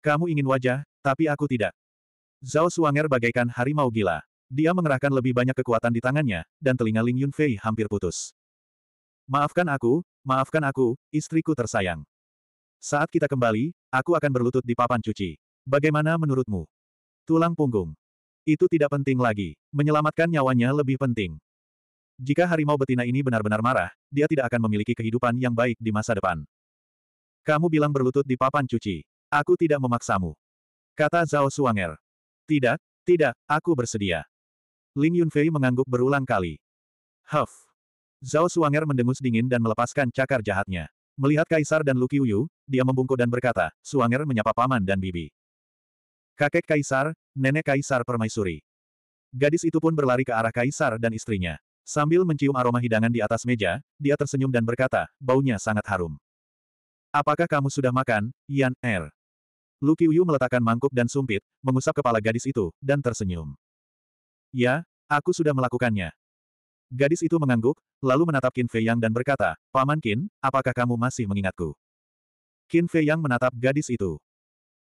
Kamu ingin wajah, tapi aku tidak. Zhao Suanger bagaikan harimau gila. Dia mengerahkan lebih banyak kekuatan di tangannya, dan telinga Ling Yunfei hampir putus. Maafkan aku, maafkan aku, istriku tersayang. Saat kita kembali, aku akan berlutut di papan cuci. Bagaimana menurutmu? Tulang punggung. Itu tidak penting lagi. Menyelamatkan nyawanya lebih penting. Jika harimau betina ini benar-benar marah, dia tidak akan memiliki kehidupan yang baik di masa depan. Kamu bilang berlutut di papan cuci. Aku tidak memaksamu. Kata Zhao Suanger. Tidak, tidak, aku bersedia. Ling Yunfei mengangguk berulang kali. Huff. Zhao Suanger mendengus dingin dan melepaskan cakar jahatnya. Melihat Kaisar dan Lu Qiuyu, dia membungkuk dan berkata, Suanger menyapa paman dan bibi. Kakek Kaisar, nenek Kaisar permaisuri. Gadis itu pun berlari ke arah Kaisar dan istrinya. Sambil mencium aroma hidangan di atas meja, dia tersenyum dan berkata, baunya sangat harum. Apakah kamu sudah makan, Yan Er? Lu Qiuyu meletakkan mangkuk dan sumpit, mengusap kepala gadis itu, dan tersenyum. Ya, aku sudah melakukannya. Gadis itu mengangguk, lalu menatap Qin Fei Yang dan berkata, Paman Qin, apakah kamu masih mengingatku? Qin Fei Yang menatap gadis itu.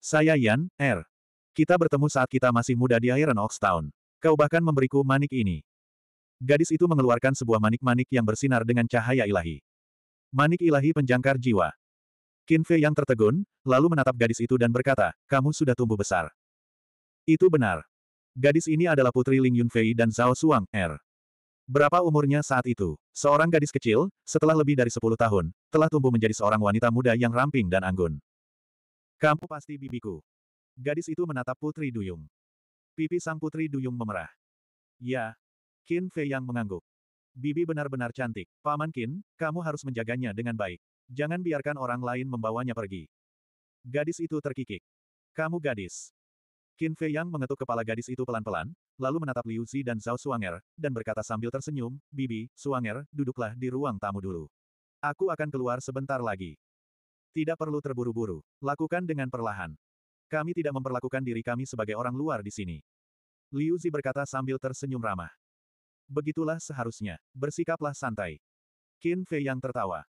Saya Yan, Er. Kita bertemu saat kita masih muda di Iron Ox Town. Kau bahkan memberiku manik ini. Gadis itu mengeluarkan sebuah manik-manik yang bersinar dengan cahaya ilahi. Manik ilahi penjangkar jiwa. Qin Fei yang tertegun, lalu menatap gadis itu dan berkata, kamu sudah tumbuh besar. Itu benar. Gadis ini adalah putri Ling Yunfei dan Zhao Suang, R. Er. Berapa umurnya saat itu? Seorang gadis kecil, setelah lebih dari 10 tahun, telah tumbuh menjadi seorang wanita muda yang ramping dan anggun. Kamu pasti bibiku. Gadis itu menatap Putri Duyung. Pipi sang Putri Duyung memerah. Ya. Qin Fei yang mengangguk. Bibi benar-benar cantik. Paman Qin, kamu harus menjaganya dengan baik. Jangan biarkan orang lain membawanya pergi. Gadis itu terkikik. Kamu gadis. Qin Fei Yang mengetuk kepala gadis itu pelan-pelan, lalu menatap Liu Zi dan Zhao Suanger, dan berkata sambil tersenyum, Bibi, Suanger, duduklah di ruang tamu dulu. Aku akan keluar sebentar lagi. Tidak perlu terburu-buru. Lakukan dengan perlahan. Kami tidak memperlakukan diri kami sebagai orang luar di sini. Liu Zi berkata sambil tersenyum ramah. Begitulah seharusnya. Bersikaplah santai. Qin Fei yang tertawa.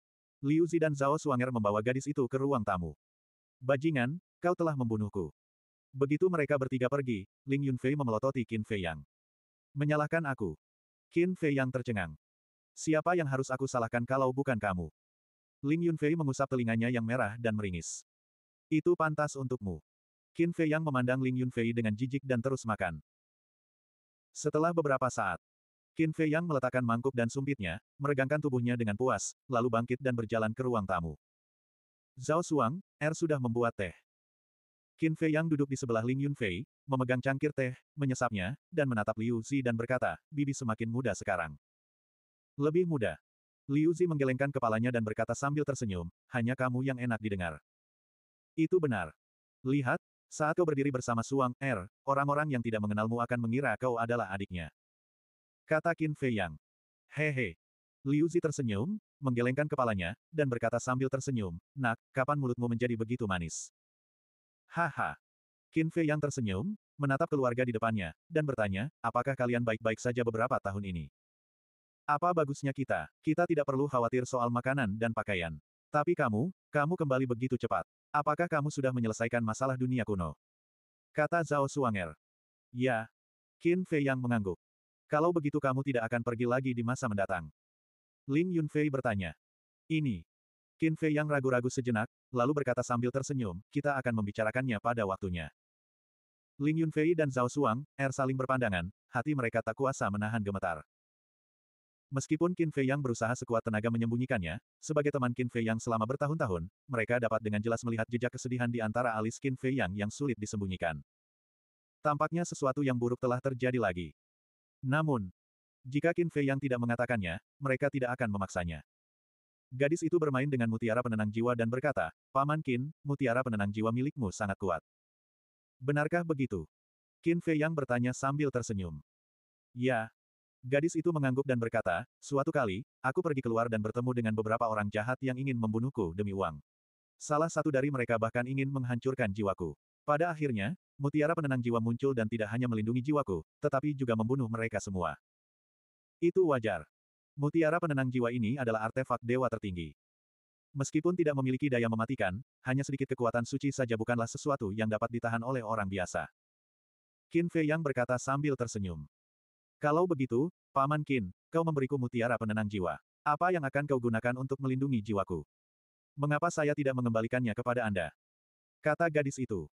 Liu Zi dan Zhao Suanger membawa gadis itu ke ruang tamu. Bajingan, kau telah membunuhku. Begitu mereka bertiga pergi, Ling Yunfei memelototi Qin Fei Yang. Menyalahkan aku. Qin Fei Yang tercengang. Siapa yang harus aku salahkan kalau bukan kamu? Ling Yunfei mengusap telinganya yang merah dan meringis. Itu pantas untukmu. Qin Fei Yang memandang Ling Yunfei dengan jijik dan terus makan. Setelah beberapa saat, Qin Fei Yang meletakkan mangkuk dan sumpitnya, meregangkan tubuhnya dengan puas, lalu bangkit dan berjalan ke ruang tamu. Zhao Suang, Er sudah membuat teh. Qin Fei Yang duduk di sebelah Ling Yun Fei, memegang cangkir teh, menyesapnya, dan menatap Liu Zi dan berkata, Bibi semakin muda sekarang. Lebih muda. Liu Zi menggelengkan kepalanya dan berkata sambil tersenyum, hanya kamu yang enak didengar. Itu benar. Lihat, saat kau berdiri bersama Suang, Er, orang-orang yang tidak mengenalmu akan mengira kau adalah adiknya. Kata Qin Fei Yang. Hehe. Liu Zi tersenyum, menggelengkan kepalanya, dan berkata sambil tersenyum, Nak, kapan mulutmu menjadi begitu manis? Haha. Qin Fei Yang tersenyum, menatap keluarga di depannya, dan bertanya, apakah kalian baik-baik saja beberapa tahun ini? Apa bagusnya kita? Kita tidak perlu khawatir soal makanan dan pakaian. Tapi kamu, kamu kembali begitu cepat. Apakah kamu sudah menyelesaikan masalah dunia kuno? Kata Zhao Suanger. Ya. Qin Fei Yang mengangguk. Kalau begitu kamu tidak akan pergi lagi di masa mendatang. Ling Yunfei bertanya. Ini. Qin Fei yang ragu-ragu sejenak, lalu berkata sambil tersenyum, kita akan membicarakannya pada waktunya. Ling Yunfei dan Zhao Suang, Er saling berpandangan, hati mereka tak kuasa menahan gemetar. Meskipun Qin Fei yang berusaha sekuat tenaga menyembunyikannya, sebagai teman Qin Fei yang selama bertahun-tahun, mereka dapat dengan jelas melihat jejak kesedihan di antara alis Qin Fei yang yang sulit disembunyikan. Tampaknya sesuatu yang buruk telah terjadi lagi. Namun, jika Qin Fei yang tidak mengatakannya, mereka tidak akan memaksanya. Gadis itu bermain dengan mutiara penenang jiwa dan berkata, Paman Qin, mutiara penenang jiwa milikmu sangat kuat. Benarkah begitu? Qin Fei yang bertanya sambil tersenyum. Ya. Gadis itu mengangguk dan berkata, suatu kali, aku pergi keluar dan bertemu dengan beberapa orang jahat yang ingin membunuhku demi uang. Salah satu dari mereka bahkan ingin menghancurkan jiwaku. Pada akhirnya, Mutiara penenang jiwa muncul dan tidak hanya melindungi jiwaku, tetapi juga membunuh mereka semua. Itu wajar. Mutiara penenang jiwa ini adalah artefak dewa tertinggi. Meskipun tidak memiliki daya mematikan, hanya sedikit kekuatan suci saja bukanlah sesuatu yang dapat ditahan oleh orang biasa. Qin Fei Yang berkata sambil tersenyum. Kalau begitu, Paman Qin, kau memberiku mutiara penenang jiwa. Apa yang akan kau gunakan untuk melindungi jiwaku? Mengapa saya tidak mengembalikannya kepada Anda? Kata gadis itu.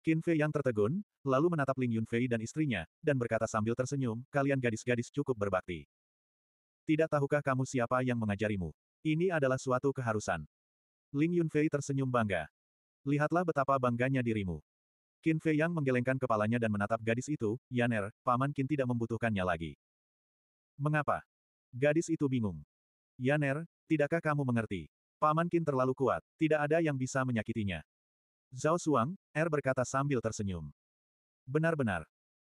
Qin Fei yang tertegun, lalu menatap Ling Yunfei dan istrinya, dan berkata sambil tersenyum, kalian gadis-gadis cukup berbakti. Tidak tahukah kamu siapa yang mengajarimu? Ini adalah suatu keharusan. Ling Yunfei tersenyum bangga. Lihatlah betapa bangganya dirimu. Qin Fei yang menggelengkan kepalanya dan menatap gadis itu, Yaner, paman Qin tidak membutuhkannya lagi. Mengapa? Gadis itu bingung. Yaner, tidakkah kamu mengerti? Paman Qin terlalu kuat, tidak ada yang bisa menyakitinya. Zhao Suang Er berkata sambil tersenyum. Benar-benar.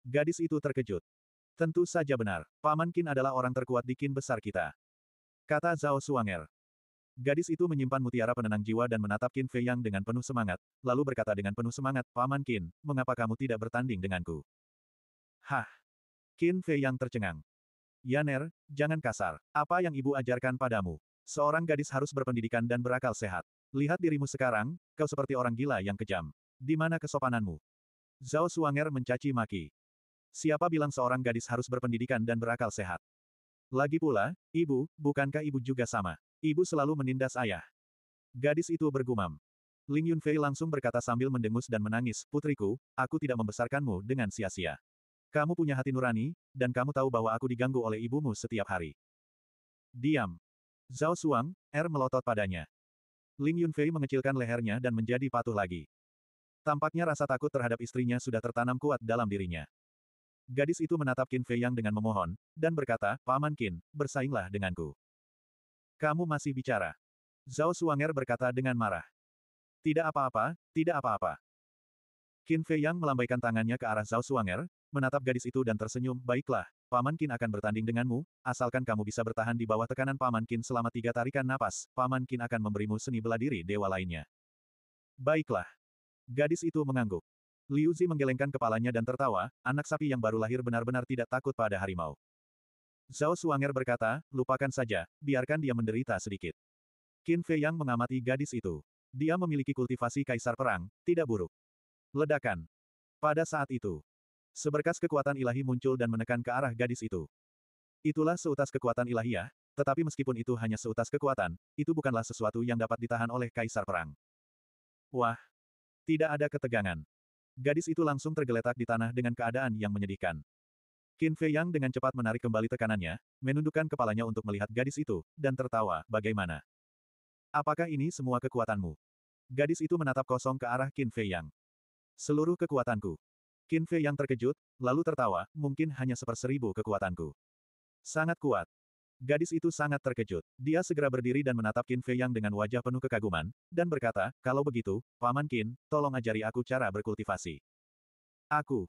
Gadis itu terkejut. Tentu saja benar, Paman Qin adalah orang terkuat di Qin besar kita. Kata Zhao Suang Er. Gadis itu menyimpan mutiara penenang jiwa dan menatap Qin Fei Yang dengan penuh semangat, lalu berkata dengan penuh semangat, Paman Qin, mengapa kamu tidak bertanding denganku? Hah! Qin Fei Yang tercengang. Yaner, jangan kasar. Apa yang ibu ajarkan padamu? Seorang gadis harus berpendidikan dan berakal sehat. Lihat dirimu sekarang, kau seperti orang gila yang kejam. Di mana kesopananmu? Zhao Suanger mencaci maki. Siapa bilang seorang gadis harus berpendidikan dan berakal sehat? Lagi pula, ibu, bukankah ibu juga sama? Ibu selalu menindas ayah. Gadis itu bergumam. Ling Yunfei langsung berkata sambil mendengus dan menangis, Putriku, aku tidak membesarkanmu dengan sia-sia. Kamu punya hati nurani, dan kamu tahu bahwa aku diganggu oleh ibumu setiap hari. Diam. Zhao Suang, Er melotot padanya. Ling Yunfei mengecilkan lehernya dan menjadi patuh lagi. Tampaknya rasa takut terhadap istrinya sudah tertanam kuat dalam dirinya. Gadis itu menatap Qin Fei Yang dengan memohon, dan berkata, Paman Qin, bersainglah denganku. Kamu masih bicara. Zhao Suanger berkata dengan marah. Tidak apa-apa, tidak apa-apa. Qin Fei Yang melambaikan tangannya ke arah Zhao Suanger, menatap gadis itu dan tersenyum, baiklah, Paman Qin akan bertanding denganmu, asalkan kamu bisa bertahan di bawah tekanan Paman Qin selama tiga tarikan napas, Paman Qin akan memberimu seni bela diri dewa lainnya. Baiklah. Gadis itu mengangguk. Liu Zi menggelengkan kepalanya dan tertawa, anak sapi yang baru lahir benar-benar tidak takut pada harimau. Zhao Suanger berkata, lupakan saja, biarkan dia menderita sedikit. Qin Fei Yang mengamati gadis itu. Dia memiliki kultivasi kaisar perang, tidak buruk. Ledakan. Pada saat itu, seberkas kekuatan ilahi muncul dan menekan ke arah gadis itu. Itulah seutas kekuatan ilahiyah, tetapi meskipun itu hanya seutas kekuatan, itu bukanlah sesuatu yang dapat ditahan oleh kaisar perang. Wah, tidak ada ketegangan. Gadis itu langsung tergeletak di tanah dengan keadaan yang menyedihkan. Qin Fei Yang dengan cepat menarik kembali tekanannya, menundukkan kepalanya untuk melihat gadis itu, dan tertawa, bagaimana? Apakah ini semua kekuatanmu? Gadis itu menatap kosong ke arah Qin Fei Yang. Seluruh kekuatanku. Qin Fei yang terkejut, lalu tertawa, mungkin hanya seperseribu kekuatanku. Sangat kuat. Gadis itu sangat terkejut. Dia segera berdiri dan menatap Qin Fei yang dengan wajah penuh kekaguman, dan berkata, kalau begitu, Paman Qin, tolong ajari aku cara berkultivasi. Aku.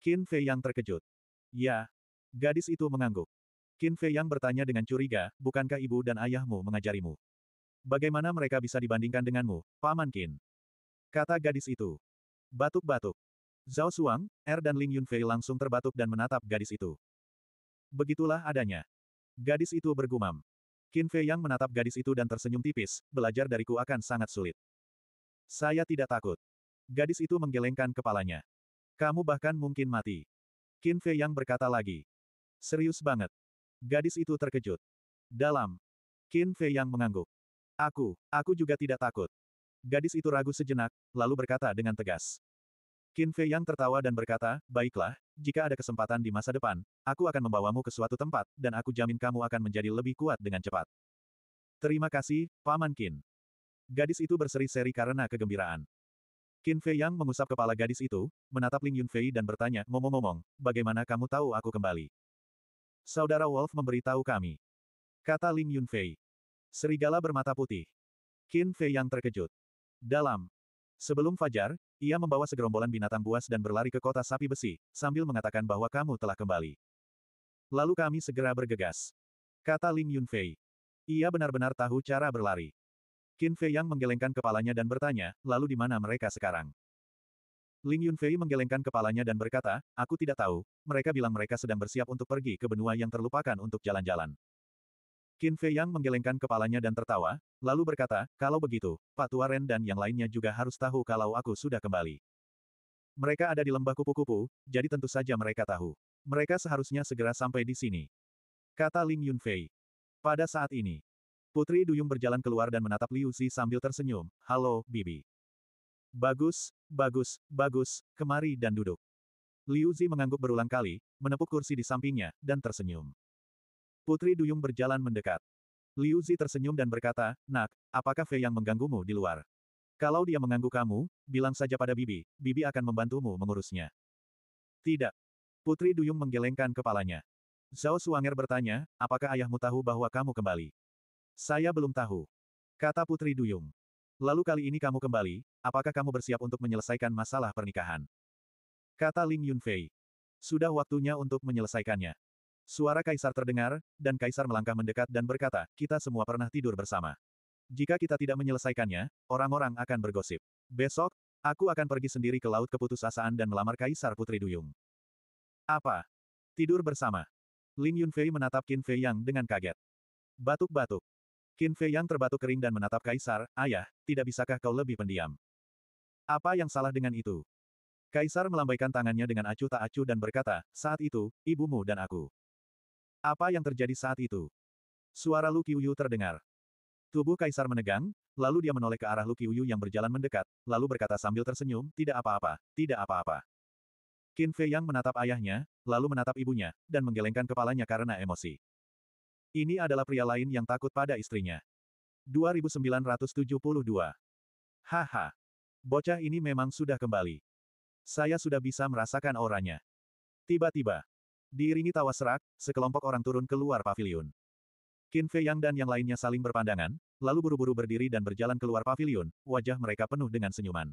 Qin Fei yang terkejut. Ya. Gadis itu mengangguk. Qin Fei yang bertanya dengan curiga, bukankah ibu dan ayahmu mengajarimu? Bagaimana mereka bisa dibandingkan denganmu, Paman Qin? Kata gadis itu. Batuk-batuk. Zhao Suang, Er dan Ling Yunfei langsung terbatuk dan menatap gadis itu. Begitulah adanya. Gadis itu bergumam. Qin Fei yang menatap gadis itu dan tersenyum tipis, belajar dariku akan sangat sulit. Saya tidak takut. Gadis itu menggelengkan kepalanya. Kamu bahkan mungkin mati. Qin Fei yang berkata lagi. Serius banget. Gadis itu terkejut. Dalam. Qin Fei yang mengangguk. Aku, aku juga tidak takut. Gadis itu ragu sejenak, lalu berkata dengan tegas. Qin Fei Yang tertawa dan berkata, Baiklah, jika ada kesempatan di masa depan, aku akan membawamu ke suatu tempat, dan aku jamin kamu akan menjadi lebih kuat dengan cepat. Terima kasih, Paman Qin. Gadis itu berseri-seri karena kegembiraan. Qin Fei Yang mengusap kepala gadis itu, menatap Ling Yunfei dan bertanya, ngomong-ngomong, bagaimana kamu tahu aku kembali? Saudara Wolf memberitahu kami. Kata Ling Yunfei. Serigala bermata putih. Qin Fei Yang terkejut. Dalam. Sebelum fajar, ia membawa segerombolan binatang buas dan berlari ke kota sapi besi, sambil mengatakan bahwa kamu telah kembali. Lalu kami segera bergegas. Kata Ling Yunfei. Ia benar-benar tahu cara berlari. Qin Fei Yang menggelengkan kepalanya dan bertanya, lalu di mana mereka sekarang? Ling Yunfei menggelengkan kepalanya dan berkata, aku tidak tahu, mereka bilang mereka sedang bersiap untuk pergi ke benua yang terlupakan untuk jalan-jalan. Qin Fei Yang menggelengkan kepalanya dan tertawa, lalu berkata, kalau begitu, Pak Tuaren dan yang lainnya juga harus tahu kalau aku sudah kembali. Mereka ada di lembah kupu-kupu, jadi tentu saja mereka tahu. Mereka seharusnya segera sampai di sini. Kata Ling Yunfei. Pada saat ini, Putri Duyung berjalan keluar dan menatap Liu Zi sambil tersenyum, halo, Bibi. Bagus, bagus, bagus, kemari dan duduk. Liu Zi mengangguk berulang kali, menepuk kursi di sampingnya, dan tersenyum. Putri Duyung berjalan mendekat. Liu Zi tersenyum dan berkata, Nak, apakah Fei yang mengganggumu di luar? Kalau dia mengganggu kamu, bilang saja pada Bibi, Bibi akan membantumu mengurusnya. Tidak. Putri Duyung menggelengkan kepalanya. Zhao Suanger bertanya, apakah ayahmu tahu bahwa kamu kembali? Saya belum tahu. Kata Putri Duyung. Lalu kali ini kamu kembali, apakah kamu bersiap untuk menyelesaikan masalah pernikahan? Kata Ling Yunfei. Sudah waktunya untuk menyelesaikannya. Suara kaisar terdengar, dan kaisar melangkah mendekat dan berkata, kita semua pernah tidur bersama. Jika kita tidak menyelesaikannya, orang-orang akan bergosip. Besok, aku akan pergi sendiri ke Laut Keputusasaan dan melamar Kaisar Putri Duyung. Apa? Tidur bersama. Ling Yunfei menatap Qin Fei Yang dengan kaget. Batuk-batuk. Qin Fei Yang terbatuk kering dan menatap Kaisar, Ayah, tidak bisakah kau lebih pendiam? Apa yang salah dengan itu? Kaisar melambaikan tangannya dengan acuh tak acuh dan berkata, saat itu, ibumu dan aku. Apa yang terjadi saat itu? Suara Lu Qiuyu terdengar. Tubuh kaisar menegang, lalu dia menoleh ke arah Lu Qiuyu yang berjalan mendekat, lalu berkata sambil tersenyum, tidak apa-apa, tidak apa-apa. Qin Fei yang menatap ayahnya, lalu menatap ibunya, dan menggelengkan kepalanya karena emosi. Ini adalah pria lain yang takut pada istrinya. 2972. Haha. Bocah ini memang sudah kembali. Saya sudah bisa merasakan auranya. Tiba-tiba, Diiringi tawa serak, sekelompok orang turun keluar pavilion. Qin Fei Yang dan yang lainnya saling berpandangan, lalu buru-buru berdiri dan berjalan keluar pavilion, wajah mereka penuh dengan senyuman.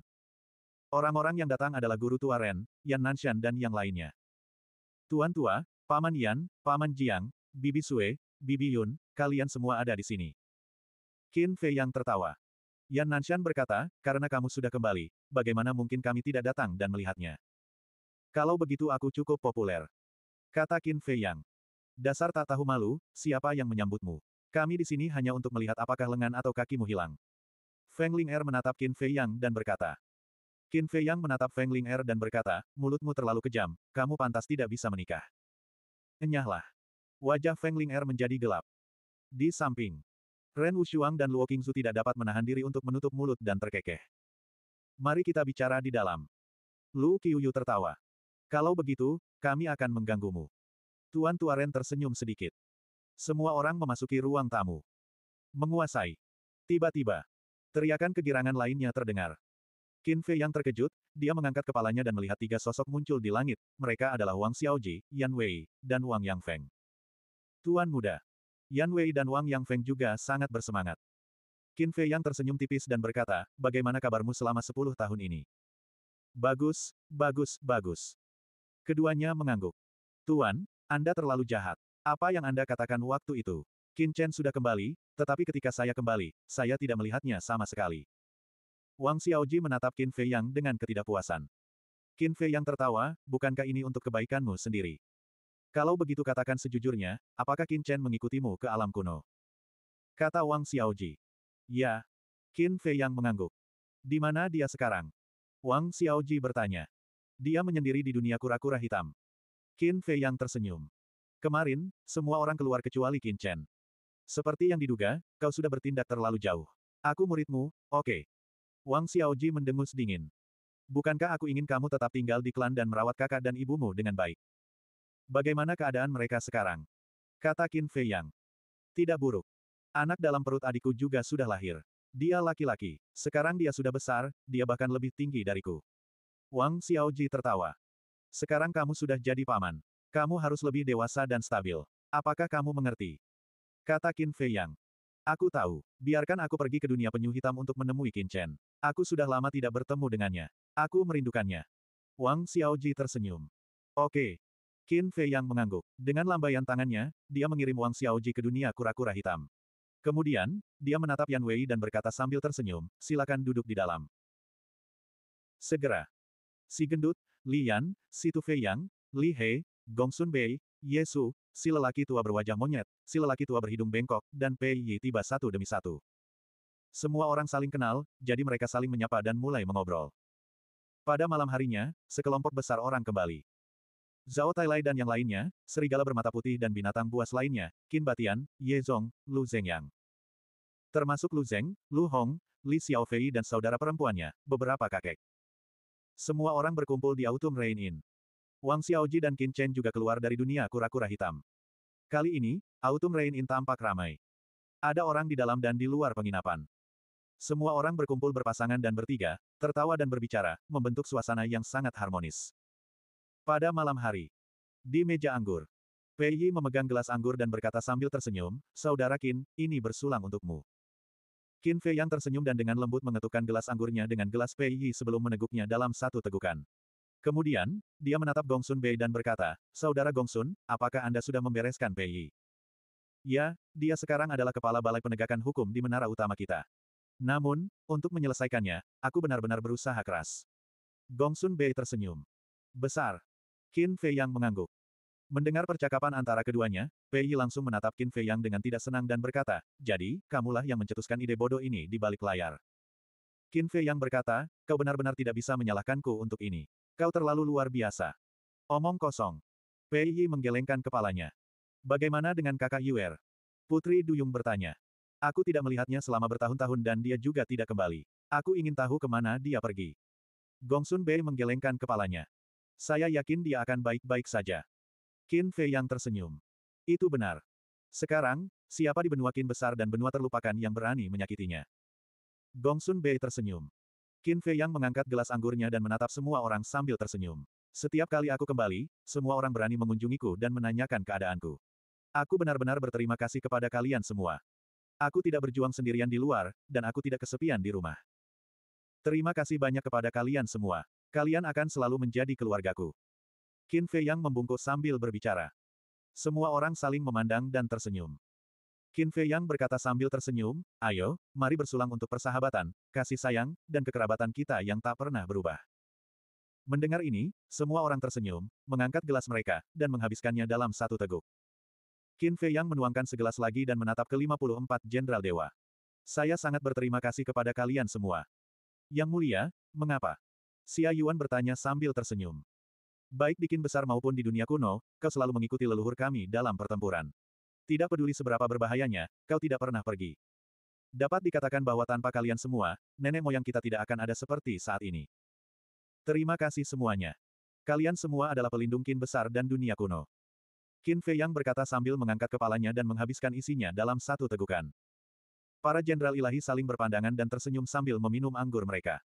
Orang-orang yang datang adalah guru tua Ren, Yan Nanshan dan yang lainnya. Tuan tua, Paman Yan, Paman Jiang, Bibi Sue, Bibi Yun, kalian semua ada di sini. Qin Fei Yang tertawa. Yan Nanshan berkata, karena kamu sudah kembali, bagaimana mungkin kami tidak datang dan melihatnya? Kalau begitu aku cukup populer. Kata Qin Fei Yang. Dasar tak tahu malu, siapa yang menyambutmu? Kami di sini hanya untuk melihat apakah lengan atau kakimu hilang. Feng Ling Er menatap Qin Fei Yang dan berkata. Qin Fei Yang menatap Feng Ling Er dan berkata, mulutmu terlalu kejam, kamu pantas tidak bisa menikah. Enyahlah. Wajah Feng Ling Er menjadi gelap. Di samping, Ren Wushuang dan Luo Qingzu tidak dapat menahan diri untuk menutup mulut dan terkekeh. Mari kita bicara di dalam. Lu Qiuyu tertawa. Kalau begitu, kami akan mengganggumu. Tuan Tuaren tersenyum sedikit. Semua orang memasuki ruang tamu. Menguasai. Tiba-tiba. Teriakan kegirangan lainnya terdengar. Qin Fei yang terkejut, dia mengangkat kepalanya dan melihat tiga sosok muncul di langit. Mereka adalah Wang Xiaoji, Yan Wei, dan Wang Yang Feng. Tuan muda. Yan Wei dan Wang Yang Feng juga sangat bersemangat. Qin Fei yang tersenyum tipis dan berkata, bagaimana kabarmu selama sepuluh tahun ini? Bagus, bagus, bagus. Keduanya mengangguk. Tuan, Anda terlalu jahat. Apa yang Anda katakan waktu itu? Qin Chen sudah kembali, tetapi ketika saya kembali, saya tidak melihatnya sama sekali. Wang Xiaoji menatap Qin Fei Yang dengan ketidakpuasan. Qin Fei Yang tertawa, bukankah ini untuk kebaikanmu sendiri? Kalau begitu katakan sejujurnya, apakah Qin Chen mengikutimu ke alam kuno? Kata Wang Xiaoji. Ya. Qin Fei Yang mengangguk. Di mana dia sekarang? Wang Xiaoji bertanya. Dia menyendiri di dunia kura-kura hitam. Qin Fei yang tersenyum. Kemarin, semua orang keluar kecuali Qin Chen. Seperti yang diduga, kau sudah bertindak terlalu jauh. Aku muridmu, oke. Okay. Wang Xiaoji mendengus dingin. Bukankah aku ingin kamu tetap tinggal di klan dan merawat kakak dan ibumu dengan baik? Bagaimana keadaan mereka sekarang? Kata Qin Fei Yang. Tidak buruk. Anak dalam perut adikku juga sudah lahir. Dia laki-laki. Sekarang dia sudah besar, dia bahkan lebih tinggi dariku. Wang Xiaoji tertawa. Sekarang kamu sudah jadi paman. Kamu harus lebih dewasa dan stabil. Apakah kamu mengerti? Kata Qin Fei Yang. Aku tahu. Biarkan aku pergi ke dunia penyu hitam untuk menemui Qin Chen. Aku sudah lama tidak bertemu dengannya. Aku merindukannya. Wang Xiaoji tersenyum. Oke. Qin Fei Yang mengangguk. Dengan lambaian tangannya, dia mengirim Wang Xiaoji ke dunia kura-kura hitam. Kemudian, dia menatap Yan Wei dan berkata sambil tersenyum, silakan duduk di dalam. Segera, Si Gendut, Li Yan, si Tu Fei Yang, Li He, Gong Sun Bei, Ye Su, si lelaki tua berwajah monyet, si lelaki tua berhidung bengkok, dan Pei Yi tiba satu demi satu. Semua orang saling kenal, jadi mereka saling menyapa dan mulai mengobrol. Pada malam harinya, sekelompok besar orang kembali. Zhao Lai dan yang lainnya, serigala bermata putih dan binatang buas lainnya, Qin Batian, Ye Zong, Lu Yang, Termasuk Lu Zeng, Lu Hong, Li Xiaofei dan saudara perempuannya, beberapa kakek. Semua orang berkumpul di Autumn Rain Inn. Wang Xiaoji dan Qin Chen juga keluar dari dunia kura-kura hitam. Kali ini, Autumn Rain Inn tampak ramai. Ada orang di dalam dan di luar penginapan. Semua orang berkumpul berpasangan dan bertiga, tertawa dan berbicara, membentuk suasana yang sangat harmonis. Pada malam hari, di meja anggur, Pei Yi memegang gelas anggur dan berkata sambil tersenyum, Saudara Qin, ini bersulang untukmu. Qin Fei yang tersenyum dan dengan lembut mengetukkan gelas anggurnya dengan gelas Pei Yi sebelum meneguknya dalam satu tegukan. Kemudian, dia menatap Gongsun Bei dan berkata, Saudara Gongsun, apakah Anda sudah membereskan Pei Yi? Ya, dia sekarang adalah kepala balai penegakan hukum di menara utama kita. Namun, untuk menyelesaikannya, aku benar-benar berusaha keras. Gongsun Bei tersenyum. Besar. Qin Fei yang mengangguk. Mendengar percakapan antara keduanya, Pei Yi langsung menatap Qin Fei Yang dengan tidak senang dan berkata, jadi, kamulah yang mencetuskan ide bodoh ini di balik layar. Qin Fei Yang berkata, kau benar-benar tidak bisa menyalahkanku untuk ini. Kau terlalu luar biasa. Omong kosong. Pei Yi menggelengkan kepalanya. Bagaimana dengan kakak Yuer? Putri Duyung bertanya. Aku tidak melihatnya selama bertahun-tahun dan dia juga tidak kembali. Aku ingin tahu kemana dia pergi. Gongsun Bei menggelengkan kepalanya. Saya yakin dia akan baik-baik saja. Qin Fei yang tersenyum. Itu benar. Sekarang, siapa di benua Qin besar dan benua terlupakan yang berani menyakitinya? Gong Sun Bei tersenyum. Qin Fei yang mengangkat gelas anggurnya dan menatap semua orang sambil tersenyum. Setiap kali aku kembali, semua orang berani mengunjungiku dan menanyakan keadaanku. Aku benar-benar berterima kasih kepada kalian semua. Aku tidak berjuang sendirian di luar, dan aku tidak kesepian di rumah. Terima kasih banyak kepada kalian semua. Kalian akan selalu menjadi keluargaku. Qin Fei Yang membungkuk sambil berbicara. Semua orang saling memandang dan tersenyum. Qin Fei Yang berkata sambil tersenyum, ayo, mari bersulang untuk persahabatan, kasih sayang, dan kekerabatan kita yang tak pernah berubah. Mendengar ini, semua orang tersenyum, mengangkat gelas mereka, dan menghabiskannya dalam satu teguk. Qin Fei Yang menuangkan segelas lagi dan menatap ke 54 Jenderal Dewa. Saya sangat berterima kasih kepada kalian semua. Yang mulia, mengapa? Xia Yuan bertanya sambil tersenyum. Baik di kin besar maupun di dunia kuno, kau selalu mengikuti leluhur kami dalam pertempuran. Tidak peduli seberapa berbahayanya, kau tidak pernah pergi. Dapat dikatakan bahwa tanpa kalian semua, nenek moyang kita tidak akan ada seperti saat ini. Terima kasih semuanya. Kalian semua adalah pelindung kin besar dan dunia kuno. Kin Fei Yang berkata sambil mengangkat kepalanya dan menghabiskan isinya dalam satu tegukan. Para jenderal ilahi saling berpandangan dan tersenyum sambil meminum anggur mereka.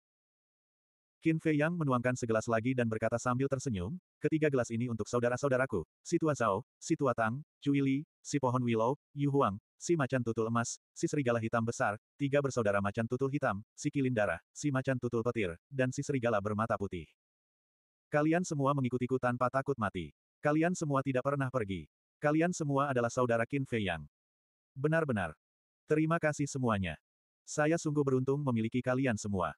Qin Fei Yang menuangkan segelas lagi dan berkata sambil tersenyum, ketiga gelas ini untuk saudara-saudaraku, si Tua Zhao, si Tua Tang, Cui Li, si pohon Willow, Yu Huang, si macan tutul emas, si serigala hitam besar, tiga bersaudara macan tutul hitam, si kilin darah, si macan tutul petir, dan si serigala bermata putih. Kalian semua mengikutiku tanpa takut mati. Kalian semua tidak pernah pergi. Kalian semua adalah saudara Qin Fei Yang. Benar-benar. Terima kasih semuanya. Saya sungguh beruntung memiliki kalian semua.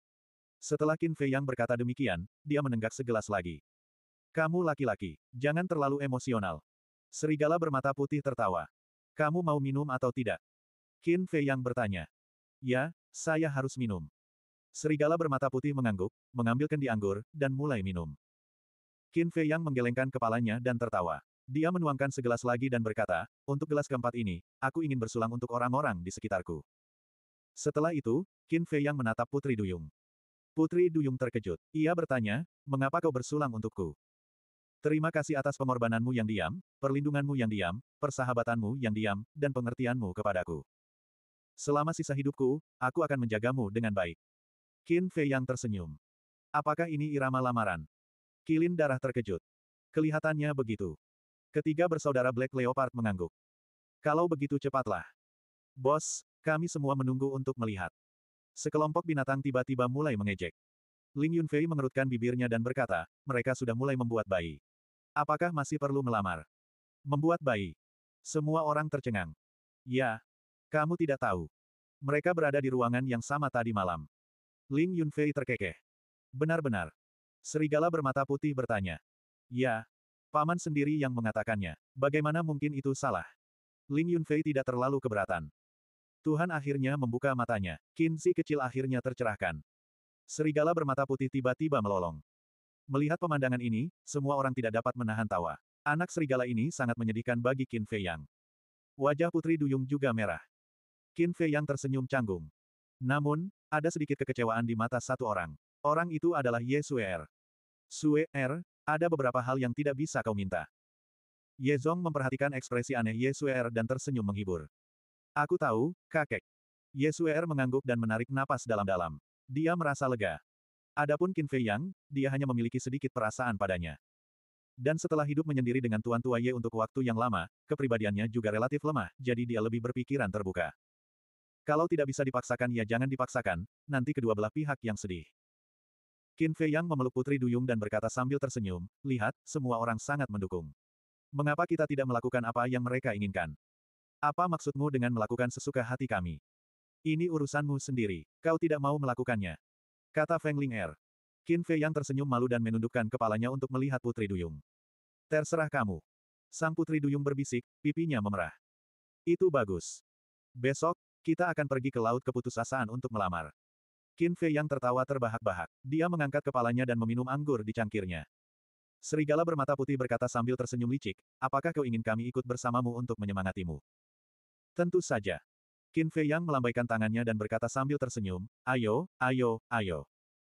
Setelah Qin Fei Yang berkata demikian, dia menenggak segelas lagi. Kamu laki-laki, jangan terlalu emosional. Serigala bermata putih tertawa. Kamu mau minum atau tidak? Qin Fei Yang bertanya. Ya, saya harus minum. Serigala bermata putih mengangguk, mengambil kendi anggur, dan mulai minum. Qin Fei Yang menggelengkan kepalanya dan tertawa. Dia menuangkan segelas lagi dan berkata, untuk gelas keempat ini, aku ingin bersulang untuk orang-orang di sekitarku. Setelah itu, Qin Fei Yang menatap Putri Duyung. Putri Duyung terkejut. Ia bertanya, mengapa kau bersulang untukku? Terima kasih atas pengorbananmu yang diam, perlindunganmu yang diam, persahabatanmu yang diam, dan pengertianmu kepadaku. Selama sisa hidupku, aku akan menjagamu dengan baik. Qin Fei yang tersenyum. Apakah ini irama lamaran? Kilin darah terkejut. Kelihatannya begitu. Ketiga bersaudara Black Leopard mengangguk. Kalau begitu cepatlah. Bos, kami semua menunggu untuk melihat. Sekelompok binatang tiba-tiba mulai mengejek. Ling Yunfei mengerutkan bibirnya dan berkata, mereka sudah mulai membuat bayi. Apakah masih perlu melamar? Membuat bayi. Semua orang tercengang. Ya. Kamu tidak tahu. Mereka berada di ruangan yang sama tadi malam. Ling Yunfei terkekeh. Benar-benar. Serigala bermata putih bertanya. Ya. Paman sendiri yang mengatakannya. Bagaimana mungkin itu salah? Ling Yunfei tidak terlalu keberatan. Tuhan akhirnya membuka matanya. Kinsi kecil akhirnya tercerahkan. Serigala bermata putih tiba-tiba melolong. Melihat pemandangan ini, semua orang tidak dapat menahan tawa. Anak serigala ini sangat menyedihkan bagi Kin Fei Yang. Wajah Putri Duyung juga merah. Kin Fei Yang tersenyum canggung. Namun, ada sedikit kekecewaan di mata satu orang. Orang itu adalah Ye Sue Er. Sue Er, ada beberapa hal yang tidak bisa kau minta. Ye Zong memperhatikan ekspresi aneh Ye Sue Er dan tersenyum menghibur. Aku tahu, kakek. Yesuer mengangguk dan menarik napas dalam-dalam. Dia merasa lega. Adapun Qin Fei Yang, dia hanya memiliki sedikit perasaan padanya. Dan setelah hidup menyendiri dengan Tuan Tua Ye untuk waktu yang lama, kepribadiannya juga relatif lemah, jadi dia lebih berpikiran terbuka. Kalau tidak bisa dipaksakan ya jangan dipaksakan, nanti kedua belah pihak yang sedih. Qin Fei Yang memeluk Putri Duyung dan berkata sambil tersenyum, lihat, semua orang sangat mendukung. Mengapa kita tidak melakukan apa yang mereka inginkan? Apa maksudmu dengan melakukan sesuka hati kami? Ini urusanmu sendiri, kau tidak mau melakukannya. Kata Feng Ling Er. Qin Fei yang tersenyum malu dan menundukkan kepalanya untuk melihat Putri Duyung. Terserah kamu. Sang Putri Duyung berbisik, pipinya memerah. Itu bagus. Besok, kita akan pergi ke laut keputusasaan untuk melamar. Qin Fei yang tertawa terbahak-bahak. Dia mengangkat kepalanya dan meminum anggur di cangkirnya. Serigala bermata putih berkata sambil tersenyum licik, apakah kau ingin kami ikut bersamamu untuk menyemangatimu? Tentu saja. Qin Fei Yang melambaikan tangannya dan berkata sambil tersenyum, ayo, ayo, ayo.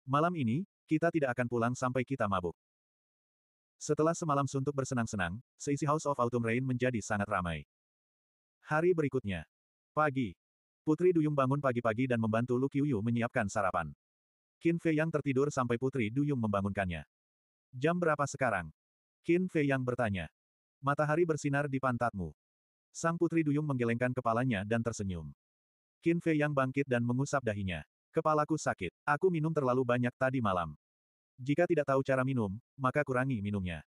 Malam ini, kita tidak akan pulang sampai kita mabuk. Setelah semalam suntuk bersenang-senang, seisi House of Autumn Rain menjadi sangat ramai. Hari berikutnya. Pagi. Putri Duyung bangun pagi-pagi dan membantu Lu Qiuyu menyiapkan sarapan. Qin Fei Yang tertidur sampai Putri Duyung membangunkannya. Jam berapa sekarang? Qin Fei Yang bertanya. Matahari bersinar di pantatmu. Sang Putri Duyung menggelengkan kepalanya dan tersenyum. Qin Fei yang bangkit dan mengusap dahinya. Kepalaku sakit. Aku minum terlalu banyak tadi malam. Jika tidak tahu cara minum, maka kurangi minumnya.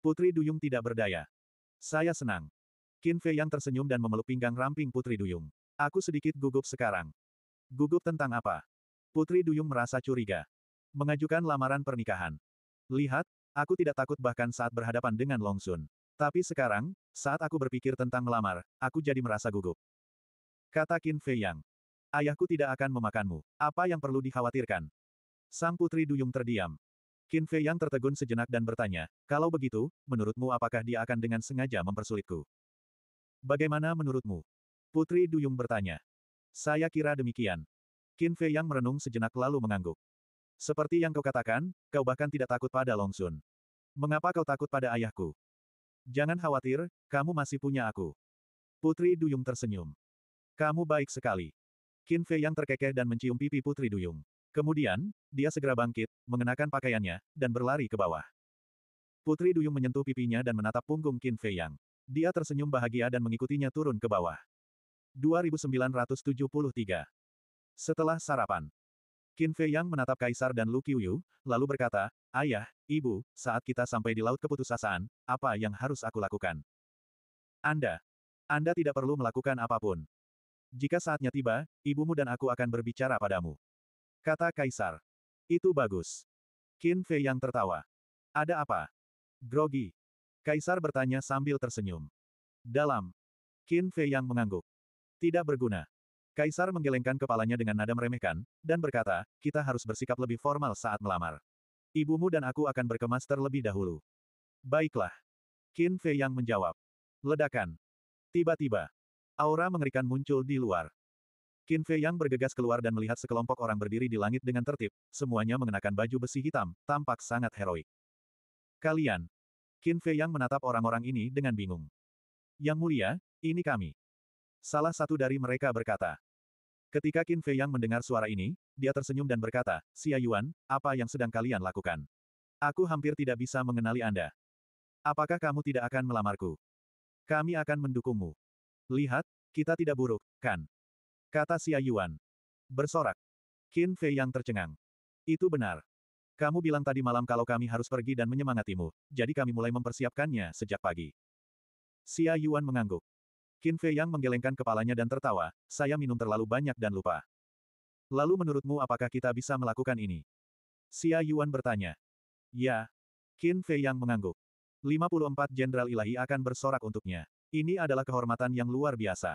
Putri Duyung tidak berdaya. Saya senang. Qin Fei yang tersenyum dan memeluk pinggang ramping Putri Duyung. Aku sedikit gugup sekarang. Gugup tentang apa? Putri Duyung merasa curiga. Mengajukan lamaran pernikahan. Lihat, aku tidak takut bahkan saat berhadapan dengan Long Sun. Tapi sekarang, saat aku berpikir tentang melamar, aku jadi merasa gugup. Kata Qin Fei Yang. Ayahku tidak akan memakanmu. Apa yang perlu dikhawatirkan? Sang putri Duyung terdiam. Qin Fei Yang tertegun sejenak dan bertanya, kalau begitu, menurutmu apakah dia akan dengan sengaja mempersulitku? Bagaimana menurutmu? Putri Duyung bertanya. Saya kira demikian. Qin Fei Yang merenung sejenak lalu mengangguk. Seperti yang kau katakan, kau bahkan tidak takut pada Long Sun. Mengapa kau takut pada ayahku? Jangan khawatir, kamu masih punya aku. Putri Duyung tersenyum. Kamu baik sekali. Qin Fei yang terkekeh dan mencium pipi Putri Duyung. Kemudian, dia segera bangkit, mengenakan pakaiannya, dan berlari ke bawah. Putri Duyung menyentuh pipinya dan menatap punggung Qin Fei Yang. Dia tersenyum bahagia dan mengikutinya turun ke bawah. 2973 Setelah sarapan, Qin Fei Yang menatap Kaisar dan Lu Qiuyu, lalu berkata, Ayah, Ibu, saat kita sampai di Laut Keputusasaan, apa yang harus aku lakukan? Anda. Anda tidak perlu melakukan apapun. Jika saatnya tiba, ibumu dan aku akan berbicara padamu. Kata Kaisar. Itu bagus. Qin Fei Yang tertawa. Ada apa? Grogi. Kaisar bertanya sambil tersenyum. Dalam. Qin Fei Yang mengangguk. Tidak berguna. Kaisar menggelengkan kepalanya dengan nada meremehkan, dan berkata, kita harus bersikap lebih formal saat melamar. Ibumu dan aku akan berkemas terlebih dahulu. Baiklah. Qin Fei yang menjawab. Ledakan. Tiba-tiba, aura mengerikan muncul di luar. Qin Fei yang bergegas keluar dan melihat sekelompok orang berdiri di langit dengan tertib, semuanya mengenakan baju besi hitam, tampak sangat heroik. Kalian. Qin Fei yang menatap orang-orang ini dengan bingung. Yang mulia, ini kami. Salah satu dari mereka berkata. Ketika Qin Fei Yang mendengar suara ini, dia tersenyum dan berkata, Xia Yuan, apa yang sedang kalian lakukan? Aku hampir tidak bisa mengenali Anda. Apakah kamu tidak akan melamarku? Kami akan mendukungmu. Lihat, kita tidak buruk, kan? Kata Xia Yuan. Bersorak. Qin Fei Yang tercengang. Itu benar. Kamu bilang tadi malam kalau kami harus pergi dan menyemangatimu, jadi kami mulai mempersiapkannya sejak pagi. Xia Yuan mengangguk. Qin Fei Yang menggelengkan kepalanya dan tertawa, saya minum terlalu banyak dan lupa. Lalu menurutmu apakah kita bisa melakukan ini? Xia Yuan bertanya. Ya. Qin Fei Yang mengangguk. 54 Jenderal Ilahi akan bersorak untuknya. Ini adalah kehormatan yang luar biasa.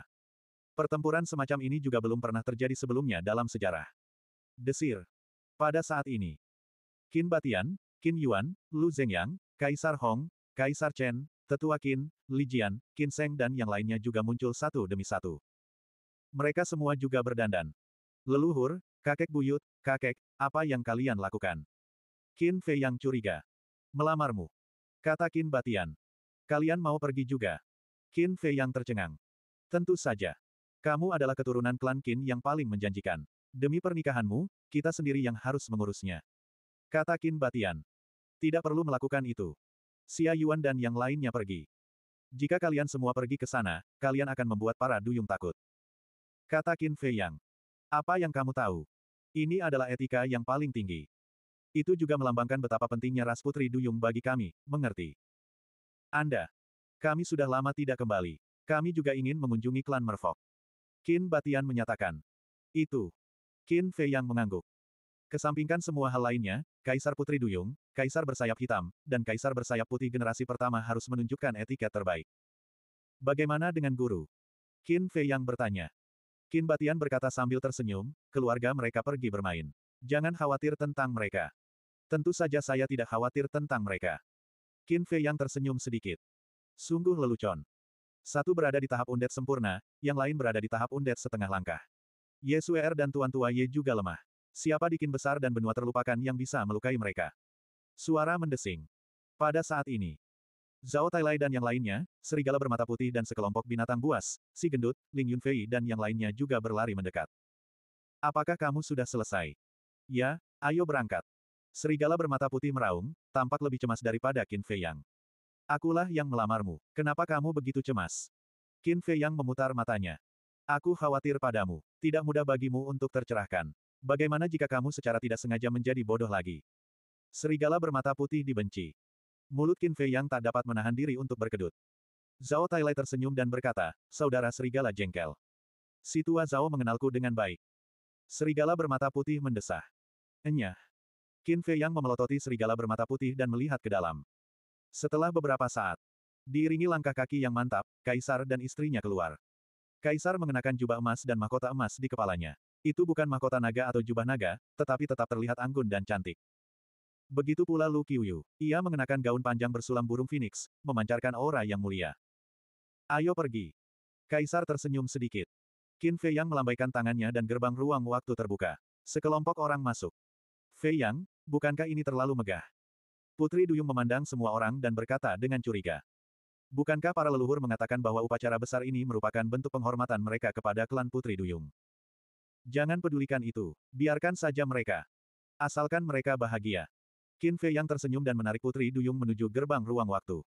Pertempuran semacam ini juga belum pernah terjadi sebelumnya dalam sejarah. Desir. Pada saat ini, Qin Batian, Qin Yuan, Lu Zhengyang, Kaisar Hong, Kaisar Chen, Tetua Qin, Li Jian, Qin Seng dan yang lainnya juga muncul satu demi satu. Mereka semua juga berdandan. Leluhur, kakek buyut, kakek, apa yang kalian lakukan? Qin Fei yang curiga. Melamarmu. Kata Qin Batian. Kalian mau pergi juga? Qin Fei yang tercengang. Tentu saja. Kamu adalah keturunan klan Qin yang paling menjanjikan. Demi pernikahanmu, kita sendiri yang harus mengurusnya. Kata Qin Batian. Tidak perlu melakukan itu. Xia Yuan dan yang lainnya pergi. Jika kalian semua pergi ke sana, kalian akan membuat para duyung takut. Kata Qin Fei Yang. Apa yang kamu tahu? Ini adalah etika yang paling tinggi. Itu juga melambangkan betapa pentingnya ras putri duyung bagi kami, mengerti. Anda. Kami sudah lama tidak kembali. Kami juga ingin mengunjungi klan Merfok. Qin Batian menyatakan. Itu. Qin Fei Yang mengangguk. Kesampingkan semua hal lainnya, Kaisar Putri Duyung, Kaisar bersayap hitam, dan Kaisar bersayap putih generasi pertama harus menunjukkan etika terbaik. Bagaimana dengan guru? Qin Fei yang bertanya. Qin Batian berkata sambil tersenyum, keluarga mereka pergi bermain. Jangan khawatir tentang mereka. Tentu saja saya tidak khawatir tentang mereka. Qin Fei yang tersenyum sedikit. Sungguh lelucon. Satu berada di tahap undet sempurna, yang lain berada di tahap undet setengah langkah. Ye Suer er dan Tuan Tua Ye juga lemah. Siapa dikin besar dan benua terlupakan yang bisa melukai mereka? Suara mendesing. Pada saat ini, Zhao Tailai dan yang lainnya, serigala bermata putih dan sekelompok binatang buas, si gendut, Ling Yunfei dan yang lainnya juga berlari mendekat. Apakah kamu sudah selesai? Ya, ayo berangkat. Serigala bermata putih meraung, tampak lebih cemas daripada Qin Fei Yang. Akulah yang melamarmu. Kenapa kamu begitu cemas? Qin Fei Yang memutar matanya. Aku khawatir padamu. Tidak mudah bagimu untuk tercerahkan. Bagaimana jika kamu secara tidak sengaja menjadi bodoh lagi? Serigala bermata putih dibenci. Mulut Qin Fei yang tak dapat menahan diri untuk berkedut. Zhao Tailai tersenyum dan berkata, Saudara Serigala jengkel. Situa Zhao mengenalku dengan baik. Serigala bermata putih mendesah. Enyah. Qin Fei yang memelototi serigala bermata putih dan melihat ke dalam. Setelah beberapa saat, diiringi langkah kaki yang mantap, Kaisar dan istrinya keluar. Kaisar mengenakan jubah emas dan mahkota emas di kepalanya. Itu bukan mahkota naga atau jubah naga, tetapi tetap terlihat anggun dan cantik. Begitu pula Lu Qiuyu. Ia mengenakan gaun panjang bersulam burung phoenix, memancarkan aura yang mulia. Ayo pergi. Kaisar tersenyum sedikit. Qin Fei Yang melambaikan tangannya dan gerbang ruang waktu terbuka. Sekelompok orang masuk. Fei Yang, bukankah ini terlalu megah? Putri Duyung memandang semua orang dan berkata dengan curiga. Bukankah para leluhur mengatakan bahwa upacara besar ini merupakan bentuk penghormatan mereka kepada klan Putri Duyung? Jangan pedulikan itu, biarkan saja mereka. Asalkan mereka bahagia. Qin Fei yang tersenyum dan menarik Putri Duyung menuju gerbang ruang waktu.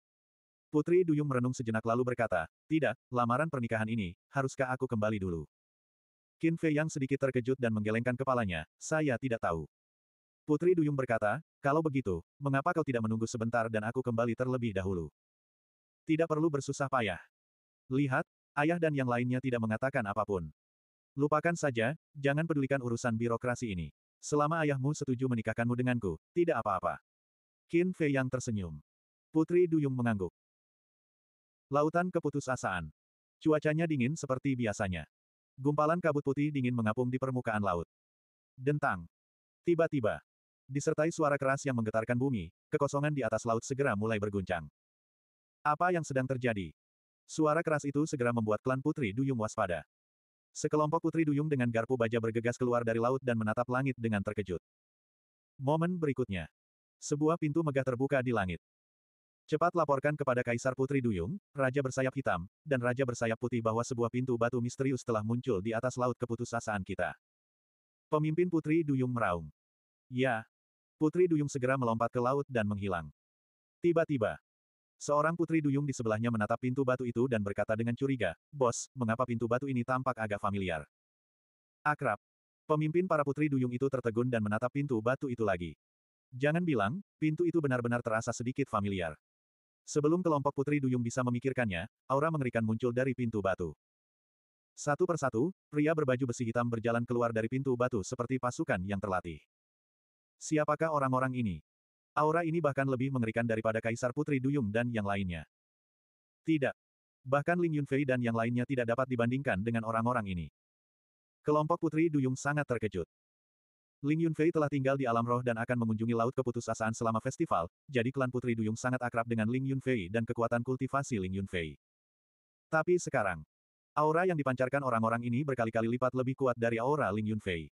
Putri Duyung merenung sejenak lalu berkata, Tidak, lamaran pernikahan ini, haruskah aku kembali dulu? Qin Fei yang sedikit terkejut dan menggelengkan kepalanya, saya tidak tahu. Putri Duyung berkata, kalau begitu, mengapa kau tidak menunggu sebentar dan aku kembali terlebih dahulu? Tidak perlu bersusah payah. Lihat, ayah dan yang lainnya tidak mengatakan apapun. Lupakan saja, jangan pedulikan urusan birokrasi ini. Selama ayahmu setuju menikahkanmu denganku, tidak apa-apa. Qin Fei yang tersenyum. Putri Duyung mengangguk. Lautan keputusasaan. Cuacanya dingin seperti biasanya. Gumpalan kabut putih dingin mengapung di permukaan laut. Dentang. Tiba-tiba. Disertai suara keras yang menggetarkan bumi, kekosongan di atas laut segera mulai berguncang. Apa yang sedang terjadi? Suara keras itu segera membuat klan Putri Duyung waspada. Sekelompok putri duyung dengan garpu baja bergegas keluar dari laut dan menatap langit dengan terkejut. Momen berikutnya. Sebuah pintu megah terbuka di langit. Cepat laporkan kepada Kaisar Putri Duyung, Raja Bersayap Hitam, dan Raja Bersayap Putih bahwa sebuah pintu batu misterius telah muncul di atas laut keputusasaan kita. Pemimpin Putri Duyung meraung. Ya. Putri Duyung segera melompat ke laut dan menghilang. Tiba-tiba, Seorang putri duyung di sebelahnya menatap pintu batu itu dan berkata dengan curiga, Bos, mengapa pintu batu ini tampak agak familiar? Akrab. Pemimpin para putri duyung itu tertegun dan menatap pintu batu itu lagi. Jangan bilang, pintu itu benar-benar terasa sedikit familiar. Sebelum kelompok putri duyung bisa memikirkannya, aura mengerikan muncul dari pintu batu. Satu persatu, pria berbaju besi hitam berjalan keluar dari pintu batu seperti pasukan yang terlatih. Siapakah orang-orang ini? Aura ini bahkan lebih mengerikan daripada Kaisar Putri Duyung dan yang lainnya. Tidak. Bahkan Ling Yunfei dan yang lainnya tidak dapat dibandingkan dengan orang-orang ini. Kelompok Putri Duyung sangat terkejut. Ling Yunfei telah tinggal di alam roh dan akan mengunjungi laut keputusasaan selama festival, jadi klan Putri Duyung sangat akrab dengan Ling Yunfei dan kekuatan kultivasi Ling Yunfei. Tapi sekarang, aura yang dipancarkan orang-orang ini berkali-kali lipat lebih kuat dari aura Ling Yunfei.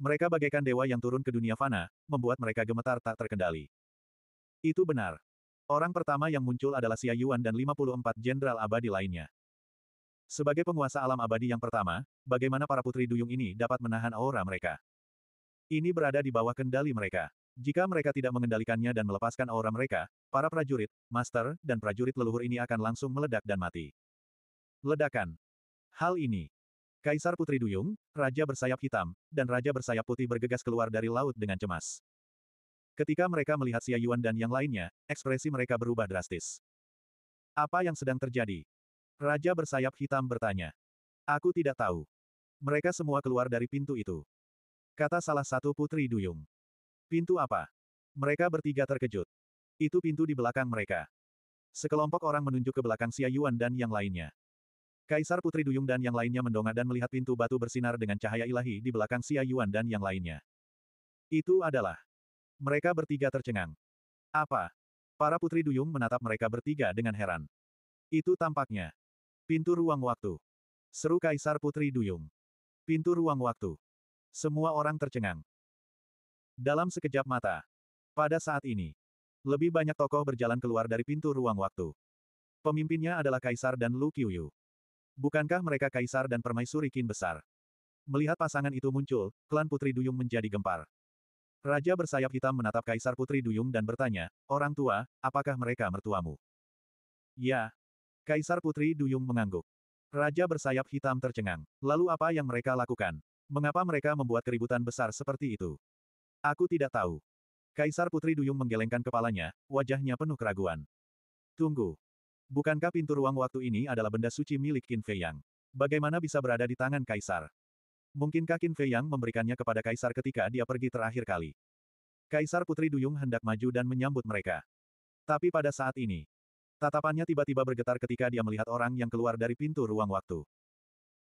Mereka bagaikan dewa yang turun ke dunia fana, membuat mereka gemetar tak terkendali. Itu benar. Orang pertama yang muncul adalah Xia Yuan dan 54 jenderal abadi lainnya. Sebagai penguasa alam abadi yang pertama, bagaimana para putri duyung ini dapat menahan aura mereka? Ini berada di bawah kendali mereka. Jika mereka tidak mengendalikannya dan melepaskan aura mereka, para prajurit, master, dan prajurit leluhur ini akan langsung meledak dan mati. Ledakan. Hal ini Kaisar Putri Duyung, Raja Bersayap Hitam, dan Raja Bersayap Putih bergegas keluar dari laut dengan cemas. Ketika mereka melihat Xia Yuan dan yang lainnya, ekspresi mereka berubah drastis. Apa yang sedang terjadi? Raja Bersayap Hitam bertanya. Aku tidak tahu. Mereka semua keluar dari pintu itu. Kata salah satu Putri Duyung. Pintu apa? Mereka bertiga terkejut. Itu pintu di belakang mereka. Sekelompok orang menunjuk ke belakang Xia Yuan dan yang lainnya. Kaisar Putri Duyung dan yang lainnya mendongak dan melihat pintu batu bersinar dengan cahaya ilahi di belakang Xia Yuan dan yang lainnya. Itu adalah. Mereka bertiga tercengang. Apa? Para Putri Duyung menatap mereka bertiga dengan heran. Itu tampaknya. Pintu ruang waktu. Seru Kaisar Putri Duyung. Pintu ruang waktu. Semua orang tercengang. Dalam sekejap mata. Pada saat ini. Lebih banyak tokoh berjalan keluar dari pintu ruang waktu. Pemimpinnya adalah Kaisar dan Lu Qiuyu. Bukankah mereka kaisar dan permaisuri kin besar? Melihat pasangan itu muncul, klan Putri Duyung menjadi gempar. Raja bersayap hitam menatap kaisar Putri Duyung dan bertanya, Orang tua, apakah mereka mertuamu? Ya. Kaisar Putri Duyung mengangguk. Raja bersayap hitam tercengang. Lalu apa yang mereka lakukan? Mengapa mereka membuat keributan besar seperti itu? Aku tidak tahu. Kaisar Putri Duyung menggelengkan kepalanya, wajahnya penuh keraguan. Tunggu, Bukankah pintu ruang waktu ini adalah benda suci milik Qin Fei Yang? Bagaimana bisa berada di tangan Kaisar? Mungkinkah Qin Fei Yang memberikannya kepada Kaisar ketika dia pergi terakhir kali? Kaisar Putri Duyung hendak maju dan menyambut mereka. Tapi pada saat ini, tatapannya tiba-tiba bergetar ketika dia melihat orang yang keluar dari pintu ruang waktu.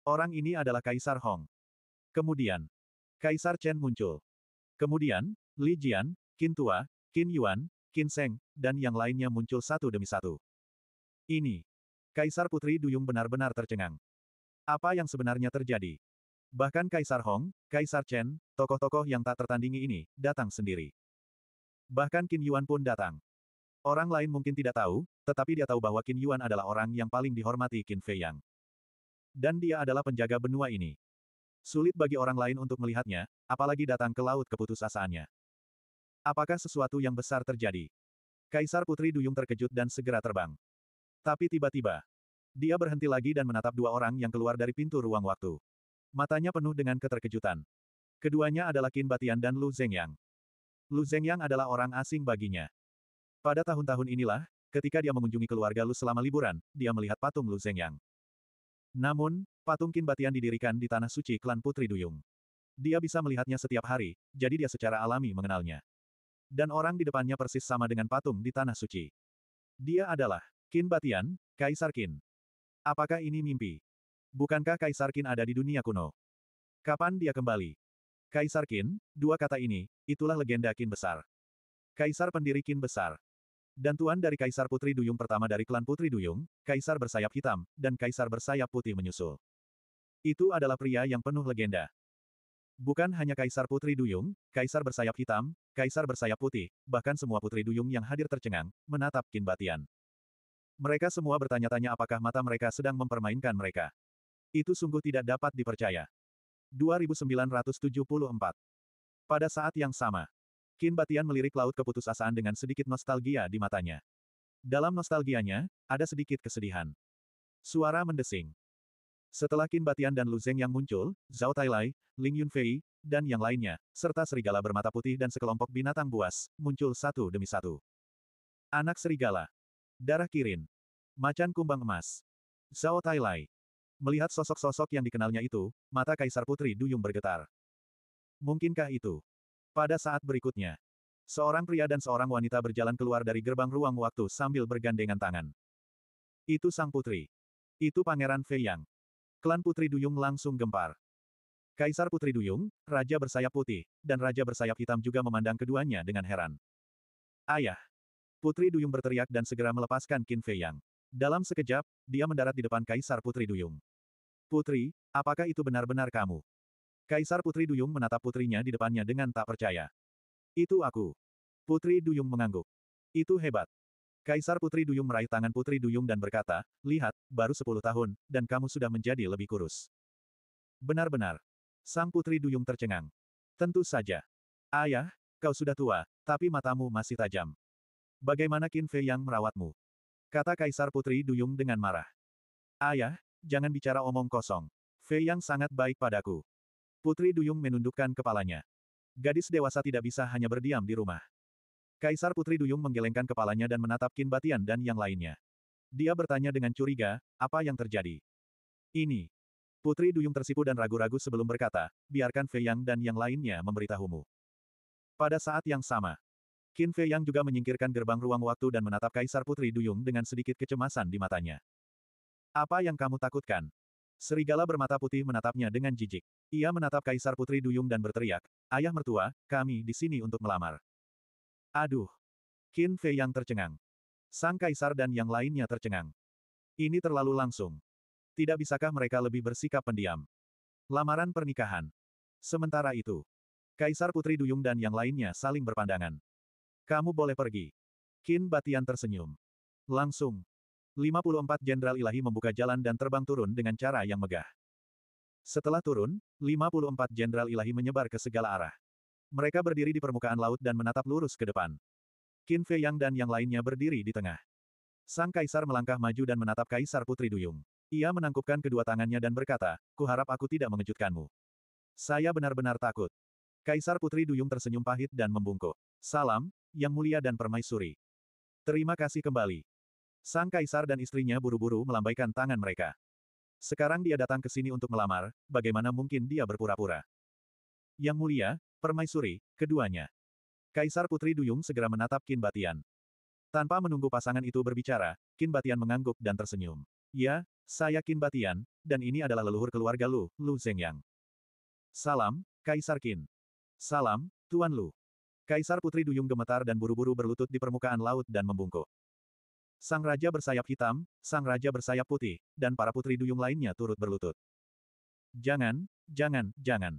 Orang ini adalah Kaisar Hong. Kemudian, Kaisar Chen muncul. Kemudian, Li Jian, Qin Tua, Qin Yuan, Qin Seng, dan yang lainnya muncul satu demi satu. Ini. Kaisar Putri Duyung benar-benar tercengang. Apa yang sebenarnya terjadi? Bahkan Kaisar Hong, Kaisar Chen, tokoh-tokoh yang tak tertandingi ini, datang sendiri. Bahkan Qin Yuan pun datang. Orang lain mungkin tidak tahu, tetapi dia tahu bahwa Qin Yuan adalah orang yang paling dihormati Qin Fei Yang. Dan dia adalah penjaga benua ini. Sulit bagi orang lain untuk melihatnya, apalagi datang ke laut keputusasaannya. Apakah sesuatu yang besar terjadi? Kaisar Putri Duyung terkejut dan segera terbang. Tapi tiba-tiba, dia berhenti lagi dan menatap dua orang yang keluar dari pintu ruang waktu. Matanya penuh dengan keterkejutan. Keduanya adalah Qin Batian dan Lu Zhengyang. Lu Zhengyang adalah orang asing baginya. Pada tahun-tahun inilah, ketika dia mengunjungi keluarga Lu selama liburan, dia melihat patung Lu Zhengyang. Namun, patung Qin Batian didirikan di tanah suci klan Putri Duyung. Dia bisa melihatnya setiap hari, jadi dia secara alami mengenalnya. Dan orang di depannya persis sama dengan patung di tanah suci. Dia adalah Kin Batian, Kaisar Kin. Apakah ini mimpi? Bukankah Kaisar Kin ada di dunia kuno? Kapan dia kembali? Kaisar Kin, dua kata ini, itulah legenda Kin besar. Kaisar pendiri Kin besar. Dan tuan dari Kaisar Putri Duyung pertama dari klan Putri Duyung, Kaisar bersayap hitam, dan Kaisar bersayap putih menyusul. Itu adalah pria yang penuh legenda. Bukan hanya Kaisar Putri Duyung, Kaisar bersayap hitam, Kaisar bersayap putih, bahkan semua Putri Duyung yang hadir tercengang, menatap Kin Batian. Mereka semua bertanya-tanya apakah mata mereka sedang mempermainkan mereka. Itu sungguh tidak dapat dipercaya. 2974 Pada saat yang sama, Kin Batian melirik laut keputusasaan dengan sedikit nostalgia di matanya. Dalam nostalgianya, ada sedikit kesedihan. Suara mendesing. Setelah Kin Batian dan Lu Zeng yang muncul, Zhao Tailai, Ling Yunfei, dan yang lainnya, serta serigala bermata putih dan sekelompok binatang buas, muncul satu demi satu. Anak serigala. Darah Kirin. Macan Kumbang Emas. Zhao Tailai. Melihat sosok-sosok yang dikenalnya itu, mata Kaisar Putri Duyung bergetar. Mungkinkah itu? Pada saat berikutnya, seorang pria dan seorang wanita berjalan keluar dari gerbang ruang waktu sambil bergandengan tangan. Itu sang putri. Itu Pangeran Fei Yang. Klan Putri Duyung langsung gempar. Kaisar Putri Duyung, Raja Bersayap Putih, dan Raja Bersayap Hitam juga memandang keduanya dengan heran. Ayah, Putri Duyung berteriak dan segera melepaskan Qin Fei Yang. Dalam sekejap, dia mendarat di depan Kaisar Putri Duyung. Putri, apakah itu benar-benar kamu? Kaisar Putri Duyung menatap putrinya di depannya dengan tak percaya. Itu aku. Putri Duyung mengangguk. Itu hebat. Kaisar Putri Duyung meraih tangan Putri Duyung dan berkata, lihat, baru 10 tahun, dan kamu sudah menjadi lebih kurus. Benar-benar. Sang Putri Duyung tercengang. Tentu saja. Ayah, kau sudah tua, tapi matamu masih tajam. Bagaimana Qin Fei yang merawatmu? Kata Kaisar Putri Duyung dengan marah. Ayah, jangan bicara omong kosong. Fei yang sangat baik padaku. Putri Duyung menundukkan kepalanya. Gadis dewasa tidak bisa hanya berdiam di rumah. Kaisar Putri Duyung menggelengkan kepalanya dan menatap Qin Batian dan yang lainnya. Dia bertanya dengan curiga, apa yang terjadi? Ini. Putri Duyung tersipu dan ragu-ragu sebelum berkata, biarkan Fei Yang dan yang lainnya memberitahumu. Pada saat yang sama, Qin Fei Yang juga menyingkirkan gerbang ruang waktu dan menatap Kaisar Putri Duyung dengan sedikit kecemasan di matanya. Apa yang kamu takutkan? Serigala bermata putih menatapnya dengan jijik. Ia menatap Kaisar Putri Duyung dan berteriak, Ayah mertua, kami di sini untuk melamar. Aduh! Qin Fei Yang tercengang. Sang Kaisar dan yang lainnya tercengang. Ini terlalu langsung. Tidak bisakah mereka lebih bersikap pendiam? Lamaran pernikahan. Sementara itu, Kaisar Putri Duyung dan yang lainnya saling berpandangan. Kamu boleh pergi. Qin Batian tersenyum. Langsung. 54 Jenderal Ilahi membuka jalan dan terbang turun dengan cara yang megah. Setelah turun, 54 Jenderal Ilahi menyebar ke segala arah. Mereka berdiri di permukaan laut dan menatap lurus ke depan. Qin Fei Yang dan yang lainnya berdiri di tengah. Sang Kaisar melangkah maju dan menatap Kaisar Putri Duyung. Ia menangkupkan kedua tangannya dan berkata, kuharap aku tidak mengejutkanmu. Saya benar-benar takut. Kaisar Putri Duyung tersenyum pahit dan membungkuk. Salam, yang Mulia dan Permaisuri. Terima kasih kembali. Sang kaisar dan istrinya buru-buru melambaikan tangan mereka. Sekarang dia datang ke sini untuk melamar, bagaimana mungkin dia berpura-pura? Yang Mulia, Permaisuri, keduanya. Kaisar Putri Duyung segera menatap Kin Batian. Tanpa menunggu pasangan itu berbicara, Kin Batian mengangguk dan tersenyum. Ya, saya Kin Batian, dan ini adalah leluhur keluarga Lu, Lu Zhengyang. Salam, Kaisar Kin. Salam, Tuan Lu. Kaisar Putri Duyung gemetar dan buru-buru berlutut di permukaan laut dan membungkuk. Sang Raja bersayap hitam, Sang Raja bersayap putih, dan para Putri Duyung lainnya turut berlutut. Jangan, jangan, jangan.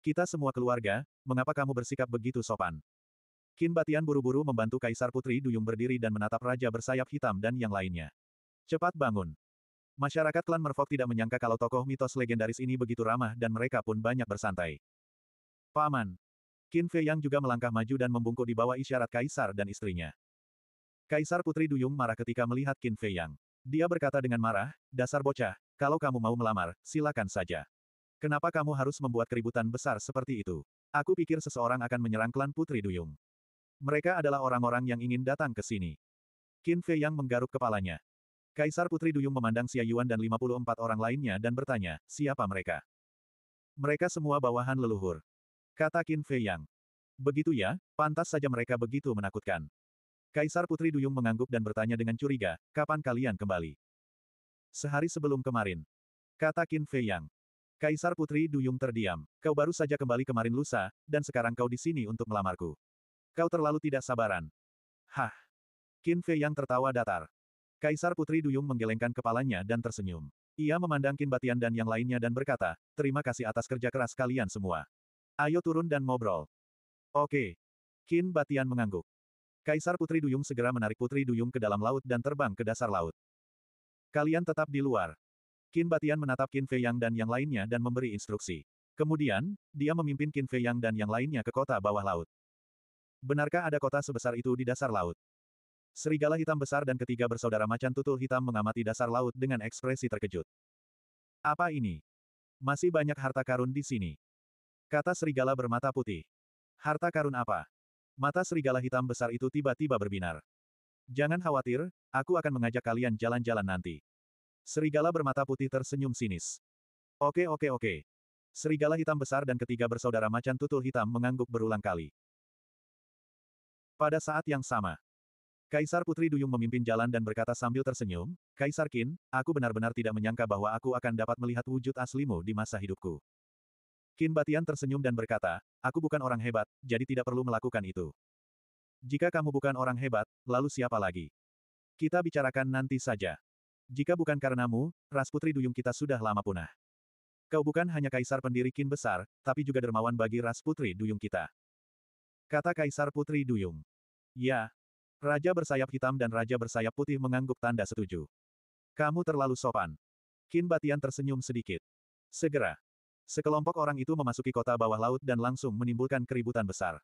Kita semua keluarga, mengapa kamu bersikap begitu sopan? Kin Batian buru-buru membantu Kaisar Putri Duyung berdiri dan menatap Raja bersayap hitam dan yang lainnya. Cepat bangun. Masyarakat klan Merfok tidak menyangka kalau tokoh mitos legendaris ini begitu ramah dan mereka pun banyak bersantai. Paman, Qin Fei Yang juga melangkah maju dan membungkuk di bawah isyarat kaisar dan istrinya. Kaisar Putri Duyung marah ketika melihat Qin Fei Yang. Dia berkata dengan marah, dasar bocah, kalau kamu mau melamar, silakan saja. Kenapa kamu harus membuat keributan besar seperti itu? Aku pikir seseorang akan menyerang klan Putri Duyung. Mereka adalah orang-orang yang ingin datang ke sini. Qin Fei Yang menggaruk kepalanya. Kaisar Putri Duyung memandang Xia Yuan dan 54 orang lainnya dan bertanya, siapa mereka? Mereka semua bawahan leluhur. Kata Qin Fei Yang. Begitu ya, pantas saja mereka begitu menakutkan. Kaisar Putri Duyung mengangguk dan bertanya dengan curiga, kapan kalian kembali? Sehari sebelum kemarin. Kata Qin Fei Yang. Kaisar Putri Duyung terdiam. Kau baru saja kembali kemarin lusa, dan sekarang kau di sini untuk melamarku. Kau terlalu tidak sabaran. Hah. Qin Fei Yang tertawa datar. Kaisar Putri Duyung menggelengkan kepalanya dan tersenyum. Ia memandang Qin Batian dan yang lainnya dan berkata, terima kasih atas kerja keras kalian semua. Ayo turun dan ngobrol. Oke. Qin Batian mengangguk. Kaisar Putri Duyung segera menarik Putri Duyung ke dalam laut dan terbang ke dasar laut. Kalian tetap di luar. Qin Batian menatap Qin Fei Yang dan yang lainnya dan memberi instruksi. Kemudian, dia memimpin Qin Fei Yang dan yang lainnya ke kota bawah laut. Benarkah ada kota sebesar itu di dasar laut? Serigala hitam besar dan ketiga bersaudara macan tutul hitam mengamati dasar laut dengan ekspresi terkejut. Apa ini? Masih banyak harta karun di sini. Kata serigala bermata putih. Harta karun apa? Mata serigala hitam besar itu tiba-tiba berbinar. Jangan khawatir, aku akan mengajak kalian jalan-jalan nanti. Serigala bermata putih tersenyum sinis. Oke oke oke. Serigala hitam besar dan ketiga bersaudara macan tutul hitam mengangguk berulang kali. Pada saat yang sama, Kaisar Putri Duyung memimpin jalan dan berkata sambil tersenyum, Kaisar Kin, aku benar-benar tidak menyangka bahwa aku akan dapat melihat wujud aslimu di masa hidupku. Qin Batian tersenyum dan berkata, aku bukan orang hebat, jadi tidak perlu melakukan itu. Jika kamu bukan orang hebat, lalu siapa lagi? Kita bicarakan nanti saja. Jika bukan karenamu, ras Putri Duyung kita sudah lama punah. Kau bukan hanya kaisar pendiri Qin besar, tapi juga dermawan bagi ras Putri Duyung kita. Kata Kaisar Putri Duyung. Ya. Raja bersayap hitam dan Raja bersayap putih mengangguk tanda setuju. Kamu terlalu sopan. Qin Batian tersenyum sedikit. Segera, Sekelompok orang itu memasuki kota bawah laut dan langsung menimbulkan keributan besar.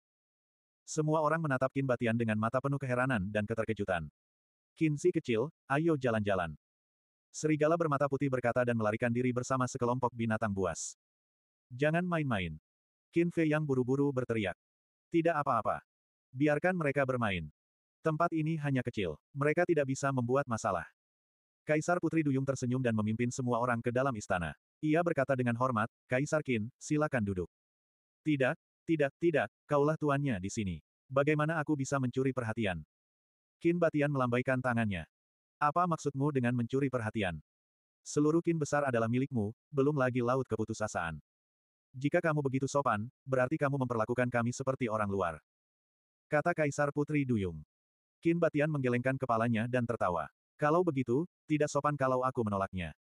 Semua orang menatap Qin Batian dengan mata penuh keheranan dan keterkejutan. Kin si kecil, ayo jalan-jalan. Serigala bermata putih berkata dan melarikan diri bersama sekelompok binatang buas. Jangan main-main. Kin Fe yang buru-buru berteriak. Tidak apa-apa. Biarkan mereka bermain. Tempat ini hanya kecil. Mereka tidak bisa membuat masalah. Kaisar Putri Duyung tersenyum dan memimpin semua orang ke dalam istana. Ia berkata dengan hormat, Kaisar Qin, silakan duduk. Tidak, tidak, tidak, kaulah tuannya di sini. Bagaimana aku bisa mencuri perhatian? Qin Batian melambaikan tangannya. Apa maksudmu dengan mencuri perhatian? Seluruh kin besar adalah milikmu, belum lagi laut keputusasaan. Jika kamu begitu sopan, berarti kamu memperlakukan kami seperti orang luar. Kata Kaisar Putri Duyung. Qin Batian menggelengkan kepalanya dan tertawa. Kalau begitu, tidak sopan kalau aku menolaknya.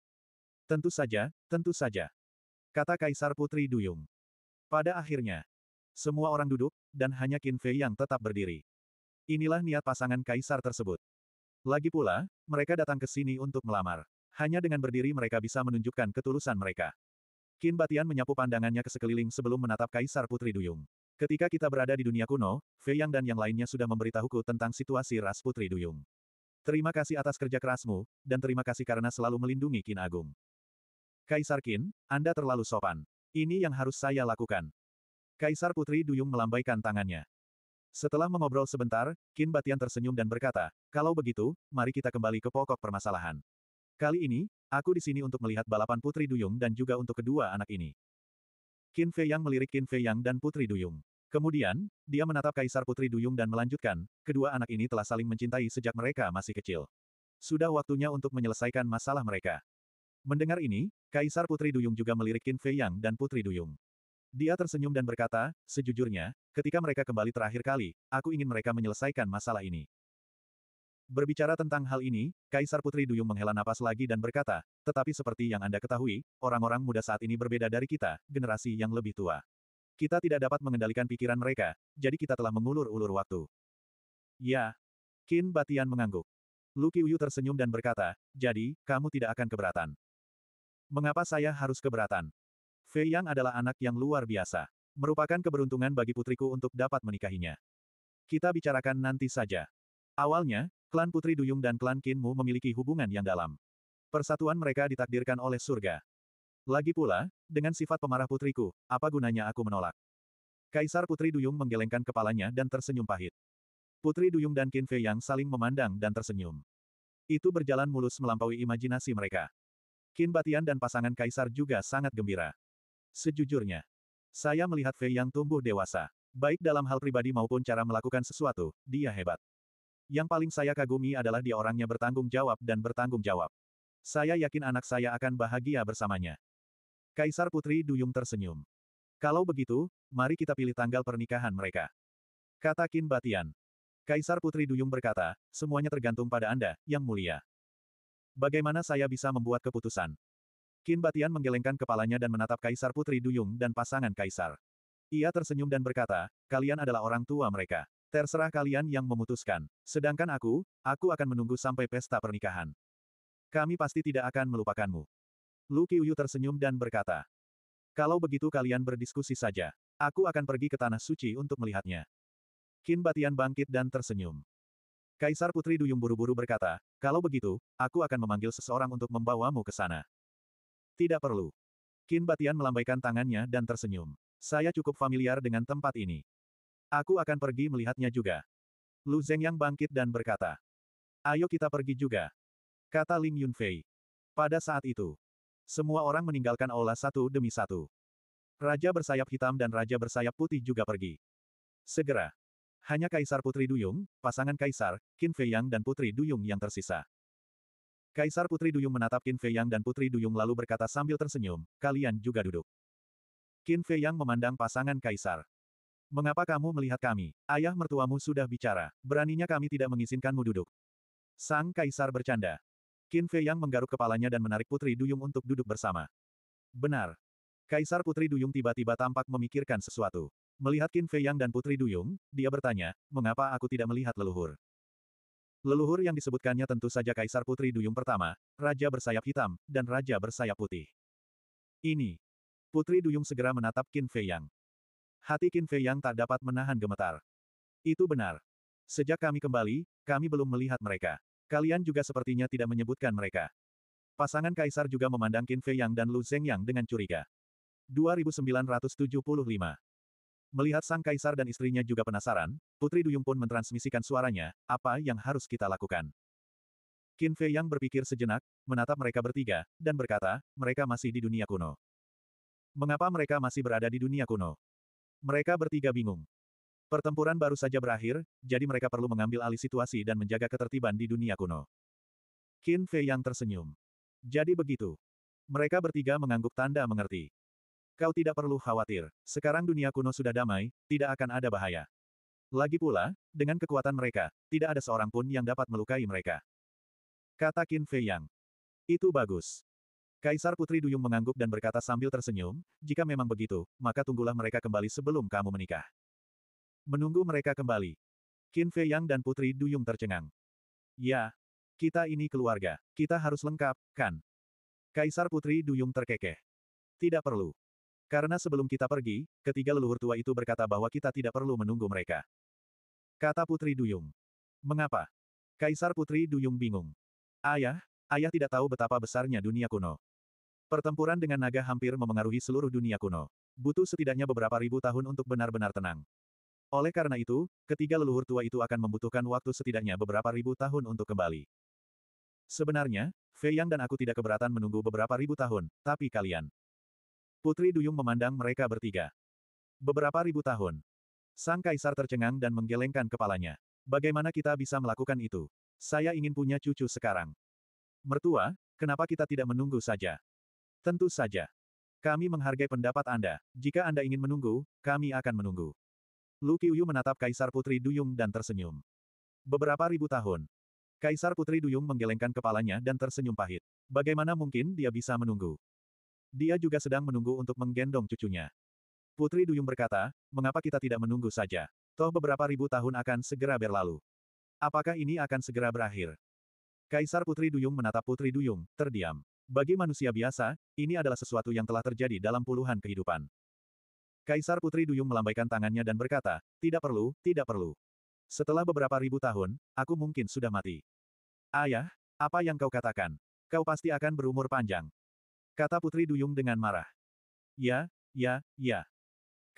Tentu saja, tentu saja. Kata Kaisar Putri Duyung. Pada akhirnya, semua orang duduk, dan hanya Qin Fei yang tetap berdiri. Inilah niat pasangan Kaisar tersebut. Lagi pula, mereka datang ke sini untuk melamar. Hanya dengan berdiri mereka bisa menunjukkan ketulusan mereka. Qin Batian menyapu pandangannya ke sekeliling sebelum menatap Kaisar Putri Duyung. Ketika kita berada di dunia kuno, Fei Yang dan yang lainnya sudah memberitahuku tentang situasi ras Putri Duyung. Terima kasih atas kerja kerasmu, dan terima kasih karena selalu melindungi Qin Agung. Kaisar Qin, Anda terlalu sopan. Ini yang harus saya lakukan. Kaisar Putri Duyung melambaikan tangannya. Setelah mengobrol sebentar, Qin Batian tersenyum dan berkata, kalau begitu, mari kita kembali ke pokok permasalahan. Kali ini, aku di sini untuk melihat balapan Putri Duyung dan juga untuk kedua anak ini. Qin Fei Yang melirik Qin Fei Yang dan Putri Duyung. Kemudian, dia menatap Kaisar Putri Duyung dan melanjutkan, kedua anak ini telah saling mencintai sejak mereka masih kecil. Sudah waktunya untuk menyelesaikan masalah mereka. Mendengar ini, Kaisar Putri Duyung juga melirik Qin Fei Yang dan Putri Duyung. Dia tersenyum dan berkata, sejujurnya, ketika mereka kembali terakhir kali, aku ingin mereka menyelesaikan masalah ini. Berbicara tentang hal ini, Kaisar Putri Duyung menghela napas lagi dan berkata, tetapi seperti yang Anda ketahui, orang-orang muda saat ini berbeda dari kita, generasi yang lebih tua. Kita tidak dapat mengendalikan pikiran mereka, jadi kita telah mengulur-ulur waktu. Ya. Qin Batian mengangguk. Lu Qiuyu tersenyum dan berkata, jadi, kamu tidak akan keberatan. Mengapa saya harus keberatan? Fei Yang adalah anak yang luar biasa. Merupakan keberuntungan bagi putriku untuk dapat menikahinya. Kita bicarakan nanti saja. Awalnya, klan Putri Duyung dan klan Kinmu memiliki hubungan yang dalam. Persatuan mereka ditakdirkan oleh surga. Lagi pula, dengan sifat pemarah putriku, apa gunanya aku menolak? Kaisar Putri Duyung menggelengkan kepalanya dan tersenyum pahit. Putri Duyung dan Kin Fei Yang saling memandang dan tersenyum. Itu berjalan mulus melampaui imajinasi mereka. Kin Batian dan pasangan kaisar juga sangat gembira. Sejujurnya, saya melihat Fei yang tumbuh dewasa. Baik dalam hal pribadi maupun cara melakukan sesuatu, dia hebat. Yang paling saya kagumi adalah di orangnya bertanggung jawab dan bertanggung jawab. Saya yakin anak saya akan bahagia bersamanya. Kaisar Putri Duyung tersenyum. Kalau begitu, mari kita pilih tanggal pernikahan mereka. Kata Kin Batian. Kaisar Putri Duyung berkata, semuanya tergantung pada Anda, Yang Mulia. Bagaimana saya bisa membuat keputusan? Qin Batian menggelengkan kepalanya dan menatap Kaisar Putri Duyung dan pasangan Kaisar. Ia tersenyum dan berkata, kalian adalah orang tua mereka. Terserah kalian yang memutuskan. Sedangkan aku, aku akan menunggu sampai pesta pernikahan. Kami pasti tidak akan melupakanmu. Lu Qiuyu tersenyum dan berkata, kalau begitu kalian berdiskusi saja. Aku akan pergi ke Tanah Suci untuk melihatnya. Qin Batian bangkit dan tersenyum. Kaisar Putri Duyung buru-buru berkata, kalau begitu, aku akan memanggil seseorang untuk membawamu ke sana. Tidak perlu. Qin Batian melambaikan tangannya dan tersenyum. Saya cukup familiar dengan tempat ini. Aku akan pergi melihatnya juga. Lu Zhengyang bangkit dan berkata, Ayo kita pergi juga. Kata Ling Yunfei. Pada saat itu, semua orang meninggalkan aula satu demi satu. Raja bersayap hitam dan raja bersayap putih juga pergi. Segera, hanya Kaisar Putri Duyung, pasangan Kaisar, Qin Fei Yang dan Putri Duyung yang tersisa. Kaisar Putri Duyung menatap Qin Fei Yang dan Putri Duyung lalu berkata sambil tersenyum, kalian juga duduk. Qin Fei Yang memandang pasangan Kaisar. Mengapa kamu melihat kami? Ayah mertuamu sudah bicara, beraninya kami tidak mengizinkanmu duduk. Sang Kaisar bercanda. Qin Fei Yang menggaruk kepalanya dan menarik Putri Duyung untuk duduk bersama. Benar. Kaisar Putri Duyung tiba-tiba tampak memikirkan sesuatu. Melihat Qin Fei Yang dan Putri Duyung, dia bertanya, mengapa aku tidak melihat leluhur? Leluhur yang disebutkannya tentu saja Kaisar Putri Duyung pertama, Raja bersayap hitam, dan Raja bersayap putih. Ini. Putri Duyung segera menatap Qin Fei Yang. Hati Qin Fei Yang tak dapat menahan gemetar. Itu benar. Sejak kami kembali, kami belum melihat mereka. Kalian juga sepertinya tidak menyebutkan mereka. Pasangan Kaisar juga memandang Qin Fei Yang dan Lu Zheng Yang dengan curiga. 2975 Melihat sang kaisar dan istrinya juga penasaran, Putri Duyung pun mentransmisikan suaranya, apa yang harus kita lakukan. Qin Fei yang berpikir sejenak, menatap mereka bertiga, dan berkata, mereka masih di dunia kuno. Mengapa mereka masih berada di dunia kuno? Mereka bertiga bingung. Pertempuran baru saja berakhir, jadi mereka perlu mengambil alih situasi dan menjaga ketertiban di dunia kuno. Qin Fei yang tersenyum. Jadi begitu. Mereka bertiga mengangguk tanda mengerti. Kau tidak perlu khawatir, sekarang dunia kuno sudah damai, tidak akan ada bahaya. Lagi pula, dengan kekuatan mereka, tidak ada seorang pun yang dapat melukai mereka. Kata Qin Fei Yang. Itu bagus. Kaisar Putri Duyung mengangguk dan berkata sambil tersenyum, jika memang begitu, maka tunggulah mereka kembali sebelum kamu menikah. Menunggu mereka kembali. Qin Fei Yang dan Putri Duyung tercengang. Ya, kita ini keluarga, kita harus lengkap, kan? Kaisar Putri Duyung terkekeh. Tidak perlu. Karena sebelum kita pergi, ketiga leluhur tua itu berkata bahwa kita tidak perlu menunggu mereka. Kata Putri Duyung. Mengapa? Kaisar Putri Duyung bingung. Ayah, ayah tidak tahu betapa besarnya dunia kuno. Pertempuran dengan naga hampir memengaruhi seluruh dunia kuno. Butuh setidaknya beberapa ribu tahun untuk benar-benar tenang. Oleh karena itu, ketiga leluhur tua itu akan membutuhkan waktu setidaknya beberapa ribu tahun untuk kembali. Sebenarnya, Fei Yang dan aku tidak keberatan menunggu beberapa ribu tahun, tapi kalian. Putri Duyung memandang mereka bertiga. Beberapa ribu tahun. Sang kaisar tercengang dan menggelengkan kepalanya. Bagaimana kita bisa melakukan itu? Saya ingin punya cucu sekarang. Mertua, kenapa kita tidak menunggu saja? Tentu saja. Kami menghargai pendapat Anda. Jika Anda ingin menunggu, kami akan menunggu. Lu Qiuyu menatap Kaisar Putri Duyung dan tersenyum. Beberapa ribu tahun. Kaisar Putri Duyung menggelengkan kepalanya dan tersenyum pahit. Bagaimana mungkin dia bisa menunggu? Dia juga sedang menunggu untuk menggendong cucunya. Putri Duyung berkata, mengapa kita tidak menunggu saja? Toh beberapa ribu tahun akan segera berlalu. Apakah ini akan segera berakhir? Kaisar Putri Duyung menatap Putri Duyung, terdiam. Bagi manusia biasa, ini adalah sesuatu yang telah terjadi dalam puluhan kehidupan. Kaisar Putri Duyung melambaikan tangannya dan berkata, tidak perlu, tidak perlu. Setelah beberapa ribu tahun, aku mungkin sudah mati. Ayah, apa yang kau katakan? Kau pasti akan berumur panjang. Kata Putri Duyung dengan marah. Ya, ya, ya.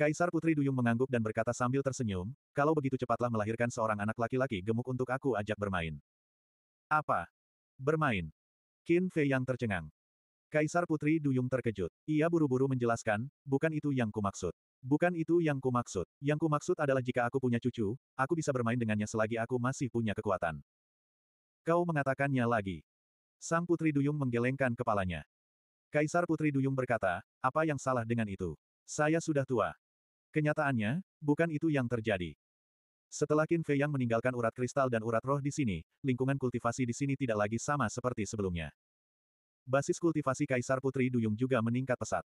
Kaisar Putri Duyung mengangguk dan berkata sambil tersenyum, kalau begitu cepatlah melahirkan seorang anak laki-laki gemuk untuk aku ajak bermain. Apa? Bermain. Qin Fei yang tercengang. Kaisar Putri Duyung terkejut. Ia buru-buru menjelaskan, bukan itu yang kumaksud. Bukan itu yang kumaksud. Yang kumaksud adalah jika aku punya cucu, aku bisa bermain dengannya selagi aku masih punya kekuatan. Kau mengatakannya lagi. Sang Putri Duyung menggelengkan kepalanya. Kaisar Putri Duyung berkata, apa yang salah dengan itu? Saya sudah tua. Kenyataannya, bukan itu yang terjadi. Setelah Qin Fei Yang meninggalkan urat kristal dan urat roh di sini, lingkungan kultivasi di sini tidak lagi sama seperti sebelumnya. Basis kultivasi Kaisar Putri Duyung juga meningkat pesat.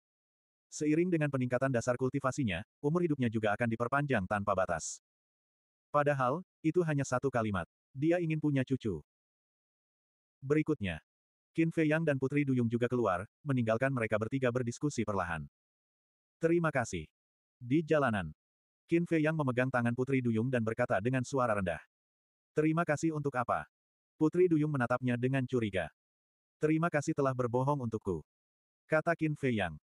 Seiring dengan peningkatan dasar kultivasinya, umur hidupnya juga akan diperpanjang tanpa batas. Padahal, itu hanya satu kalimat. Dia ingin punya cucu. Berikutnya, Qin Fei Yang dan Putri Duyung juga keluar, meninggalkan mereka bertiga berdiskusi perlahan. Terima kasih. Di jalanan, Qin Fei Yang memegang tangan Putri Duyung dan berkata dengan suara rendah. Terima kasih untuk apa? Putri Duyung menatapnya dengan curiga. Terima kasih telah berbohong untukku. Kata Qin Fei Yang.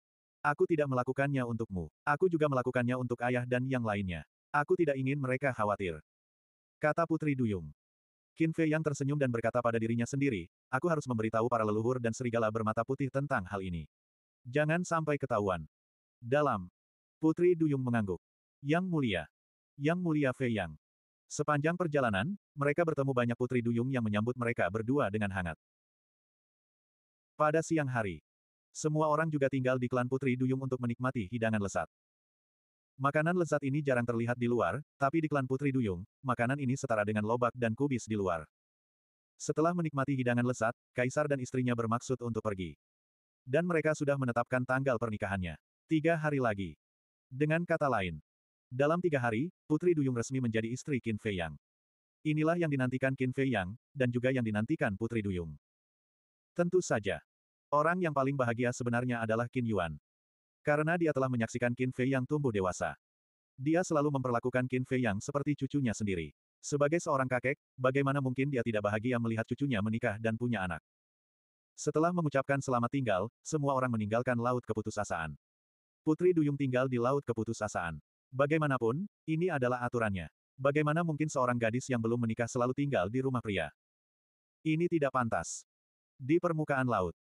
Aku tidak melakukannya untukmu. Aku juga melakukannya untuk ayah dan yang lainnya. Aku tidak ingin mereka khawatir. Kata Putri Duyung. Qin Fei yang tersenyum dan berkata pada dirinya sendiri, aku harus memberitahu para leluhur dan serigala bermata putih tentang hal ini. Jangan sampai ketahuan. Dalam. Putri Duyung mengangguk. Yang mulia. Yang mulia Fei Yang. Sepanjang perjalanan, mereka bertemu banyak Putri Duyung yang menyambut mereka berdua dengan hangat. Pada siang hari, semua orang juga tinggal di klan Putri Duyung untuk menikmati hidangan lesat. Makanan lezat ini jarang terlihat di luar, tapi di klan Putri Duyung, makanan ini setara dengan lobak dan kubis di luar. Setelah menikmati hidangan lezat, Kaisar dan istrinya bermaksud untuk pergi. Dan mereka sudah menetapkan tanggal pernikahannya. Tiga hari lagi. Dengan kata lain, dalam tiga hari, Putri Duyung resmi menjadi istri Qin Fei Yang. Inilah yang dinantikan Qin Fei Yang, dan juga yang dinantikan Putri Duyung. Tentu saja. Orang yang paling bahagia sebenarnya adalah Qin Yuan. Karena dia telah menyaksikan Qin Fei yang tumbuh dewasa. Dia selalu memperlakukan Qin Fei yang seperti cucunya sendiri. Sebagai seorang kakek, bagaimana mungkin dia tidak bahagia melihat cucunya menikah dan punya anak? Setelah mengucapkan selamat tinggal, semua orang meninggalkan Laut Keputusasaan. Putri Duyung tinggal di Laut Keputusasaan. Bagaimanapun, ini adalah aturannya. Bagaimana mungkin seorang gadis yang belum menikah selalu tinggal di rumah pria? Ini tidak pantas. Di permukaan laut,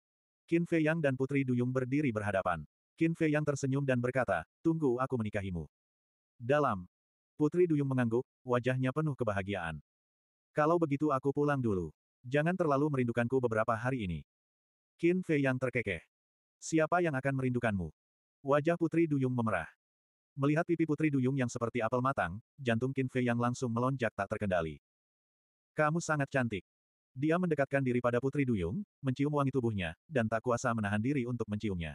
Qin Fei Yang dan Putri Duyung berdiri berhadapan. Qin Fei yang tersenyum dan berkata, tunggu aku menikahimu. Dalam. Putri Duyung mengangguk, wajahnya penuh kebahagiaan. Kalau begitu aku pulang dulu. Jangan terlalu merindukanku beberapa hari ini. Qin Fei yang terkekeh. Siapa yang akan merindukanmu? Wajah Putri Duyung memerah. Melihat pipi Putri Duyung yang seperti apel matang, jantung Qin Fei yang langsung melonjak tak terkendali. Kamu sangat cantik. Dia mendekatkan diri pada Putri Duyung, mencium wangi tubuhnya, dan tak kuasa menahan diri untuk menciumnya.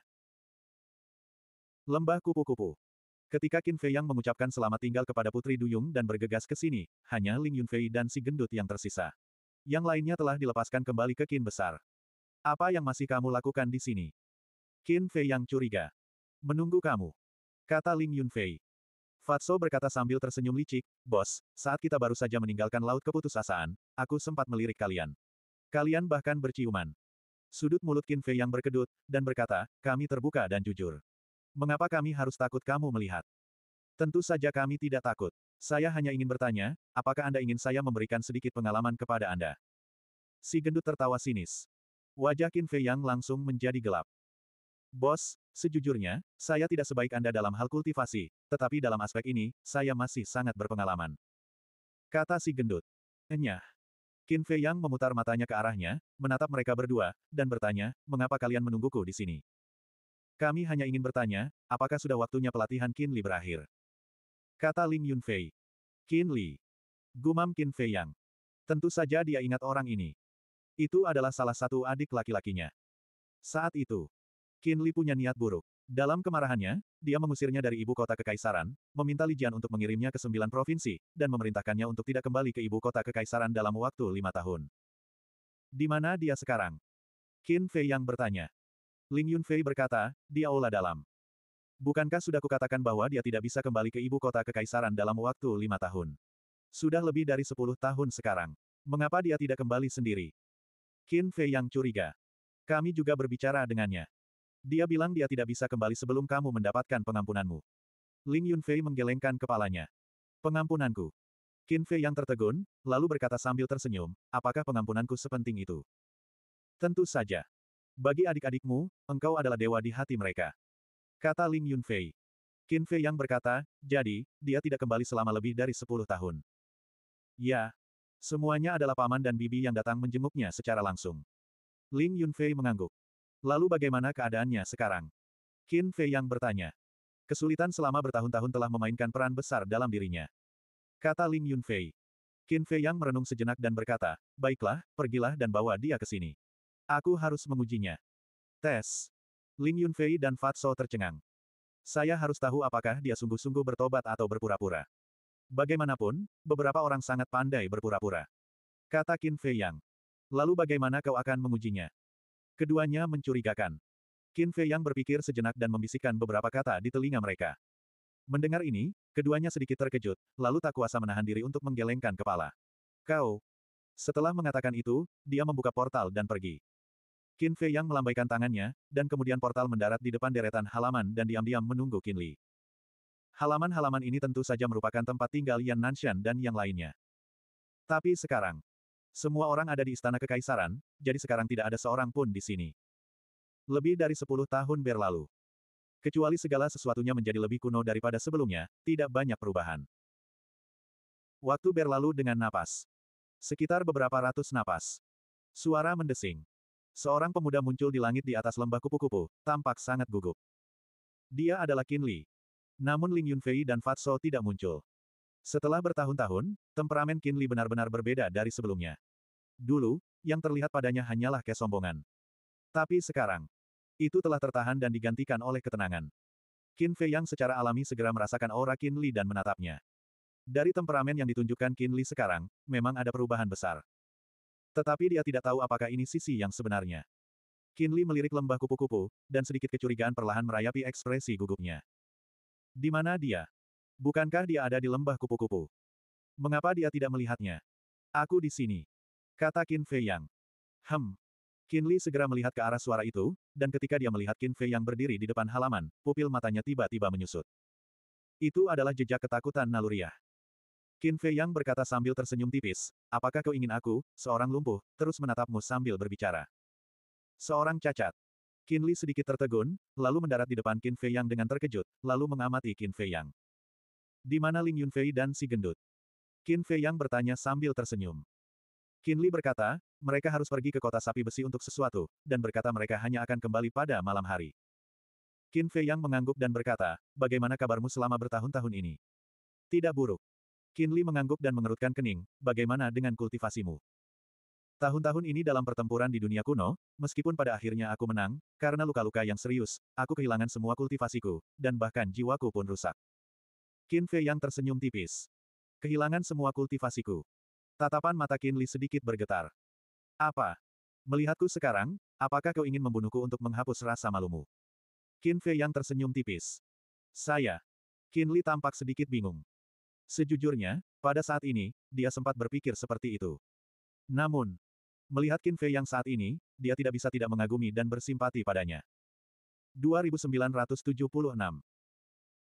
Lembah kupu-kupu. Ketika Qin Fei Yang mengucapkan selamat tinggal kepada Putri Duyung dan bergegas ke sini, hanya Ling Yunfei dan si gendut yang tersisa. Yang lainnya telah dilepaskan kembali ke Qin Besar. Apa yang masih kamu lakukan di sini? Qin Fei Yang curiga. Menunggu kamu. Kata Ling Yunfei. Fatso berkata sambil tersenyum licik, Bos, saat kita baru saja meninggalkan Laut Keputusasaan, aku sempat melirik kalian. Kalian bahkan berciuman. Sudut mulut Qin Fei Yang berkedut, dan berkata, kami terbuka dan jujur. Mengapa kami harus takut kamu melihat? Tentu saja kami tidak takut. Saya hanya ingin bertanya, apakah Anda ingin saya memberikan sedikit pengalaman kepada Anda? Si gendut tertawa sinis. Wajah Qin Fei Yang langsung menjadi gelap. Bos, sejujurnya, saya tidak sebaik Anda dalam hal kultivasi, tetapi dalam aspek ini, saya masih sangat berpengalaman. Kata si gendut. Enyah. Qin Fei Yang memutar matanya ke arahnya, menatap mereka berdua, dan bertanya, mengapa kalian menungguku di sini? Kami hanya ingin bertanya, apakah sudah waktunya pelatihan Qin Li berakhir? Kata Ling Yunfei. Qin Li. Gumam Qin Fei Yang. Tentu saja dia ingat orang ini. Itu adalah salah satu adik laki-lakinya. Saat itu, Qin Li punya niat buruk. Dalam kemarahannya, dia mengusirnya dari ibu kota kekaisaran, meminta Lijian untuk mengirimnya ke sembilan provinsi, dan memerintahkannya untuk tidak kembali ke ibu kota kekaisaran dalam waktu lima tahun. Di mana dia sekarang? Qin Fei Yang bertanya. Ling Yunfei berkata, di aula dalam. Bukankah sudah kukatakan bahwa dia tidak bisa kembali ke ibu kota kekaisaran dalam waktu lima tahun? Sudah lebih dari sepuluh tahun sekarang. Mengapa dia tidak kembali sendiri? Qin Fei yang curiga. Kami juga berbicara dengannya. Dia bilang dia tidak bisa kembali sebelum kamu mendapatkan pengampunanmu. Ling Yunfei menggelengkan kepalanya. Pengampunanku. Qin Fei yang tertegun, lalu berkata sambil tersenyum, apakah pengampunanku sepenting itu? Tentu saja. Bagi adik-adikmu, engkau adalah dewa di hati mereka. Kata Ling Yunfei. Qin Fei yang berkata, jadi, dia tidak kembali selama lebih dari sepuluh tahun. Ya. Semuanya adalah paman dan bibi yang datang menjenguknya secara langsung. Ling Yunfei mengangguk. Lalu bagaimana keadaannya sekarang? Qin Fei yang bertanya. Kesulitan selama bertahun-tahun telah memainkan peran besar dalam dirinya. Kata Ling Yunfei. Qin Fei yang merenung sejenak dan berkata, baiklah, pergilah dan bawa dia ke sini. Aku harus mengujinya. Tes. Lin Yunfei dan Fatso tercengang. Saya harus tahu apakah dia sungguh-sungguh bertobat atau berpura-pura. Bagaimanapun, beberapa orang sangat pandai berpura-pura. Kata Qin Fei Yang. Lalu bagaimana kau akan mengujinya? Keduanya mencurigakan. Qin Fei Yang berpikir sejenak dan membisikkan beberapa kata di telinga mereka. Mendengar ini, keduanya sedikit terkejut, lalu tak kuasa menahan diri untuk menggelengkan kepala. Kau. Setelah mengatakan itu, dia membuka portal dan pergi. Qin Fei yang melambaikan tangannya, dan kemudian portal mendarat di depan deretan halaman dan diam-diam menunggu Qin Li. Halaman-halaman ini tentu saja merupakan tempat tinggal Yan Nanshan dan yang lainnya. Tapi sekarang, semua orang ada di istana kekaisaran, jadi sekarang tidak ada seorang pun di sini. Lebih dari sepuluh tahun berlalu. Kecuali segala sesuatunya menjadi lebih kuno daripada sebelumnya, tidak banyak perubahan. Waktu berlalu dengan napas. Sekitar beberapa ratus napas. Suara mendesing. Seorang pemuda muncul di langit di atas lembah kupu-kupu, tampak sangat gugup. Dia adalah Qin Li. Namun Ling Yunfei dan Fatso tidak muncul. Setelah bertahun-tahun, temperamen Qin Li benar-benar berbeda dari sebelumnya. Dulu, yang terlihat padanya hanyalah kesombongan. Tapi sekarang, itu telah tertahan dan digantikan oleh ketenangan. Qin Fei yang secara alami segera merasakan aura Qin Li dan menatapnya. Dari temperamen yang ditunjukkan Qin Li sekarang, memang ada perubahan besar. Tetapi dia tidak tahu apakah ini sisi yang sebenarnya. Kinli melirik lembah kupu-kupu, dan sedikit kecurigaan perlahan merayapi ekspresi gugupnya. Di mana dia? Bukankah dia ada di lembah kupu-kupu? Mengapa dia tidak melihatnya? Aku di sini. Kata Qin Fei Yang. Hem. Li segera melihat ke arah suara itu, dan ketika dia melihat Qin Fei Yang berdiri di depan halaman, pupil matanya tiba-tiba menyusut. Itu adalah jejak ketakutan naluriah. Qin Fei Yang berkata sambil tersenyum tipis, apakah kau ingin aku, seorang lumpuh, terus menatapmu sambil berbicara. Seorang cacat. Qin Li sedikit tertegun, lalu mendarat di depan Qin Fei Yang dengan terkejut, lalu mengamati Qin Fei Yang. Di mana Ling Yun Fei dan si gendut? Qin Fei Yang bertanya sambil tersenyum. Qin Li berkata, mereka harus pergi ke kota sapi besi untuk sesuatu, dan berkata mereka hanya akan kembali pada malam hari. Qin Fei Yang mengangguk dan berkata, bagaimana kabarmu selama bertahun-tahun ini? Tidak buruk. Kinli mengangguk dan mengerutkan kening, bagaimana dengan kultivasimu? Tahun-tahun ini dalam pertempuran di dunia kuno, meskipun pada akhirnya aku menang, karena luka-luka yang serius, aku kehilangan semua kultivasiku, dan bahkan jiwaku pun rusak. Qin Fei yang tersenyum tipis. Kehilangan semua kultivasiku. Tatapan mata Qin Li sedikit bergetar. Apa? Melihatku sekarang, apakah kau ingin membunuhku untuk menghapus rasa malumu? Qin Fei yang tersenyum tipis. Saya. Qin Li tampak sedikit bingung. Sejujurnya, pada saat ini, dia sempat berpikir seperti itu. Namun, melihat Qin Fei yang saat ini, dia tidak bisa tidak mengagumi dan bersimpati padanya. 2976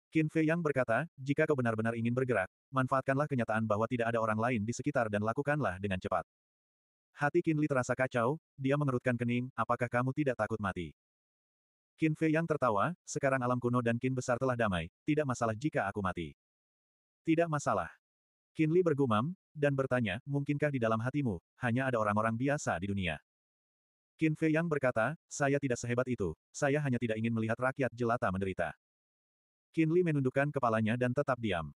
Qin Fei yang berkata, jika kau benar-benar ingin bergerak, manfaatkanlah kenyataan bahwa tidak ada orang lain di sekitar dan lakukanlah dengan cepat. Hati Qin Li terasa kacau, dia mengerutkan kening, apakah kamu tidak takut mati? Qin Fei yang tertawa, sekarang alam kuno dan Qin besar telah damai, tidak masalah jika aku mati. Tidak masalah. Kinli bergumam, dan bertanya, mungkinkah di dalam hatimu, hanya ada orang-orang biasa di dunia? Qin Fei Yang berkata, saya tidak sehebat itu, saya hanya tidak ingin melihat rakyat jelata menderita. Qin Li menundukkan kepalanya dan tetap diam.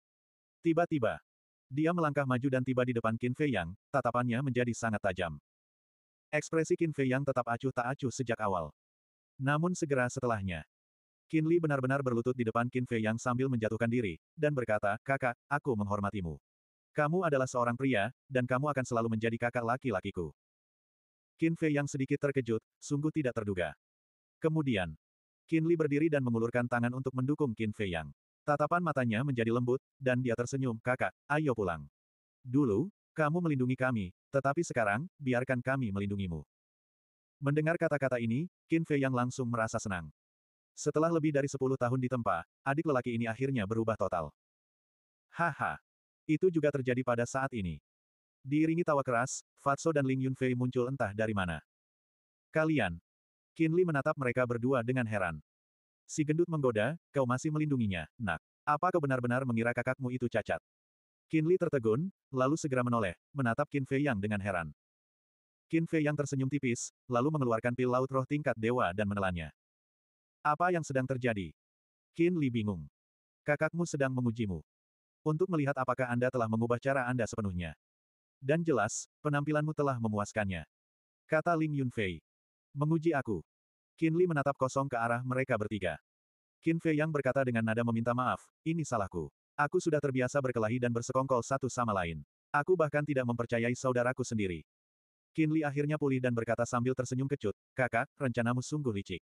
Tiba-tiba, dia melangkah maju dan tiba di depan Qin Fei Yang, tatapannya menjadi sangat tajam. Ekspresi Qin Fei Yang tetap acuh tak acuh sejak awal. Namun segera setelahnya, Qin Li benar-benar berlutut di depan Qin Fei Yang sambil menjatuhkan diri, dan berkata, kakak, aku menghormatimu. Kamu adalah seorang pria, dan kamu akan selalu menjadi kakak laki-lakiku. Qin Fei Yang sedikit terkejut, sungguh tidak terduga. Kemudian, Qin Li berdiri dan mengulurkan tangan untuk mendukung Qin Fei Yang. Tatapan matanya menjadi lembut, dan dia tersenyum, kakak, ayo pulang. Dulu, kamu melindungi kami, tetapi sekarang, biarkan kami melindungimu. Mendengar kata-kata ini, Qin Fei Yang langsung merasa senang. Setelah lebih dari 10 tahun ditempa, adik lelaki ini akhirnya berubah total. Haha. Itu juga terjadi pada saat ini. Diiringi tawa keras, Fatso dan Ling Yunfei muncul entah dari mana. Kalian. Kinli menatap mereka berdua dengan heran. Si gendut menggoda, kau masih melindunginya, nak. Apa kau benar-benar mengira kakakmu itu cacat? Kinli tertegun, lalu segera menoleh, menatap Qin Fei Yang dengan heran. Qin Fei Yang tersenyum tipis, lalu mengeluarkan pil laut roh tingkat dewa dan menelannya. Apa yang sedang terjadi? Qin Li bingung. Kakakmu sedang mengujimu. Untuk melihat apakah Anda telah mengubah cara Anda sepenuhnya. Dan jelas, penampilanmu telah memuaskannya. Kata Ling Yunfei. Menguji aku. Qin Li menatap kosong ke arah mereka bertiga. Qin Fei yang berkata dengan nada meminta maaf, ini salahku. Aku sudah terbiasa berkelahi dan bersekongkol satu sama lain. Aku bahkan tidak mempercayai saudaraku sendiri. Li akhirnya pulih dan berkata sambil tersenyum kecut, kakak, rencanamu sungguh licik.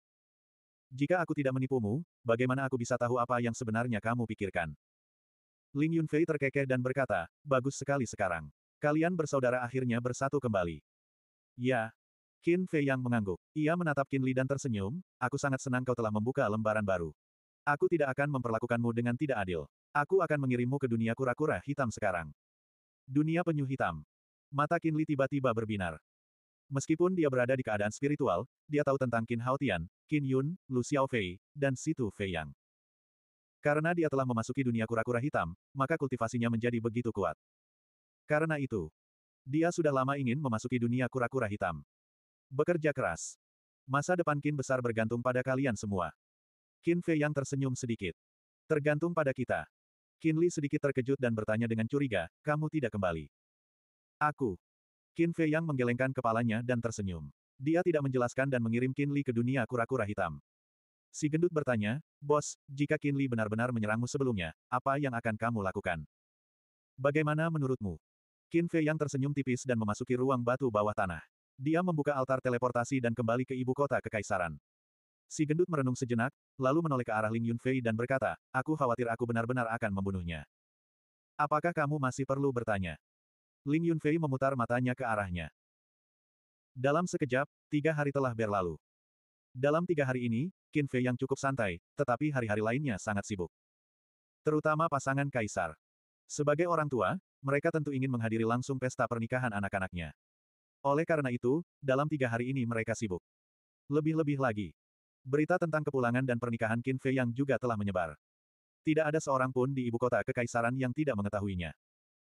Jika aku tidak menipumu, bagaimana aku bisa tahu apa yang sebenarnya kamu pikirkan? Ling Yunfei terkekeh dan berkata, bagus sekali sekarang. Kalian bersaudara akhirnya bersatu kembali. Ya. Qin Fei yang mengangguk. Ia menatap Qin Li dan tersenyum, aku sangat senang kau telah membuka lembaran baru. Aku tidak akan memperlakukanmu dengan tidak adil. Aku akan mengirimmu ke dunia kura-kura hitam sekarang. Dunia penyu hitam. Mata Qin Li tiba-tiba berbinar. Meskipun dia berada di keadaan spiritual, dia tahu tentang Qin Haotian, Qin Yun, Lu Xiaofei, dan Situ Fei Yang. Karena dia telah memasuki dunia kura-kura hitam, maka kultivasinya menjadi begitu kuat. Karena itu, dia sudah lama ingin memasuki dunia kura-kura hitam. Bekerja keras. Masa depan Qin besar bergantung pada kalian semua. Qin Yang tersenyum sedikit. Tergantung pada kita. Qin Li sedikit terkejut dan bertanya dengan curiga, kamu tidak kembali. Aku, Qin Fei Yang menggelengkan kepalanya dan tersenyum. Dia tidak menjelaskan dan mengirim Qin Li ke dunia kura-kura hitam. Si gendut bertanya, Bos, jika Qin Li benar-benar menyerangmu sebelumnya, apa yang akan kamu lakukan? Bagaimana menurutmu? Qin Fei yang tersenyum tipis dan memasuki ruang batu bawah tanah. Dia membuka altar teleportasi dan kembali ke ibu kota kekaisaran. Si gendut merenung sejenak, lalu menoleh ke arah Ling Yunfei dan berkata, Aku khawatir aku benar-benar akan membunuhnya. Apakah kamu masih perlu bertanya? Ling Yunfei memutar matanya ke arahnya. Dalam sekejap, tiga hari telah berlalu. Dalam tiga hari ini, Qin Fei yang cukup santai, tetapi hari-hari lainnya sangat sibuk. Terutama pasangan Kaisar. Sebagai orang tua, mereka tentu ingin menghadiri langsung pesta pernikahan anak-anaknya. Oleh karena itu, dalam tiga hari ini mereka sibuk. Lebih-lebih lagi, berita tentang kepulangan dan pernikahan Qin Fei yang juga telah menyebar. Tidak ada seorang pun di ibu kota kekaisaran yang tidak mengetahuinya.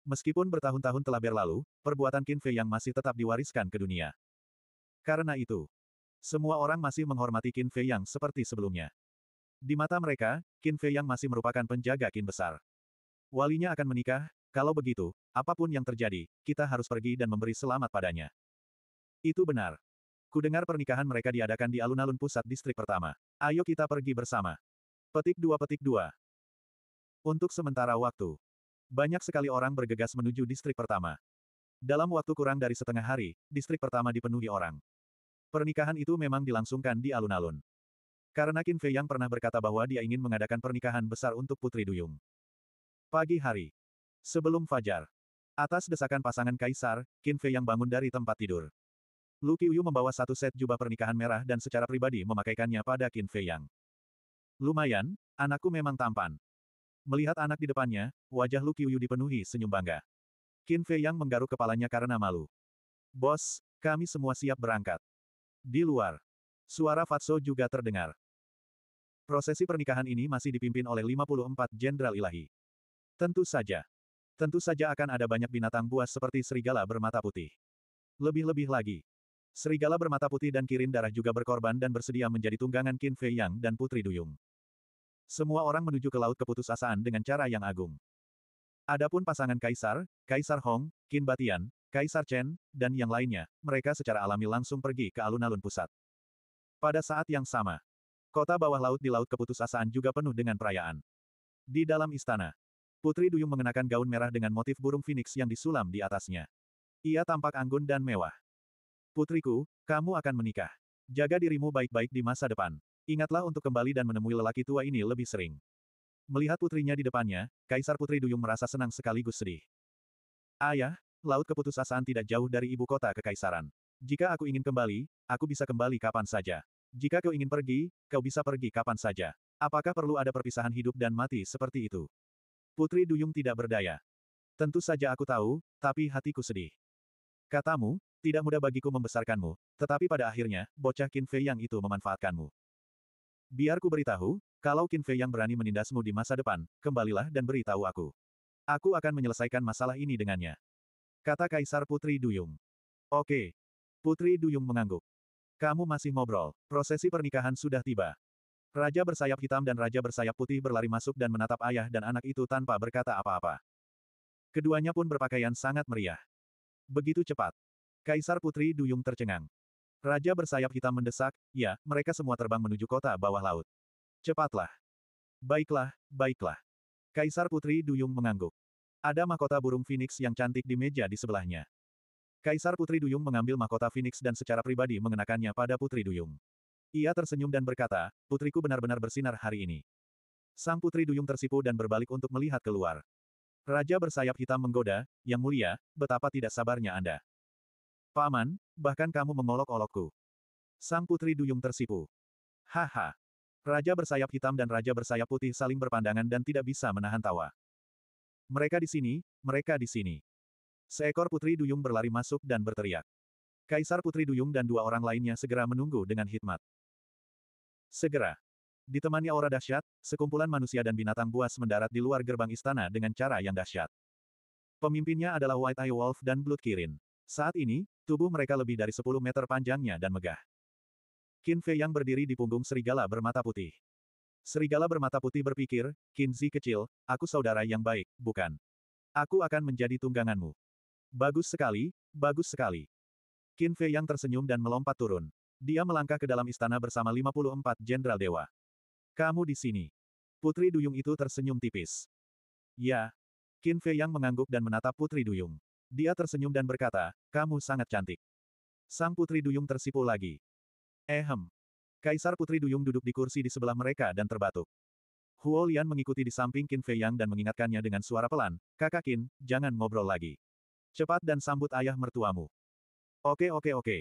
Meskipun bertahun-tahun telah berlalu, perbuatan Qin Fei yang masih tetap diwariskan ke dunia. Karena itu, semua orang masih menghormati Qin Fei yang seperti sebelumnya. Di mata mereka, Qin Fei yang masih merupakan penjaga Qin besar. Walinya akan menikah, kalau begitu, apapun yang terjadi, kita harus pergi dan memberi selamat padanya. Itu benar. Kudengar pernikahan mereka diadakan di alun-alun pusat distrik pertama. Ayo kita pergi bersama. Petik dua petik dua. Untuk sementara waktu, banyak sekali orang bergegas menuju distrik pertama. Dalam waktu kurang dari setengah hari, distrik pertama dipenuhi orang. Pernikahan itu memang dilangsungkan di alun-alun. Karena Qin Fei yang pernah berkata bahwa dia ingin mengadakan pernikahan besar untuk Putri Duyung. Pagi hari. Sebelum fajar. Atas desakan pasangan kaisar, Qin Fei yang bangun dari tempat tidur. Lu Qiuyu membawa satu set jubah pernikahan merah dan secara pribadi memakaikannya pada Qin Fei yang. Lumayan, anakku memang tampan. Melihat anak di depannya, wajah Lu Qiuyu dipenuhi senyum bangga. Qin Fei Yang menggaruk kepalanya karena malu. Bos, kami semua siap berangkat. Di luar, suara Fatso juga terdengar. Prosesi pernikahan ini masih dipimpin oleh 54 jenderal ilahi. Tentu saja. Tentu saja akan ada banyak binatang buas seperti serigala bermata putih. Lebih-lebih lagi, Serigala bermata putih dan kirin darah juga berkorban dan bersedia menjadi tunggangan Qin Fei Yang dan Putri Duyung. Semua orang menuju ke Laut Keputusasaan dengan cara yang agung. Adapun pasangan Kaisar, Kaisar Hong, Qin Batian, Kaisar Chen, dan yang lainnya, mereka secara alami langsung pergi ke alun-alun pusat. Pada saat yang sama, kota bawah laut di Laut Keputusasaan juga penuh dengan perayaan. Di dalam istana, Putri Duyung mengenakan gaun merah dengan motif burung phoenix yang disulam di atasnya. Ia tampak anggun dan mewah. Putriku, kamu akan menikah. Jaga dirimu baik-baik di masa depan. Ingatlah untuk kembali dan menemui lelaki tua ini lebih sering. Melihat putrinya di depannya, Kaisar Putri Duyung merasa senang sekaligus sedih. Ayah, laut keputusasaan tidak jauh dari ibu kota kekaisaran. Jika aku ingin kembali, aku bisa kembali kapan saja. Jika kau ingin pergi, kau bisa pergi kapan saja. Apakah perlu ada perpisahan hidup dan mati seperti itu? Putri Duyung tidak berdaya. Tentu saja aku tahu, tapi hatiku sedih. Katamu, tidak mudah bagiku membesarkanmu, tetapi pada akhirnya, bocah Qin yang itu memanfaatkanmu. Biar ku beritahu, kalau Qin Fei yang berani menindasmu di masa depan, kembalilah dan beritahu aku. Aku akan menyelesaikan masalah ini dengannya. Kata Kaisar Putri Duyung. Oke. Putri Duyung mengangguk. Kamu masih ngobrol, prosesi pernikahan sudah tiba. Raja bersayap hitam dan raja bersayap putih berlari masuk dan menatap ayah dan anak itu tanpa berkata apa-apa. Keduanya pun berpakaian sangat meriah. Begitu cepat. Kaisar Putri Duyung tercengang. Raja bersayap hitam mendesak, ya, mereka semua terbang menuju kota bawah laut. Cepatlah. Baiklah, baiklah. Kaisar Putri Duyung mengangguk. Ada mahkota burung Phoenix yang cantik di meja di sebelahnya. Kaisar Putri Duyung mengambil mahkota Phoenix dan secara pribadi mengenakannya pada Putri Duyung. Ia tersenyum dan berkata, putriku benar-benar bersinar hari ini. Sang Putri Duyung tersipu dan berbalik untuk melihat keluar. Raja bersayap hitam menggoda, yang mulia, betapa tidak sabarnya Anda. Paman, bahkan kamu mengolok-olokku. Sang Putri Duyung tersipu. Haha. Raja bersayap hitam dan Raja bersayap putih saling berpandangan dan tidak bisa menahan tawa. Mereka di sini, mereka di sini. Seekor Putri Duyung berlari masuk dan berteriak. Kaisar Putri Duyung dan dua orang lainnya segera menunggu dengan hikmat. Segera. Ditemani aura dahsyat, sekumpulan manusia dan binatang buas mendarat di luar gerbang istana dengan cara yang dahsyat. Pemimpinnya adalah White Eye Wolf dan Blood Kirin. Saat ini, Tubuh mereka lebih dari 10 meter panjangnya dan megah. Qin Fei yang berdiri di punggung serigala bermata putih. Serigala bermata putih berpikir, Qin Zi kecil, aku saudara yang baik, bukan? Aku akan menjadi tungganganmu. Bagus sekali, bagus sekali. Qin Fei yang tersenyum dan melompat turun. Dia melangkah ke dalam istana bersama 54 jenderal dewa. Kamu di sini. Putri Duyung itu tersenyum tipis. Ya. Qin Fei yang mengangguk dan menatap Putri Duyung. Dia tersenyum dan berkata, kamu sangat cantik. Sang Putri Duyung tersipu lagi. Ehem. Eh, Kaisar Putri Duyung duduk di kursi di sebelah mereka dan terbatuk. Huo Lian mengikuti di samping Qin Fei Yang dan mengingatkannya dengan suara pelan, kakak Qin, jangan ngobrol lagi. Cepat dan sambut ayah mertuamu. Oke oke oke.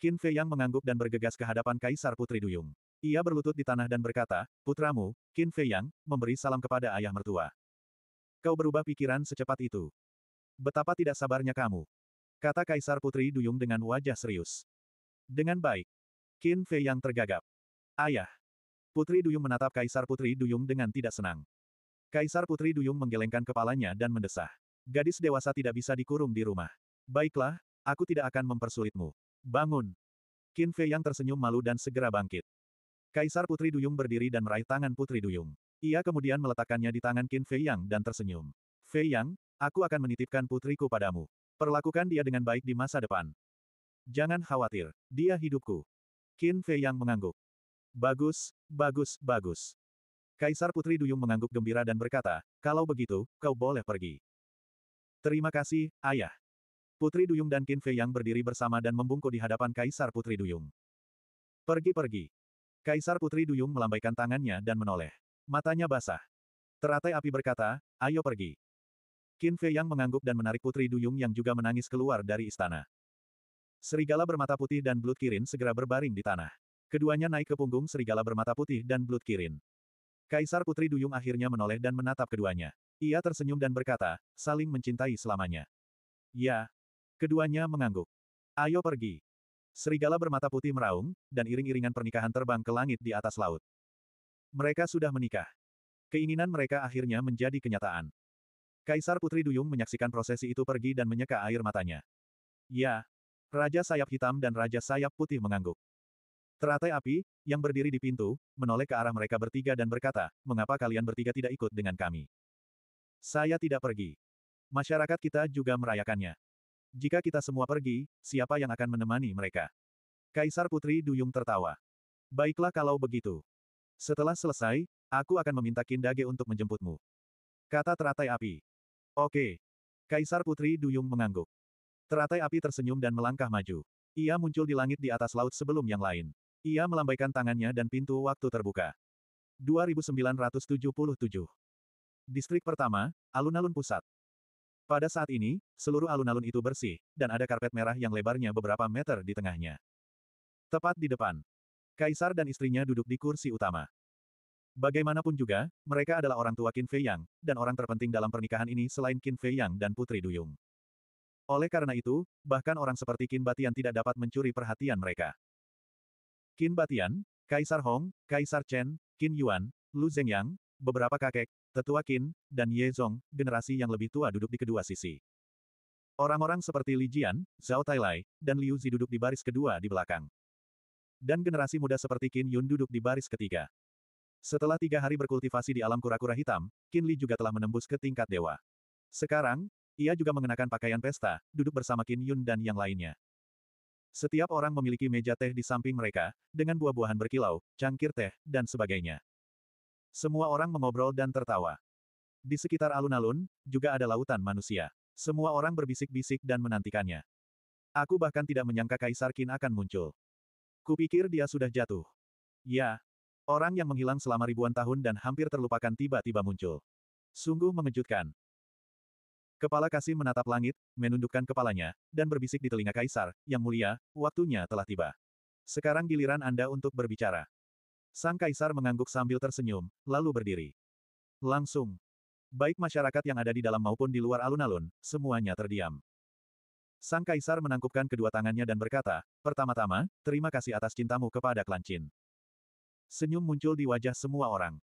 Qin Fei Yang mengangguk dan bergegas ke hadapan Kaisar Putri Duyung. Ia berlutut di tanah dan berkata, putramu, Qin Fei Yang, memberi salam kepada ayah mertua. Kau berubah pikiran secepat itu. Betapa tidak sabarnya kamu. Kata Kaisar Putri Duyung dengan wajah serius. Dengan baik. Qin Fei yang tergagap. Ayah. Putri Duyung menatap Kaisar Putri Duyung dengan tidak senang. Kaisar Putri Duyung menggelengkan kepalanya dan mendesah. Gadis dewasa tidak bisa dikurung di rumah. Baiklah, aku tidak akan mempersulitmu. Bangun. Qin Fei yang tersenyum malu dan segera bangkit. Kaisar Putri Duyung berdiri dan meraih tangan Putri Duyung. Ia kemudian meletakkannya di tangan Qin Fei Yang dan tersenyum. Fei Yang, Aku akan menitipkan putriku padamu. Perlakukan dia dengan baik di masa depan. Jangan khawatir, dia hidupku. Qin Fei yang mengangguk. Bagus, bagus, bagus. Kaisar Putri Duyung mengangguk gembira dan berkata, kalau begitu, kau boleh pergi. Terima kasih, ayah. Putri Duyung dan Qin Fei yang berdiri bersama dan membungkuk di hadapan Kaisar Putri Duyung. Pergi-pergi. Kaisar Putri Duyung melambaikan tangannya dan menoleh. Matanya basah. Teratai api berkata, ayo pergi. Qin Fei yang mengangguk dan menarik Putri Duyung yang juga menangis keluar dari istana. Serigala bermata putih dan Blood Kirin segera berbaring di tanah. Keduanya naik ke punggung serigala bermata putih dan Blood Kirin. Kaisar Putri Duyung akhirnya menoleh dan menatap keduanya. Ia tersenyum dan berkata, saling mencintai selamanya. Ya. Keduanya mengangguk. Ayo pergi. Serigala bermata putih meraung, dan iring-iringan pernikahan terbang ke langit di atas laut. Mereka sudah menikah. Keinginan mereka akhirnya menjadi kenyataan. Kaisar Putri Duyung menyaksikan prosesi itu pergi dan menyeka air matanya. Ya. Raja sayap hitam dan Raja sayap putih mengangguk. Teratai api, yang berdiri di pintu, menoleh ke arah mereka bertiga dan berkata, mengapa kalian bertiga tidak ikut dengan kami? Saya tidak pergi. Masyarakat kita juga merayakannya. Jika kita semua pergi, siapa yang akan menemani mereka? Kaisar Putri Duyung tertawa. Baiklah kalau begitu. Setelah selesai, aku akan meminta Kindage untuk menjemputmu. Kata teratai api. Oke. Kaisar Putri Duyung mengangguk. Teratai api tersenyum dan melangkah maju. Ia muncul di langit di atas laut sebelum yang lain. Ia melambaikan tangannya dan pintu waktu terbuka. 2977 Distrik pertama, alun-alun pusat. Pada saat ini, seluruh alun-alun itu bersih, dan ada karpet merah yang lebarnya beberapa meter di tengahnya. Tepat di depan. Kaisar dan istrinya duduk di kursi utama. Bagaimanapun juga, mereka adalah orang tua Qin Fei Yang, dan orang terpenting dalam pernikahan ini selain Qin Fei Yang dan Putri Duyung. Oleh karena itu, bahkan orang seperti Qin Batian tidak dapat mencuri perhatian mereka. Qin Batian, Kaisar Hong, Kaisar Chen, Qin Yuan, Lu Zhengyang, beberapa kakek, tetua Qin, dan Ye Zong, generasi yang lebih tua duduk di kedua sisi. Orang-orang seperti Li Jian, Zhao Tailai, dan Liu Zi duduk di baris kedua di belakang. Dan generasi muda seperti Qin Yun duduk di baris ketiga. Setelah tiga hari berkultivasi di alam kura-kura hitam, Li juga telah menembus ke tingkat dewa. Sekarang, ia juga mengenakan pakaian pesta, duduk bersama Qin Yun dan yang lainnya. Setiap orang memiliki meja teh di samping mereka, dengan buah-buahan berkilau, cangkir teh, dan sebagainya. Semua orang mengobrol dan tertawa. Di sekitar alun-alun, juga ada lautan manusia. Semua orang berbisik-bisik dan menantikannya. Aku bahkan tidak menyangka Kaisar Qin akan muncul. Kupikir dia sudah jatuh. Ya, Orang yang menghilang selama ribuan tahun dan hampir terlupakan tiba-tiba muncul. Sungguh mengejutkan. Kepala Kasim menatap langit, menundukkan kepalanya, dan berbisik di telinga Kaisar, Yang mulia, waktunya telah tiba. Sekarang giliran Anda untuk berbicara. Sang Kaisar mengangguk sambil tersenyum, lalu berdiri. Langsung. Baik masyarakat yang ada di dalam maupun di luar alun-alun, semuanya terdiam. Sang Kaisar menangkupkan kedua tangannya dan berkata, Pertama-tama, terima kasih atas cintamu kepada Klan Senyum muncul di wajah semua orang.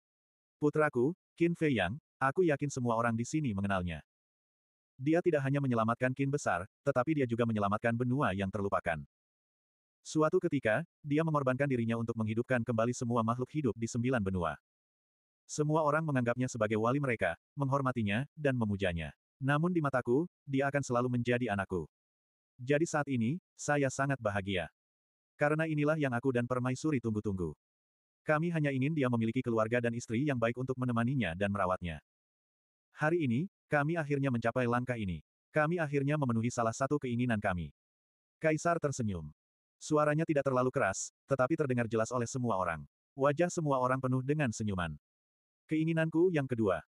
Putraku, Qin Fei Yang, aku yakin semua orang di sini mengenalnya. Dia tidak hanya menyelamatkan Qin besar, tetapi dia juga menyelamatkan benua yang terlupakan. Suatu ketika, dia mengorbankan dirinya untuk menghidupkan kembali semua makhluk hidup di sembilan benua. Semua orang menganggapnya sebagai wali mereka, menghormatinya, dan memujanya. Namun di mataku, dia akan selalu menjadi anakku. Jadi saat ini, saya sangat bahagia. Karena inilah yang aku dan permaisuri tunggu-tunggu. Kami hanya ingin dia memiliki keluarga dan istri yang baik untuk menemaninya dan merawatnya. Hari ini, kami akhirnya mencapai langkah ini. Kami akhirnya memenuhi salah satu keinginan kami. Kaisar tersenyum. Suaranya tidak terlalu keras, tetapi terdengar jelas oleh semua orang. Wajah semua orang penuh dengan senyuman. Keinginanku yang kedua.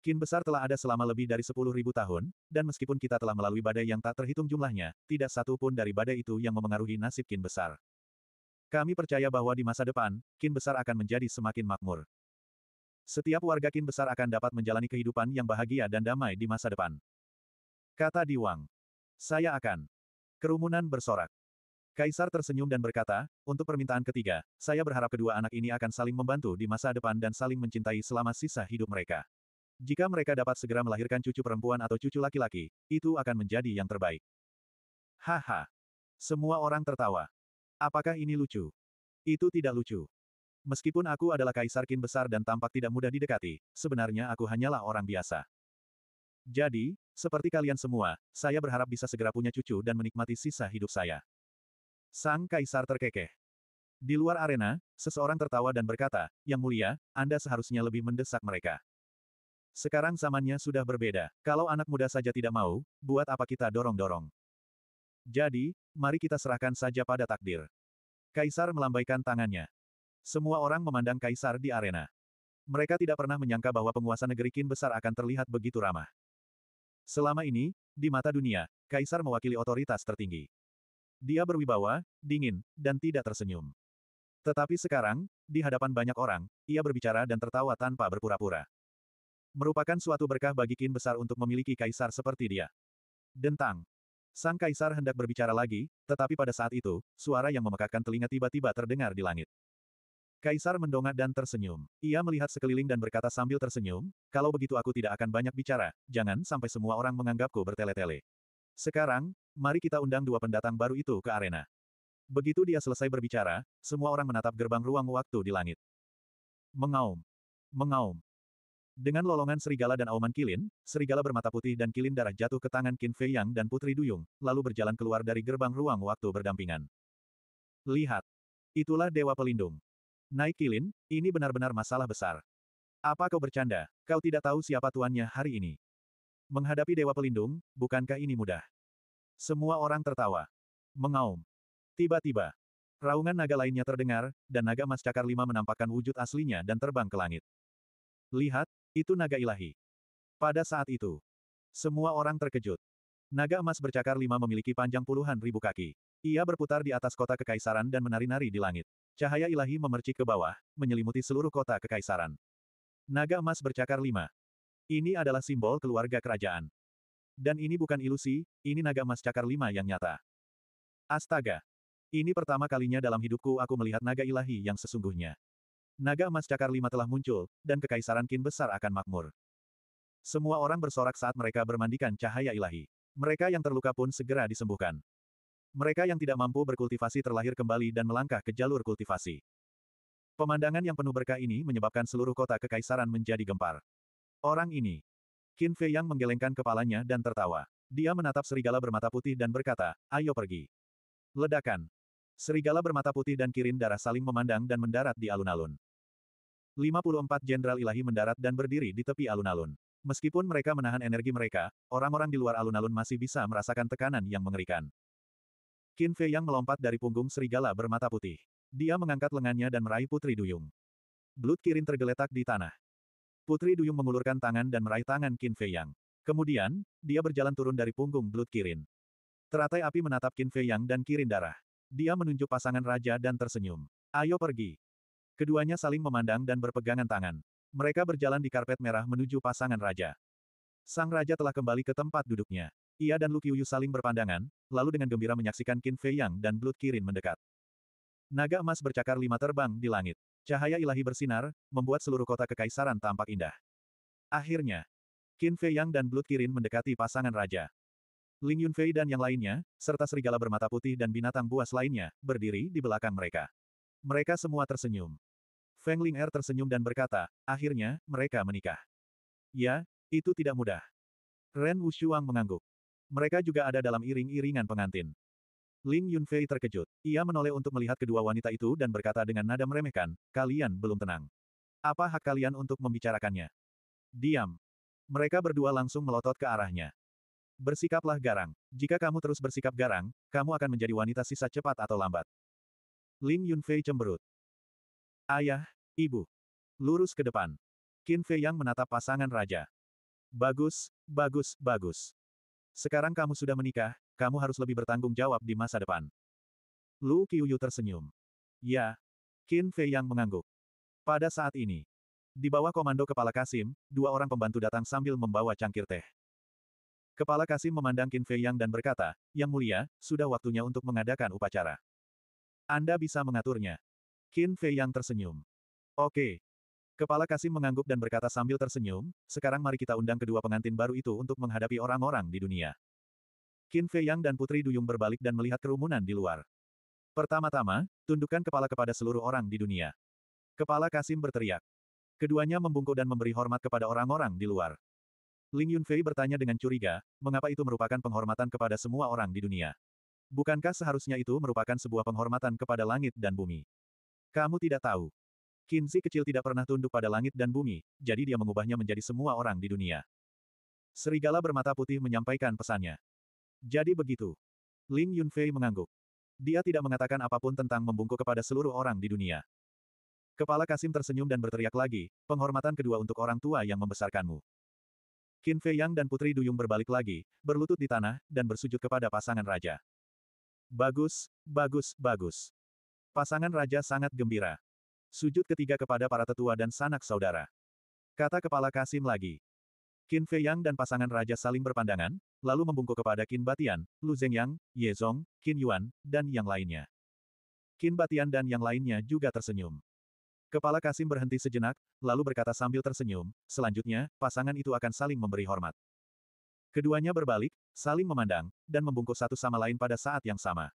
Kin besar telah ada selama lebih dari 10.000 tahun, dan meskipun kita telah melalui badai yang tak terhitung jumlahnya, tidak satu pun dari badai itu yang memengaruhi nasib kin besar. Kami percaya bahwa di masa depan, kin besar akan menjadi semakin makmur. Setiap warga kin besar akan dapat menjalani kehidupan yang bahagia dan damai di masa depan. Kata Di Wang. Saya akan. Kerumunan bersorak. Kaisar tersenyum dan berkata, untuk permintaan ketiga, saya berharap kedua anak ini akan saling membantu di masa depan dan saling mencintai selama sisa hidup mereka. Jika mereka dapat segera melahirkan cucu perempuan atau cucu laki-laki, itu akan menjadi yang terbaik. Haha. Semua orang tertawa. Apakah ini lucu? Itu tidak lucu. Meskipun aku adalah kaisar kin besar dan tampak tidak mudah didekati, sebenarnya aku hanyalah orang biasa. Jadi, seperti kalian semua, saya berharap bisa segera punya cucu dan menikmati sisa hidup saya. Sang kaisar terkekeh. Di luar arena, seseorang tertawa dan berkata, Yang mulia, Anda seharusnya lebih mendesak mereka. Sekarang zamannya sudah berbeda. Kalau anak muda saja tidak mau, buat apa kita dorong-dorong? Jadi, mari kita serahkan saja pada takdir. Kaisar melambaikan tangannya. Semua orang memandang Kaisar di arena. Mereka tidak pernah menyangka bahwa penguasa negeri Qin besar akan terlihat begitu ramah. Selama ini, di mata dunia, Kaisar mewakili otoritas tertinggi. Dia berwibawa, dingin, dan tidak tersenyum. Tetapi sekarang, di hadapan banyak orang, ia berbicara dan tertawa tanpa berpura-pura. Merupakan suatu berkah bagi Qin besar untuk memiliki kaisar seperti dia. Dentang, Sang kaisar hendak berbicara lagi, tetapi pada saat itu, suara yang memekakkan telinga tiba-tiba terdengar di langit. Kaisar mendongak dan tersenyum. Ia melihat sekeliling dan berkata sambil tersenyum, kalau begitu aku tidak akan banyak bicara, jangan sampai semua orang menganggapku bertele-tele. Sekarang, mari kita undang dua pendatang baru itu ke arena. Begitu dia selesai berbicara, semua orang menatap gerbang ruang waktu di langit. Mengaum. Mengaum. Dengan lolongan serigala dan auman kilin, serigala bermata putih dan kilin darah jatuh ke tangan Qin Fei Yang dan Putri Duyung, lalu berjalan keluar dari gerbang ruang waktu berdampingan. Lihat. Itulah Dewa Pelindung. Naik kilin, ini benar-benar masalah besar. Apa kau bercanda? Kau tidak tahu siapa tuannya hari ini. Menghadapi Dewa Pelindung, bukankah ini mudah? Semua orang tertawa. Mengaum. Tiba-tiba, raungan naga lainnya terdengar, dan naga emas cakar lima menampakkan wujud aslinya dan terbang ke langit. Lihat, itu naga ilahi. Pada saat itu, semua orang terkejut. Naga emas bercakar lima memiliki panjang puluhan ribu kaki. Ia berputar di atas kota kekaisaran dan menari-nari di langit. Cahaya ilahi memercik ke bawah, menyelimuti seluruh kota kekaisaran. Naga emas bercakar lima. Ini adalah simbol keluarga kerajaan. Dan ini bukan ilusi, ini naga emas cakar lima yang nyata. Astaga! Ini pertama kalinya dalam hidupku aku melihat naga ilahi yang sesungguhnya naga emas cakar lima telah muncul, dan kekaisaran kin besar akan makmur. Semua orang bersorak saat mereka bermandikan cahaya ilahi. Mereka yang terluka pun segera disembuhkan. Mereka yang tidak mampu berkultivasi terlahir kembali dan melangkah ke jalur kultivasi. Pemandangan yang penuh berkah ini menyebabkan seluruh kota kekaisaran menjadi gempar. Orang ini. Qin Fei yang menggelengkan kepalanya dan tertawa. Dia menatap serigala bermata putih dan berkata, ayo pergi. Ledakan. Serigala bermata putih dan kirin darah saling memandang dan mendarat di alun-alun. 54 Jenderal Ilahi mendarat dan berdiri di tepi alun-alun. Meskipun mereka menahan energi mereka, orang-orang di luar alun-alun masih bisa merasakan tekanan yang mengerikan. Qin Fei yang melompat dari punggung serigala bermata putih. Dia mengangkat lengannya dan meraih Putri Duyung. Blut Kirin tergeletak di tanah. Putri Duyung mengulurkan tangan dan meraih tangan Qin Fei Yang. Kemudian, dia berjalan turun dari punggung Blut Kirin. Teratai api menatap Qin Fei Yang dan Kirin darah. Dia menunjuk pasangan raja dan tersenyum. Ayo pergi. Keduanya saling memandang dan berpegangan tangan. Mereka berjalan di karpet merah menuju pasangan raja. Sang raja telah kembali ke tempat duduknya. Ia dan Lu Qiuyu saling berpandangan, lalu dengan gembira menyaksikan Qin Fei Yang dan Blood Kirin mendekat. Naga emas bercakar lima terbang di langit. Cahaya ilahi bersinar, membuat seluruh kota kekaisaran tampak indah. Akhirnya, Qin Fei Yang dan Blood Kirin mendekati pasangan raja. Ling Yunfei dan yang lainnya, serta serigala bermata putih dan binatang buas lainnya, berdiri di belakang mereka. Mereka semua tersenyum. Feng Ling Er tersenyum dan berkata, akhirnya, mereka menikah. Ya, itu tidak mudah. Ren Wushuang mengangguk. Mereka juga ada dalam iring-iringan pengantin. Ling Yunfei terkejut. Ia menoleh untuk melihat kedua wanita itu dan berkata dengan nada meremehkan, kalian belum tenang. Apa hak kalian untuk membicarakannya? Diam. Mereka berdua langsung melotot ke arahnya. Bersikaplah garang. Jika kamu terus bersikap garang, kamu akan menjadi wanita sisa cepat atau lambat. Ling Yunfei cemberut. Ayah, ibu. Lurus ke depan. Qin Fei Yang menatap pasangan raja. Bagus, bagus, bagus. Sekarang kamu sudah menikah, kamu harus lebih bertanggung jawab di masa depan. Lu Qiuyu tersenyum. Ya. Qin Fei Yang mengangguk. Pada saat ini, di bawah komando Kepala Kasim, dua orang pembantu datang sambil membawa cangkir teh. Kepala Kasim memandang Qin Fei Yang dan berkata, Yang mulia, sudah waktunya untuk mengadakan upacara. Anda bisa mengaturnya. Qin Fei yang tersenyum. Oke. Kepala Kasim mengangguk dan berkata sambil tersenyum, sekarang mari kita undang kedua pengantin baru itu untuk menghadapi orang-orang di dunia. Qin Fei Yang dan Putri Duyung berbalik dan melihat kerumunan di luar. Pertama-tama, tundukkan kepala kepada seluruh orang di dunia. Kepala Kasim berteriak. Keduanya membungkuk dan memberi hormat kepada orang-orang di luar. Ling Yunfei bertanya dengan curiga, mengapa itu merupakan penghormatan kepada semua orang di dunia? Bukankah seharusnya itu merupakan sebuah penghormatan kepada langit dan bumi? Kamu tidak tahu. Kinzi kecil tidak pernah tunduk pada langit dan bumi, jadi dia mengubahnya menjadi semua orang di dunia. Serigala bermata putih menyampaikan pesannya. Jadi begitu. Ling Yunfei mengangguk. Dia tidak mengatakan apapun tentang membungkuk kepada seluruh orang di dunia. Kepala Kasim tersenyum dan berteriak lagi, penghormatan kedua untuk orang tua yang membesarkanmu. Qin Fei Yang dan Putri Duyung berbalik lagi, berlutut di tanah, dan bersujud kepada pasangan raja. Bagus, bagus, bagus. Pasangan raja sangat gembira. Sujud ketiga kepada para tetua dan sanak saudara. Kata kepala Kasim lagi. Qin Fei Yang dan pasangan raja saling berpandangan, lalu membungkuk kepada Qin Batian, Lu Zeng Yang, Ye Zong, Qin Yuan, dan yang lainnya. Qin Batian dan yang lainnya juga tersenyum. Kepala Kasim berhenti sejenak, lalu berkata sambil tersenyum, selanjutnya, pasangan itu akan saling memberi hormat. Keduanya berbalik, saling memandang, dan membungkuk satu sama lain pada saat yang sama.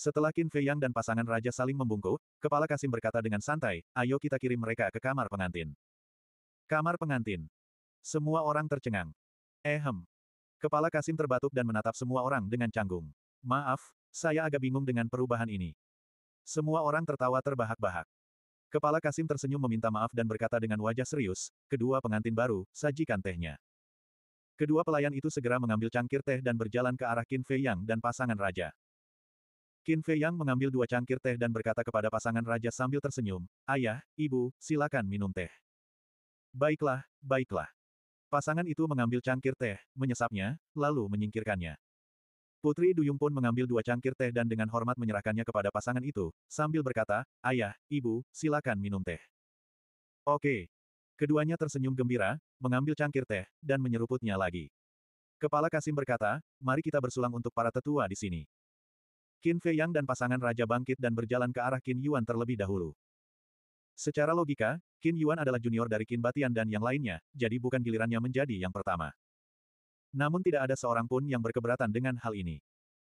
Setelah Qin Fei Yang dan pasangan raja saling membungkuk, Kepala Kasim berkata dengan santai, ayo kita kirim mereka ke kamar pengantin. Kamar pengantin. Semua orang tercengang. Ehem. Eh, kepala Kasim terbatuk dan menatap semua orang dengan canggung. Maaf, saya agak bingung dengan perubahan ini. Semua orang tertawa terbahak-bahak. Kepala Kasim tersenyum meminta maaf dan berkata dengan wajah serius, kedua pengantin baru, sajikan tehnya. Kedua pelayan itu segera mengambil cangkir teh dan berjalan ke arah Qin Fei Yang dan pasangan raja. Qin Fei Yang mengambil dua cangkir teh dan berkata kepada pasangan raja sambil tersenyum, Ayah, Ibu, silakan minum teh. Baiklah, baiklah. Pasangan itu mengambil cangkir teh, menyesapnya, lalu menyingkirkannya. Putri Duyung pun mengambil dua cangkir teh dan dengan hormat menyerahkannya kepada pasangan itu, sambil berkata, Ayah, Ibu, silakan minum teh. Oke. Keduanya tersenyum gembira, mengambil cangkir teh, dan menyeruputnya lagi. Kepala Kasim berkata, mari kita bersulang untuk para tetua di sini. Qin Fei Yang dan pasangan Raja bangkit dan berjalan ke arah Qin Yuan terlebih dahulu. Secara logika, Qin Yuan adalah junior dari Qin Batian dan yang lainnya, jadi bukan gilirannya menjadi yang pertama. Namun tidak ada seorang pun yang berkeberatan dengan hal ini.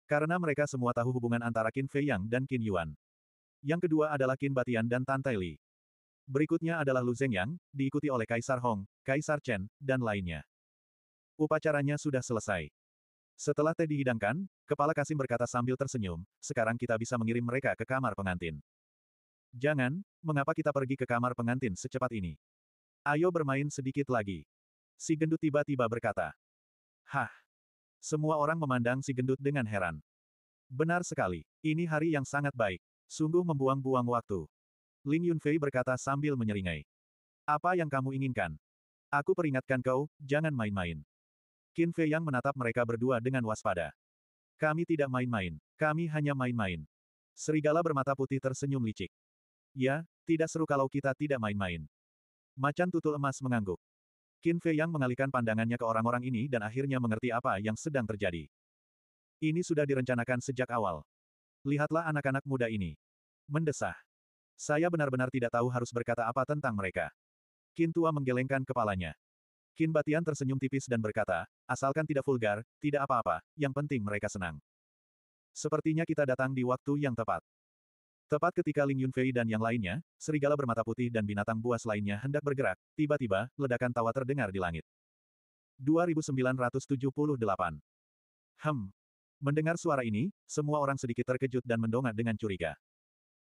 Karena mereka semua tahu hubungan antara Qin Fei Yang dan Qin Yuan. Yang kedua adalah Qin Batian dan Tan Tai Li. Berikutnya adalah Lu Zeng diikuti oleh Kaisar Hong, Kaisar Chen, dan lainnya. Upacaranya sudah selesai. Setelah teh dihidangkan, kepala Kasim berkata sambil tersenyum, sekarang kita bisa mengirim mereka ke kamar pengantin. Jangan, mengapa kita pergi ke kamar pengantin secepat ini? Ayo bermain sedikit lagi. Si gendut tiba-tiba berkata. Hah. Semua orang memandang si gendut dengan heran. Benar sekali, ini hari yang sangat baik. Sungguh membuang-buang waktu. Ling Yunfei berkata sambil menyeringai. Apa yang kamu inginkan? Aku peringatkan kau, jangan main-main. Qin Fei Yang menatap mereka berdua dengan waspada. Kami tidak main-main. Kami hanya main-main. Serigala bermata putih tersenyum licik. Ya, tidak seru kalau kita tidak main-main. Macan tutul emas mengangguk. Qin Fei Yang mengalihkan pandangannya ke orang-orang ini dan akhirnya mengerti apa yang sedang terjadi. Ini sudah direncanakan sejak awal. Lihatlah anak-anak muda ini. Mendesah. Saya benar-benar tidak tahu harus berkata apa tentang mereka. Qin Tua menggelengkan kepalanya. Kin Batian tersenyum tipis dan berkata, asalkan tidak vulgar, tidak apa-apa, yang penting mereka senang. Sepertinya kita datang di waktu yang tepat. Tepat ketika Ling Yunfei dan yang lainnya, serigala bermata putih dan binatang buas lainnya hendak bergerak, tiba-tiba, ledakan tawa terdengar di langit. 2978 Hem. Mendengar suara ini, semua orang sedikit terkejut dan mendongak dengan curiga.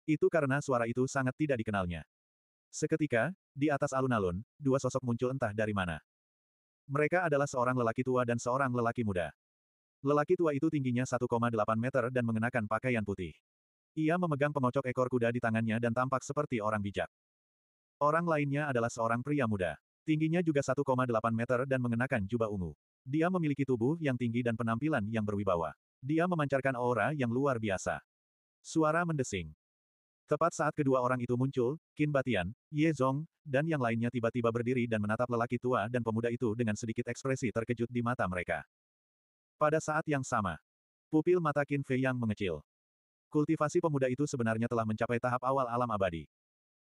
Itu karena suara itu sangat tidak dikenalnya. Seketika, di atas alun-alun, dua sosok muncul entah dari mana. Mereka adalah seorang lelaki tua dan seorang lelaki muda. Lelaki tua itu tingginya 1,8 meter dan mengenakan pakaian putih. Ia memegang pengocok ekor kuda di tangannya dan tampak seperti orang bijak. Orang lainnya adalah seorang pria muda. Tingginya juga 1,8 meter dan mengenakan jubah ungu. Dia memiliki tubuh yang tinggi dan penampilan yang berwibawa. Dia memancarkan aura yang luar biasa. Suara mendesing. Tepat saat kedua orang itu muncul, Qin Batian, Ye Zong, dan yang lainnya tiba-tiba berdiri dan menatap lelaki tua dan pemuda itu dengan sedikit ekspresi terkejut di mata mereka. Pada saat yang sama, pupil mata Qin Fei yang mengecil. Kultivasi pemuda itu sebenarnya telah mencapai tahap awal alam abadi.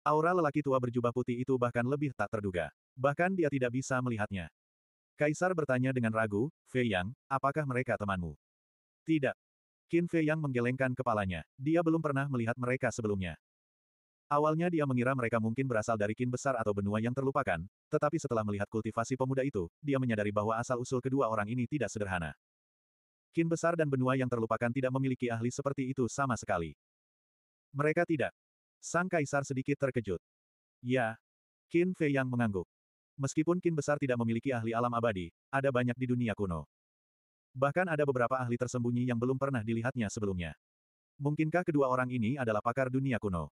Aura lelaki tua berjubah putih itu bahkan lebih tak terduga. Bahkan dia tidak bisa melihatnya. Kaisar bertanya dengan ragu, Fei Yang, apakah mereka temanmu? Tidak, Qin Fei yang menggelengkan kepalanya. Dia belum pernah melihat mereka sebelumnya. Awalnya dia mengira mereka mungkin berasal dari kin besar atau benua yang terlupakan, tetapi setelah melihat kultivasi pemuda itu, dia menyadari bahwa asal-usul kedua orang ini tidak sederhana. Kin besar dan benua yang terlupakan tidak memiliki ahli seperti itu sama sekali. Mereka tidak. Sang kaisar sedikit terkejut. Ya. Qin Fei yang mengangguk. Meskipun kin besar tidak memiliki ahli alam abadi, ada banyak di dunia kuno. Bahkan ada beberapa ahli tersembunyi yang belum pernah dilihatnya sebelumnya. Mungkinkah kedua orang ini adalah pakar dunia kuno?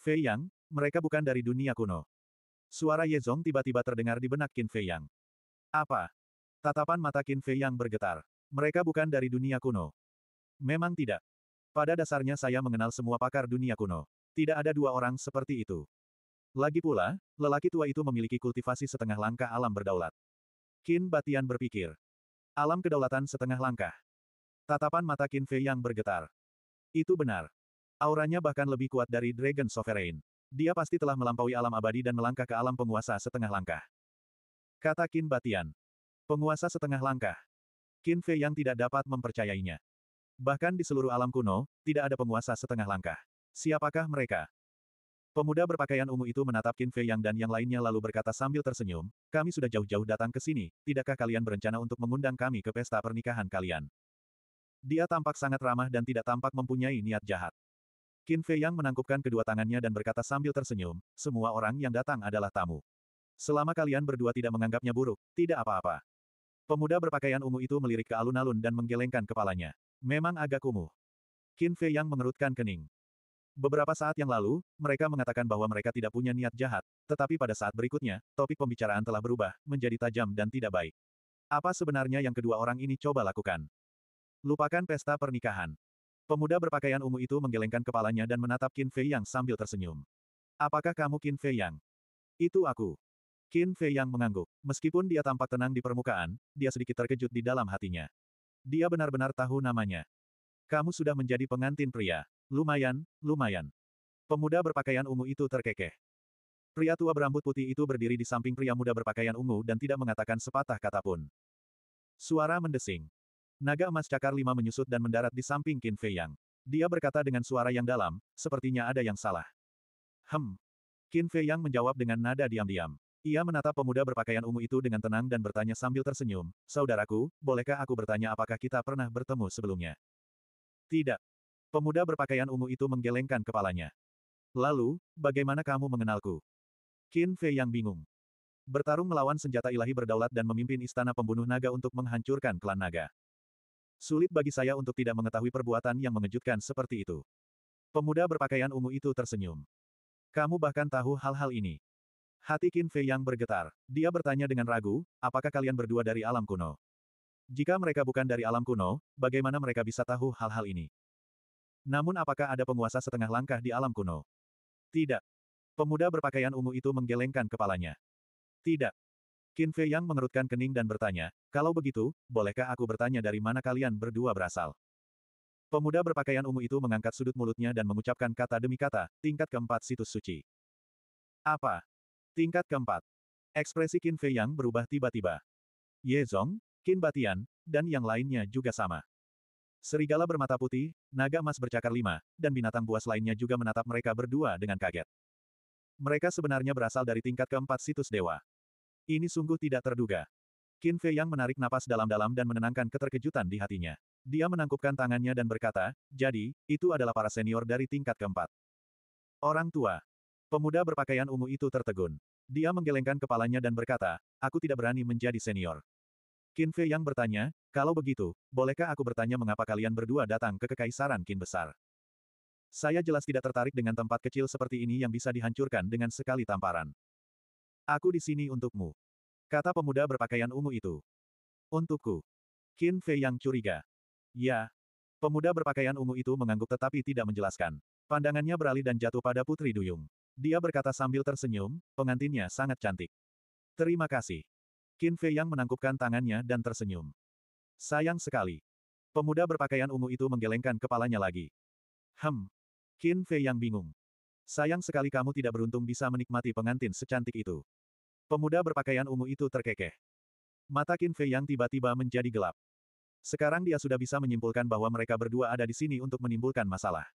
Fei Yang, mereka bukan dari dunia kuno. Suara Ye Yezong tiba-tiba terdengar di benak Qin Fei Yang. Apa? Tatapan mata Qin Fei Yang bergetar. Mereka bukan dari dunia kuno. Memang tidak. Pada dasarnya saya mengenal semua pakar dunia kuno. Tidak ada dua orang seperti itu. Lagi pula, lelaki tua itu memiliki kultivasi setengah langkah alam berdaulat. Qin Batian berpikir, Alam kedaulatan setengah langkah. Tatapan mata Qin Fei yang bergetar. Itu benar. Auranya bahkan lebih kuat dari Dragon Sovereign. Dia pasti telah melampaui alam abadi dan melangkah ke alam penguasa setengah langkah. Kata Qin Batian. Penguasa setengah langkah. Qin Fei yang tidak dapat mempercayainya. Bahkan di seluruh alam kuno, tidak ada penguasa setengah langkah. Siapakah mereka? Pemuda berpakaian ungu itu menatap Qin Fei Yang dan yang lainnya lalu berkata sambil tersenyum, kami sudah jauh-jauh datang ke sini, tidakkah kalian berencana untuk mengundang kami ke pesta pernikahan kalian? Dia tampak sangat ramah dan tidak tampak mempunyai niat jahat. Qin Fei Yang menangkupkan kedua tangannya dan berkata sambil tersenyum, semua orang yang datang adalah tamu. Selama kalian berdua tidak menganggapnya buruk, tidak apa-apa. Pemuda berpakaian ungu itu melirik ke alun-alun dan menggelengkan kepalanya. Memang agak kumuh. Qin Fei Yang mengerutkan kening. Beberapa saat yang lalu, mereka mengatakan bahwa mereka tidak punya niat jahat, tetapi pada saat berikutnya, topik pembicaraan telah berubah, menjadi tajam dan tidak baik. Apa sebenarnya yang kedua orang ini coba lakukan? Lupakan pesta pernikahan. Pemuda berpakaian ungu itu menggelengkan kepalanya dan menatap Qin Fei Yang sambil tersenyum. Apakah kamu Qin Fei Yang? Itu aku. Qin Fei Yang mengangguk. Meskipun dia tampak tenang di permukaan, dia sedikit terkejut di dalam hatinya. Dia benar-benar tahu namanya. Kamu sudah menjadi pengantin pria. Lumayan, lumayan. Pemuda berpakaian ungu itu terkekeh. Pria tua berambut putih itu berdiri di samping pria muda berpakaian ungu dan tidak mengatakan sepatah kata pun. Suara mendesing. Naga emas cakar lima menyusut dan mendarat di samping Qin Fei Yang. Dia berkata dengan suara yang dalam, sepertinya ada yang salah. Hem. Qin Fei Yang menjawab dengan nada diam-diam. Ia menatap pemuda berpakaian ungu itu dengan tenang dan bertanya sambil tersenyum, Saudaraku, bolehkah aku bertanya apakah kita pernah bertemu sebelumnya? Tidak. Pemuda berpakaian ungu itu menggelengkan kepalanya. Lalu, bagaimana kamu mengenalku? Qin Fei yang bingung. Bertarung melawan senjata ilahi berdaulat dan memimpin istana pembunuh naga untuk menghancurkan klan naga. Sulit bagi saya untuk tidak mengetahui perbuatan yang mengejutkan seperti itu. Pemuda berpakaian ungu itu tersenyum. Kamu bahkan tahu hal-hal ini. Hati Qin Fei yang bergetar. Dia bertanya dengan ragu, apakah kalian berdua dari alam kuno? Jika mereka bukan dari alam kuno, bagaimana mereka bisa tahu hal-hal ini? Namun apakah ada penguasa setengah langkah di alam kuno? Tidak. Pemuda berpakaian ungu itu menggelengkan kepalanya. Tidak. Qin Fei Yang mengerutkan kening dan bertanya, kalau begitu, bolehkah aku bertanya dari mana kalian berdua berasal? Pemuda berpakaian ungu itu mengangkat sudut mulutnya dan mengucapkan kata demi kata, tingkat keempat situs suci. Apa? Tingkat keempat. Ekspresi Qin Fei Yang berubah tiba-tiba. Ye Zong, Kin Batian, dan yang lainnya juga sama. Serigala bermata putih, naga emas bercakar lima, dan binatang buas lainnya juga menatap mereka berdua dengan kaget. Mereka sebenarnya berasal dari tingkat keempat situs dewa. Ini sungguh tidak terduga. Qin Fei yang menarik napas dalam-dalam dan menenangkan keterkejutan di hatinya. Dia menangkupkan tangannya dan berkata, jadi, itu adalah para senior dari tingkat keempat. Orang tua. Pemuda berpakaian ungu itu tertegun. Dia menggelengkan kepalanya dan berkata, aku tidak berani menjadi senior. Qin Fei yang bertanya, kalau begitu, bolehkah aku bertanya mengapa kalian berdua datang ke Kekaisaran Qin Besar? Saya jelas tidak tertarik dengan tempat kecil seperti ini yang bisa dihancurkan dengan sekali tamparan. Aku di sini untukmu. Kata pemuda berpakaian ungu itu. Untukku. Qin Fei yang curiga. Ya. Pemuda berpakaian ungu itu mengangguk tetapi tidak menjelaskan. Pandangannya beralih dan jatuh pada Putri Duyung. Dia berkata sambil tersenyum, pengantinnya sangat cantik. Terima kasih. Qin Fei Yang menangkupkan tangannya dan tersenyum. Sayang sekali. Pemuda berpakaian ungu itu menggelengkan kepalanya lagi. Hem. Qin Fei Yang bingung. Sayang sekali kamu tidak beruntung bisa menikmati pengantin secantik itu. Pemuda berpakaian ungu itu terkekeh. Mata Qin Fei Yang tiba-tiba menjadi gelap. Sekarang dia sudah bisa menyimpulkan bahwa mereka berdua ada di sini untuk menimbulkan masalah.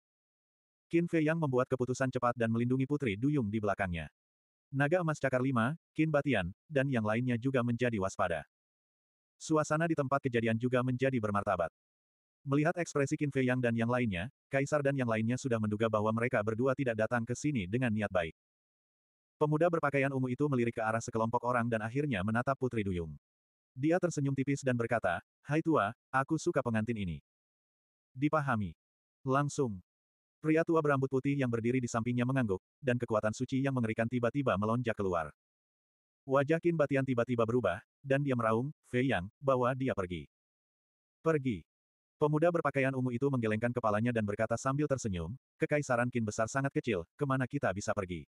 Qin Fei Yang membuat keputusan cepat dan melindungi Putri Duyung di belakangnya. Naga emas cakar lima, Kin Batian, dan yang lainnya juga menjadi waspada. Suasana di tempat kejadian juga menjadi bermartabat. Melihat ekspresi Qin Fei Yang dan yang lainnya, Kaisar dan yang lainnya sudah menduga bahwa mereka berdua tidak datang ke sini dengan niat baik. Pemuda berpakaian ungu itu melirik ke arah sekelompok orang dan akhirnya menatap Putri Duyung. Dia tersenyum tipis dan berkata, Hai tua, aku suka pengantin ini. Dipahami. Langsung, Pria tua berambut putih yang berdiri di sampingnya mengangguk, dan kekuatan suci yang mengerikan tiba-tiba melonjak keluar. Wajah Qin Batian tiba-tiba berubah, dan dia meraung, Fei Yang, bawa dia pergi. Pergi. Pemuda berpakaian ungu itu menggelengkan kepalanya dan berkata sambil tersenyum, kekaisaran Qin besar sangat kecil, kemana kita bisa pergi?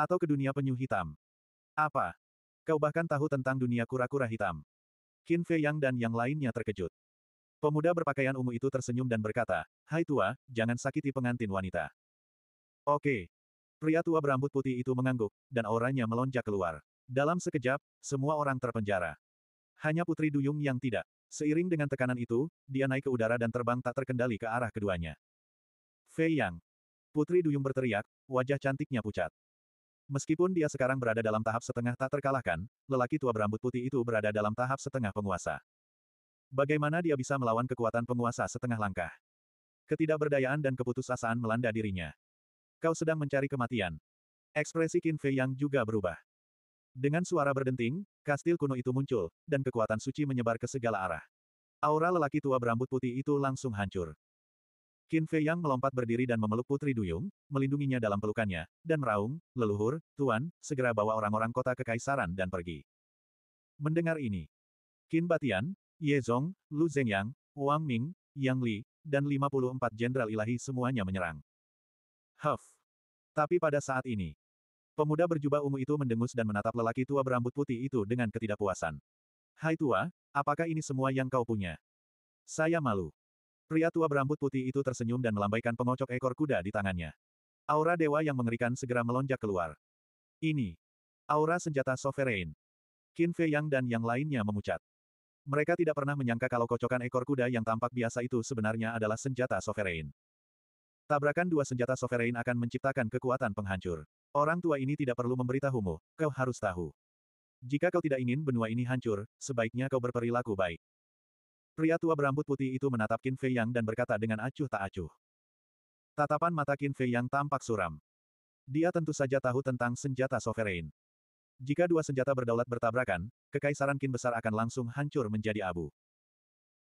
Atau ke dunia penyu hitam? Apa? Kau bahkan tahu tentang dunia kura-kura hitam. Qin Fei Yang dan yang lainnya terkejut. Pemuda berpakaian ungu itu tersenyum dan berkata, Hai tua, jangan sakiti pengantin wanita. Oke. Pria tua berambut putih itu mengangguk, dan auranya melonjak keluar. Dalam sekejap, semua orang terpenjara. Hanya Putri Duyung yang tidak. Seiring dengan tekanan itu, dia naik ke udara dan terbang tak terkendali ke arah keduanya. Fei Yang. Putri Duyung berteriak, wajah cantiknya pucat. Meskipun dia sekarang berada dalam tahap setengah tak terkalahkan, lelaki tua berambut putih itu berada dalam tahap setengah penguasa. Bagaimana dia bisa melawan kekuatan penguasa setengah langkah? Ketidakberdayaan dan keputusasaan melanda dirinya. Kau sedang mencari kematian. Ekspresi Qin Fei yang juga berubah. Dengan suara berdenting, kastil kuno itu muncul, dan kekuatan suci menyebar ke segala arah. Aura lelaki tua berambut putih itu langsung hancur. Qin Fei Yang melompat berdiri dan memeluk Putri Duyung, melindunginya dalam pelukannya, dan meraung, leluhur, tuan, segera bawa orang-orang kota kekaisaran dan pergi. Mendengar ini, Qin Batian, Ye Yezong, Lu Zhengyang, Wang Ming, Yang Li, dan 54 jenderal ilahi semuanya menyerang. Huff! Tapi pada saat ini, pemuda berjubah ungu itu mendengus dan menatap lelaki tua berambut putih itu dengan ketidakpuasan. Hai tua, apakah ini semua yang kau punya? Saya malu. Pria tua berambut putih itu tersenyum dan melambaikan pengocok ekor kuda di tangannya. Aura dewa yang mengerikan segera melonjak keluar. Ini. Aura senjata sovereign. Qin Fei Yang dan yang lainnya memucat. Mereka tidak pernah menyangka kalau kocokan ekor kuda yang tampak biasa itu sebenarnya adalah senjata sovereign. Tabrakan dua senjata sovereign akan menciptakan kekuatan penghancur. Orang tua ini tidak perlu memberitahumu, kau harus tahu. Jika kau tidak ingin benua ini hancur, sebaiknya kau berperilaku baik. Pria tua berambut putih itu menatap Qin Fei Yang dan berkata dengan acuh tak acuh. Tatapan mata Qin Fei Yang tampak suram. Dia tentu saja tahu tentang senjata sovereign. Jika dua senjata berdaulat bertabrakan, kekaisaran Kin besar akan langsung hancur menjadi abu.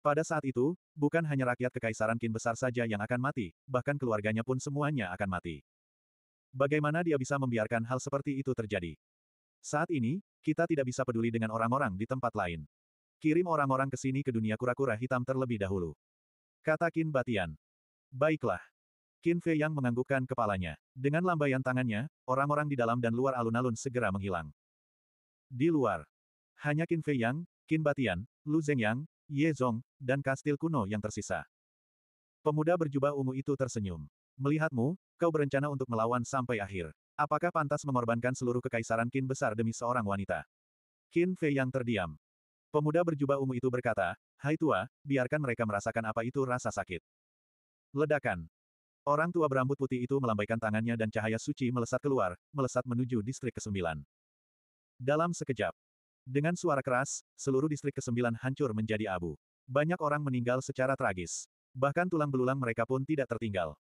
Pada saat itu, bukan hanya rakyat kekaisaran Kin besar saja yang akan mati, bahkan keluarganya pun semuanya akan mati. Bagaimana dia bisa membiarkan hal seperti itu terjadi? Saat ini, kita tidak bisa peduli dengan orang-orang di tempat lain. Kirim orang-orang ke sini ke dunia kura-kura hitam terlebih dahulu. Kata Kin Batian. Baiklah. Qin Fei yang menganggukkan kepalanya. Dengan lambaian tangannya, orang-orang di dalam dan luar alun-alun segera menghilang. Di luar, hanya Qin Fei Yang, Qin Batian, Lu Zhengyang, Ye Zhong, dan kastil kuno yang tersisa. Pemuda berjubah ungu itu tersenyum. Melihatmu, kau berencana untuk melawan sampai akhir. Apakah pantas mengorbankan seluruh kekaisaran Qin besar demi seorang wanita? Qin Fei Yang terdiam. Pemuda berjubah ungu itu berkata, Hai tua, biarkan mereka merasakan apa itu rasa sakit. Ledakan. Orang tua berambut putih itu melambaikan tangannya dan cahaya suci melesat keluar, melesat menuju distrik ke-9. Dalam sekejap, dengan suara keras, seluruh distrik ke-9 hancur menjadi abu. Banyak orang meninggal secara tragis. Bahkan tulang belulang mereka pun tidak tertinggal.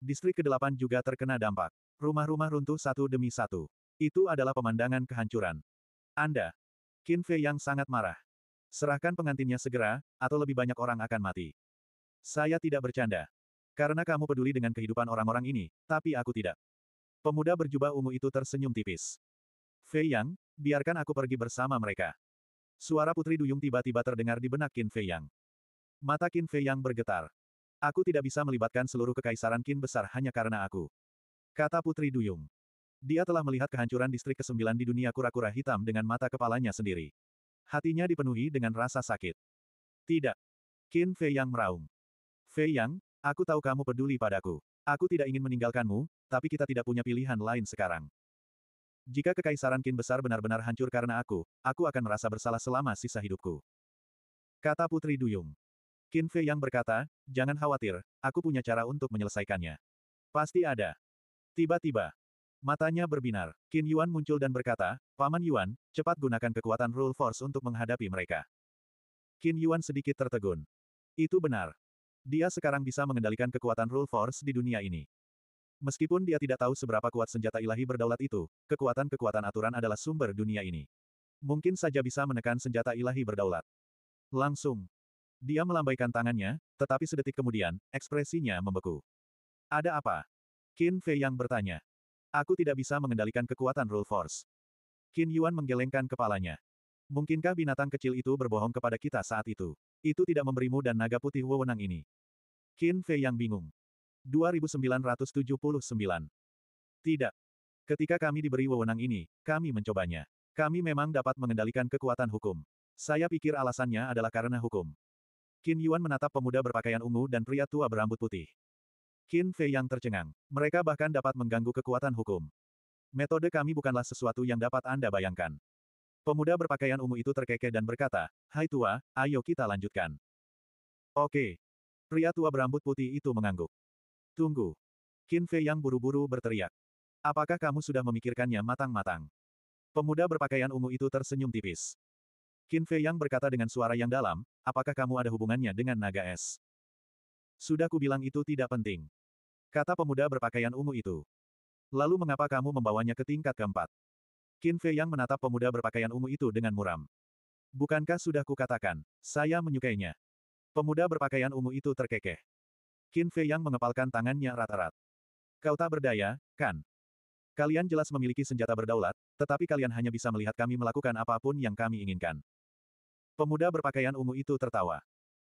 Distrik ke-8 juga terkena dampak. Rumah-rumah runtuh satu demi satu. Itu adalah pemandangan kehancuran. Anda, Qin Fei yang sangat marah. Serahkan pengantinnya segera, atau lebih banyak orang akan mati. Saya tidak bercanda. Karena kamu peduli dengan kehidupan orang-orang ini, tapi aku tidak. Pemuda berjubah ungu itu tersenyum tipis. Fei Yang, biarkan aku pergi bersama mereka. Suara Putri Duyung tiba-tiba terdengar di benak Qin Fei Yang. Mata Qin Fei Yang bergetar. Aku tidak bisa melibatkan seluruh kekaisaran Qin besar hanya karena aku. Kata Putri Duyung. Dia telah melihat kehancuran distrik ke-9 di dunia kura-kura hitam dengan mata kepalanya sendiri. Hatinya dipenuhi dengan rasa sakit. Tidak. Qin Fei Yang meraung. Fei Yang, Aku tahu kamu peduli padaku. Aku tidak ingin meninggalkanmu, tapi kita tidak punya pilihan lain sekarang. Jika kekaisaran Qin besar benar-benar hancur karena aku, aku akan merasa bersalah selama sisa hidupku. Kata Putri Duyung. Qin Fei yang berkata, jangan khawatir, aku punya cara untuk menyelesaikannya. Pasti ada. Tiba-tiba, matanya berbinar. Qin Yuan muncul dan berkata, Paman Yuan, cepat gunakan kekuatan Rule Force untuk menghadapi mereka. Qin Yuan sedikit tertegun. Itu benar. Dia sekarang bisa mengendalikan kekuatan Rule Force di dunia ini. Meskipun dia tidak tahu seberapa kuat senjata ilahi berdaulat itu, kekuatan-kekuatan aturan adalah sumber dunia ini. Mungkin saja bisa menekan senjata ilahi berdaulat. Langsung. Dia melambaikan tangannya, tetapi sedetik kemudian, ekspresinya membeku. Ada apa? Qin Fei yang bertanya. Aku tidak bisa mengendalikan kekuatan Rule Force. Qin Yuan menggelengkan kepalanya. Mungkinkah binatang kecil itu berbohong kepada kita saat itu? Itu tidak memberimu dan naga putih wewenang ini. Qin Fei yang bingung. 2979. Tidak. Ketika kami diberi wewenang ini, kami mencobanya. Kami memang dapat mengendalikan kekuatan hukum. Saya pikir alasannya adalah karena hukum. Qin Yuan menatap pemuda berpakaian ungu dan pria tua berambut putih. Qin Fei yang tercengang. Mereka bahkan dapat mengganggu kekuatan hukum. Metode kami bukanlah sesuatu yang dapat Anda bayangkan. Pemuda berpakaian ungu itu terkekeh dan berkata, Hai tua, ayo kita lanjutkan. Oke, Pria tua berambut putih itu mengangguk. Tunggu. Qin Fei yang buru-buru berteriak. Apakah kamu sudah memikirkannya matang-matang? Pemuda berpakaian ungu itu tersenyum tipis. Qin Fei yang berkata dengan suara yang dalam, apakah kamu ada hubungannya dengan naga es? Sudah kubilang itu tidak penting. Kata pemuda berpakaian ungu itu. Lalu mengapa kamu membawanya ke tingkat keempat? Qin Fei yang menatap pemuda berpakaian ungu itu dengan muram. Bukankah sudah kukatakan, saya menyukainya. Pemuda berpakaian ungu itu terkekeh. Qin Fei yang mengepalkan tangannya rata-rat. Kau tak berdaya, kan? Kalian jelas memiliki senjata berdaulat, tetapi kalian hanya bisa melihat kami melakukan apapun yang kami inginkan. Pemuda berpakaian ungu itu tertawa.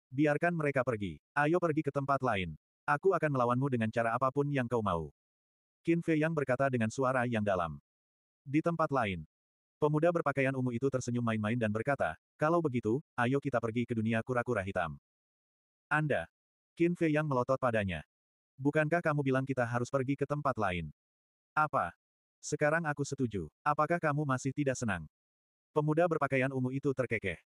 Biarkan mereka pergi. Ayo pergi ke tempat lain. Aku akan melawanmu dengan cara apapun yang kau mau. Qin Fei yang berkata dengan suara yang dalam. Di tempat lain. Pemuda berpakaian ungu itu tersenyum main-main dan berkata, kalau begitu, ayo kita pergi ke dunia kura-kura hitam. Anda. Qin Fei yang melotot padanya. Bukankah kamu bilang kita harus pergi ke tempat lain? Apa? Sekarang aku setuju. Apakah kamu masih tidak senang? Pemuda berpakaian ungu itu terkekeh.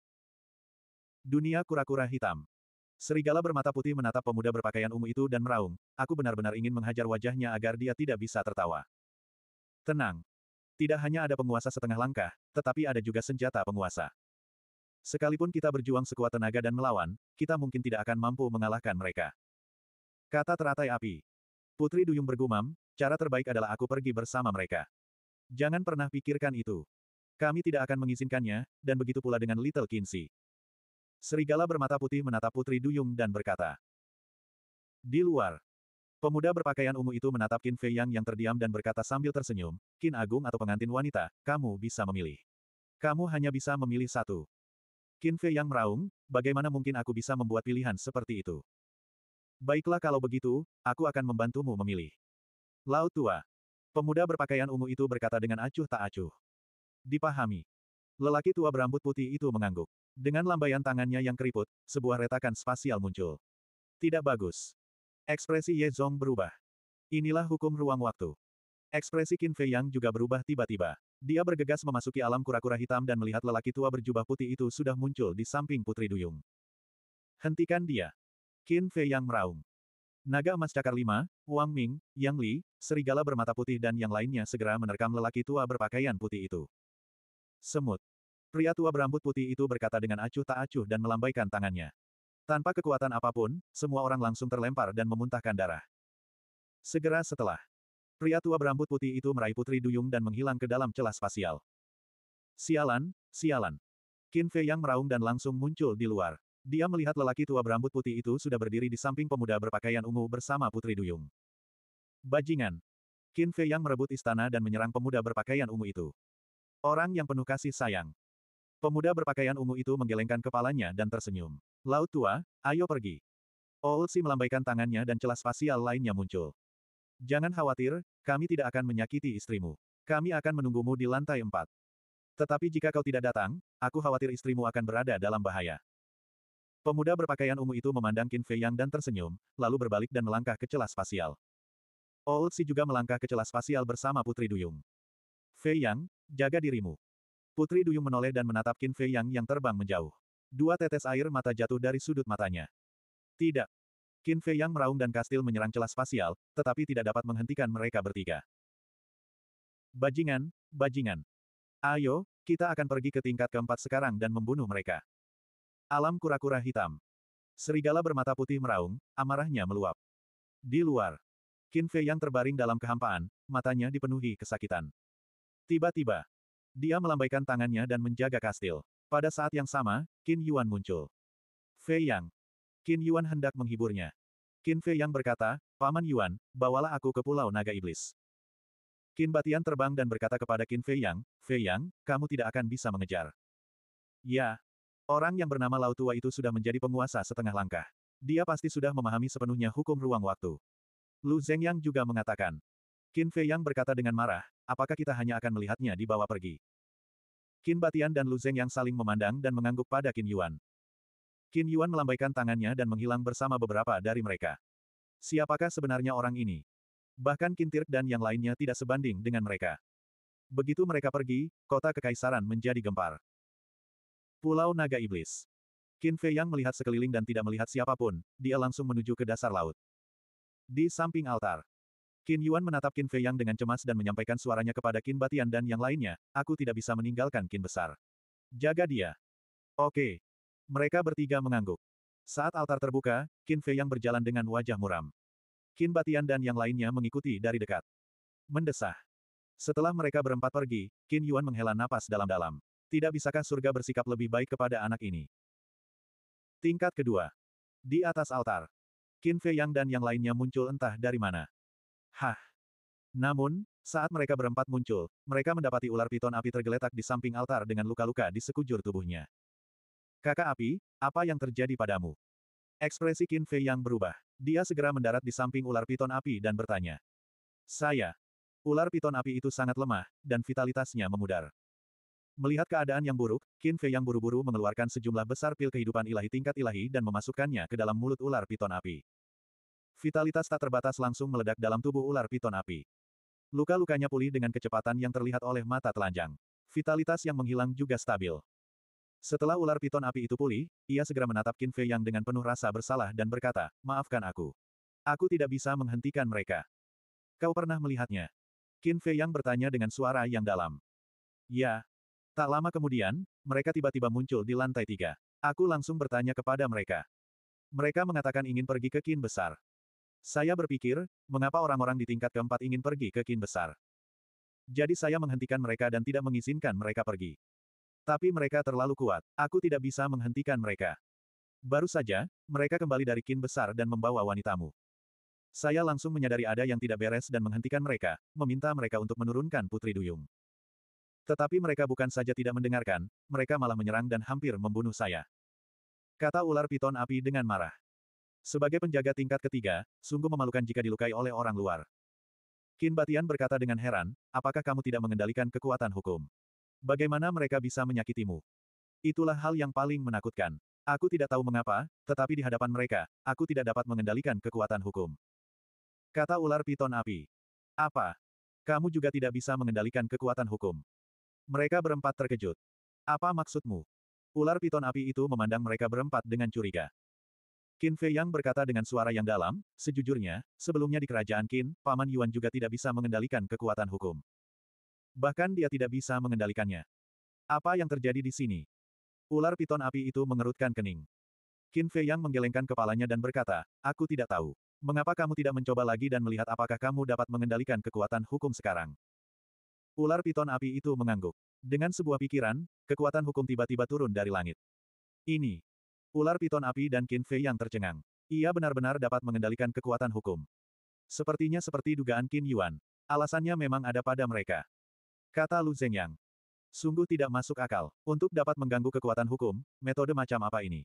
Dunia kura-kura hitam. Serigala bermata putih menatap pemuda berpakaian ungu itu dan meraung, aku benar-benar ingin menghajar wajahnya agar dia tidak bisa tertawa. Tenang. Tidak hanya ada penguasa setengah langkah, tetapi ada juga senjata penguasa. Sekalipun kita berjuang sekuat tenaga dan melawan, kita mungkin tidak akan mampu mengalahkan mereka. Kata teratai api. Putri Duyung bergumam, cara terbaik adalah aku pergi bersama mereka. Jangan pernah pikirkan itu. Kami tidak akan mengizinkannya, dan begitu pula dengan Little Kinsey. Serigala bermata putih menatap Putri Duyung dan berkata. Di luar. Pemuda berpakaian ungu itu menatap Qin Fei Yang yang terdiam dan berkata sambil tersenyum, Qin Agung atau pengantin wanita, kamu bisa memilih. Kamu hanya bisa memilih satu. Qin Fei yang meraung, bagaimana mungkin aku bisa membuat pilihan seperti itu? Baiklah kalau begitu, aku akan membantumu memilih. Laut tua. Pemuda berpakaian ungu itu berkata dengan acuh tak acuh. Dipahami. Lelaki tua berambut putih itu mengangguk. Dengan lambaian tangannya yang keriput, sebuah retakan spasial muncul. Tidak bagus. Ekspresi Ye Zong berubah. Inilah hukum ruang waktu. Ekspresi Qin Fei Yang juga berubah tiba-tiba. Dia bergegas memasuki alam kura-kura hitam dan melihat lelaki tua berjubah putih itu sudah muncul di samping Putri Duyung. Hentikan dia. Qin Fei yang meraung. Naga emas cakar lima, Wang Ming, Yang Li, serigala bermata putih dan yang lainnya segera menerkam lelaki tua berpakaian putih itu. Semut. Pria tua berambut putih itu berkata dengan acuh tak acuh dan melambaikan tangannya. Tanpa kekuatan apapun, semua orang langsung terlempar dan memuntahkan darah. Segera setelah Pria tua berambut putih itu meraih Putri Duyung dan menghilang ke dalam celah spasial. Sialan, sialan. Qin Fei yang meraung dan langsung muncul di luar. Dia melihat lelaki tua berambut putih itu sudah berdiri di samping pemuda berpakaian ungu bersama Putri Duyung. Bajingan. Qin Fei yang merebut istana dan menyerang pemuda berpakaian ungu itu. Orang yang penuh kasih sayang. Pemuda berpakaian ungu itu menggelengkan kepalanya dan tersenyum. Laut tua, ayo pergi. Olsi melambaikan tangannya dan celah spasial lainnya muncul. Jangan khawatir, kami tidak akan menyakiti istrimu. Kami akan menunggumu di lantai empat. Tetapi jika kau tidak datang, aku khawatir istrimu akan berada dalam bahaya. Pemuda berpakaian ungu itu memandang Qin Fei Yang dan tersenyum, lalu berbalik dan melangkah ke celah spasial. Old oh, Si juga melangkah ke celah spasial bersama Putri Duyung. Fei Yang, jaga dirimu. Putri Duyung menoleh dan menatap Qin Fei Yang yang terbang menjauh. Dua tetes air mata jatuh dari sudut matanya. Tidak, Qin Fei yang meraung dan kastil menyerang celah spasial, tetapi tidak dapat menghentikan mereka bertiga. Bajingan, bajingan. Ayo, kita akan pergi ke tingkat keempat sekarang dan membunuh mereka. Alam kura-kura hitam. Serigala bermata putih meraung, amarahnya meluap. Di luar, Qin Fei yang terbaring dalam kehampaan, matanya dipenuhi kesakitan. Tiba-tiba, dia melambaikan tangannya dan menjaga kastil. Pada saat yang sama, Qin Yuan muncul. Fei Yang. Qin Yuan hendak menghiburnya. Qin Fei yang berkata, Paman Yuan, bawalah aku ke Pulau Naga Iblis. Qin Batian terbang dan berkata kepada Qin Fei Yang, Fei Yang, kamu tidak akan bisa mengejar. Ya. Orang yang bernama Lao Tua itu sudah menjadi penguasa setengah langkah. Dia pasti sudah memahami sepenuhnya hukum ruang waktu. Lu Yang juga mengatakan. Qin Fei Yang berkata dengan marah, apakah kita hanya akan melihatnya dibawa pergi? Qin Batian dan Lu Yang saling memandang dan mengangguk pada Qin Yuan. Qin Yuan melambaikan tangannya dan menghilang bersama beberapa dari mereka. Siapakah sebenarnya orang ini? Bahkan Tirk dan yang lainnya tidak sebanding dengan mereka. Begitu mereka pergi, kota kekaisaran menjadi gempar. Pulau Naga Iblis. Qin Fei Yang melihat sekeliling dan tidak melihat siapapun, dia langsung menuju ke dasar laut. Di samping altar, Qin Yuan menatap Qin Fei Yang dengan cemas dan menyampaikan suaranya kepada Qin Batian dan yang lainnya, aku tidak bisa meninggalkan Qin Besar. Jaga dia. Oke. Mereka bertiga mengangguk. Saat altar terbuka, Qin Fei yang berjalan dengan wajah muram. Qin Batian dan yang lainnya mengikuti dari dekat. Mendesah. Setelah mereka berempat pergi, Qin Yuan menghela napas dalam-dalam. Tidak bisakah surga bersikap lebih baik kepada anak ini? Tingkat kedua. Di atas altar. Qin Fei Yang dan yang lainnya muncul entah dari mana. Hah. Namun, saat mereka berempat muncul, mereka mendapati ular piton api tergeletak di samping altar dengan luka-luka di sekujur tubuhnya. Kakak api, apa yang terjadi padamu? Ekspresi Qin Fei yang berubah. Dia segera mendarat di samping ular piton api dan bertanya. Saya. Ular piton api itu sangat lemah, dan vitalitasnya memudar. Melihat keadaan yang buruk, Qin Fei yang buru-buru mengeluarkan sejumlah besar pil kehidupan ilahi tingkat ilahi dan memasukkannya ke dalam mulut ular piton api. Vitalitas tak terbatas langsung meledak dalam tubuh ular piton api. Luka-lukanya pulih dengan kecepatan yang terlihat oleh mata telanjang. Vitalitas yang menghilang juga stabil. Setelah ular piton api itu pulih, ia segera menatap Qin Fei Yang dengan penuh rasa bersalah dan berkata, maafkan aku. Aku tidak bisa menghentikan mereka. Kau pernah melihatnya? Qin Fei Yang bertanya dengan suara yang dalam. Ya. Tak lama kemudian, mereka tiba-tiba muncul di lantai tiga. Aku langsung bertanya kepada mereka. Mereka mengatakan ingin pergi ke Qin Besar. Saya berpikir, mengapa orang-orang di tingkat keempat ingin pergi ke Qin Besar? Jadi saya menghentikan mereka dan tidak mengizinkan mereka pergi. Tapi mereka terlalu kuat, aku tidak bisa menghentikan mereka. Baru saja, mereka kembali dari kin besar dan membawa wanitamu. Saya langsung menyadari ada yang tidak beres dan menghentikan mereka, meminta mereka untuk menurunkan Putri Duyung. Tetapi mereka bukan saja tidak mendengarkan, mereka malah menyerang dan hampir membunuh saya. Kata ular piton api dengan marah. Sebagai penjaga tingkat ketiga, sungguh memalukan jika dilukai oleh orang luar. Kin Batian berkata dengan heran, apakah kamu tidak mengendalikan kekuatan hukum? Bagaimana mereka bisa menyakitimu? Itulah hal yang paling menakutkan. Aku tidak tahu mengapa, tetapi di hadapan mereka, aku tidak dapat mengendalikan kekuatan hukum. Kata ular piton api. Apa? Kamu juga tidak bisa mengendalikan kekuatan hukum. Mereka berempat terkejut. Apa maksudmu? Ular piton api itu memandang mereka berempat dengan curiga. Qin Fei Yang berkata dengan suara yang dalam, sejujurnya, sebelumnya di kerajaan Qin, Paman Yuan juga tidak bisa mengendalikan kekuatan hukum. Bahkan dia tidak bisa mengendalikannya. Apa yang terjadi di sini? Ular piton api itu mengerutkan kening. Qin Fei Yang menggelengkan kepalanya dan berkata, Aku tidak tahu. Mengapa kamu tidak mencoba lagi dan melihat apakah kamu dapat mengendalikan kekuatan hukum sekarang? Ular piton api itu mengangguk. Dengan sebuah pikiran, kekuatan hukum tiba-tiba turun dari langit. Ini. Ular piton api dan Qin Fei Yang tercengang. Ia benar-benar dapat mengendalikan kekuatan hukum. Sepertinya seperti dugaan Qin Yuan. Alasannya memang ada pada mereka. Kata Lu Zhengyang. Sungguh tidak masuk akal, untuk dapat mengganggu kekuatan hukum, metode macam apa ini?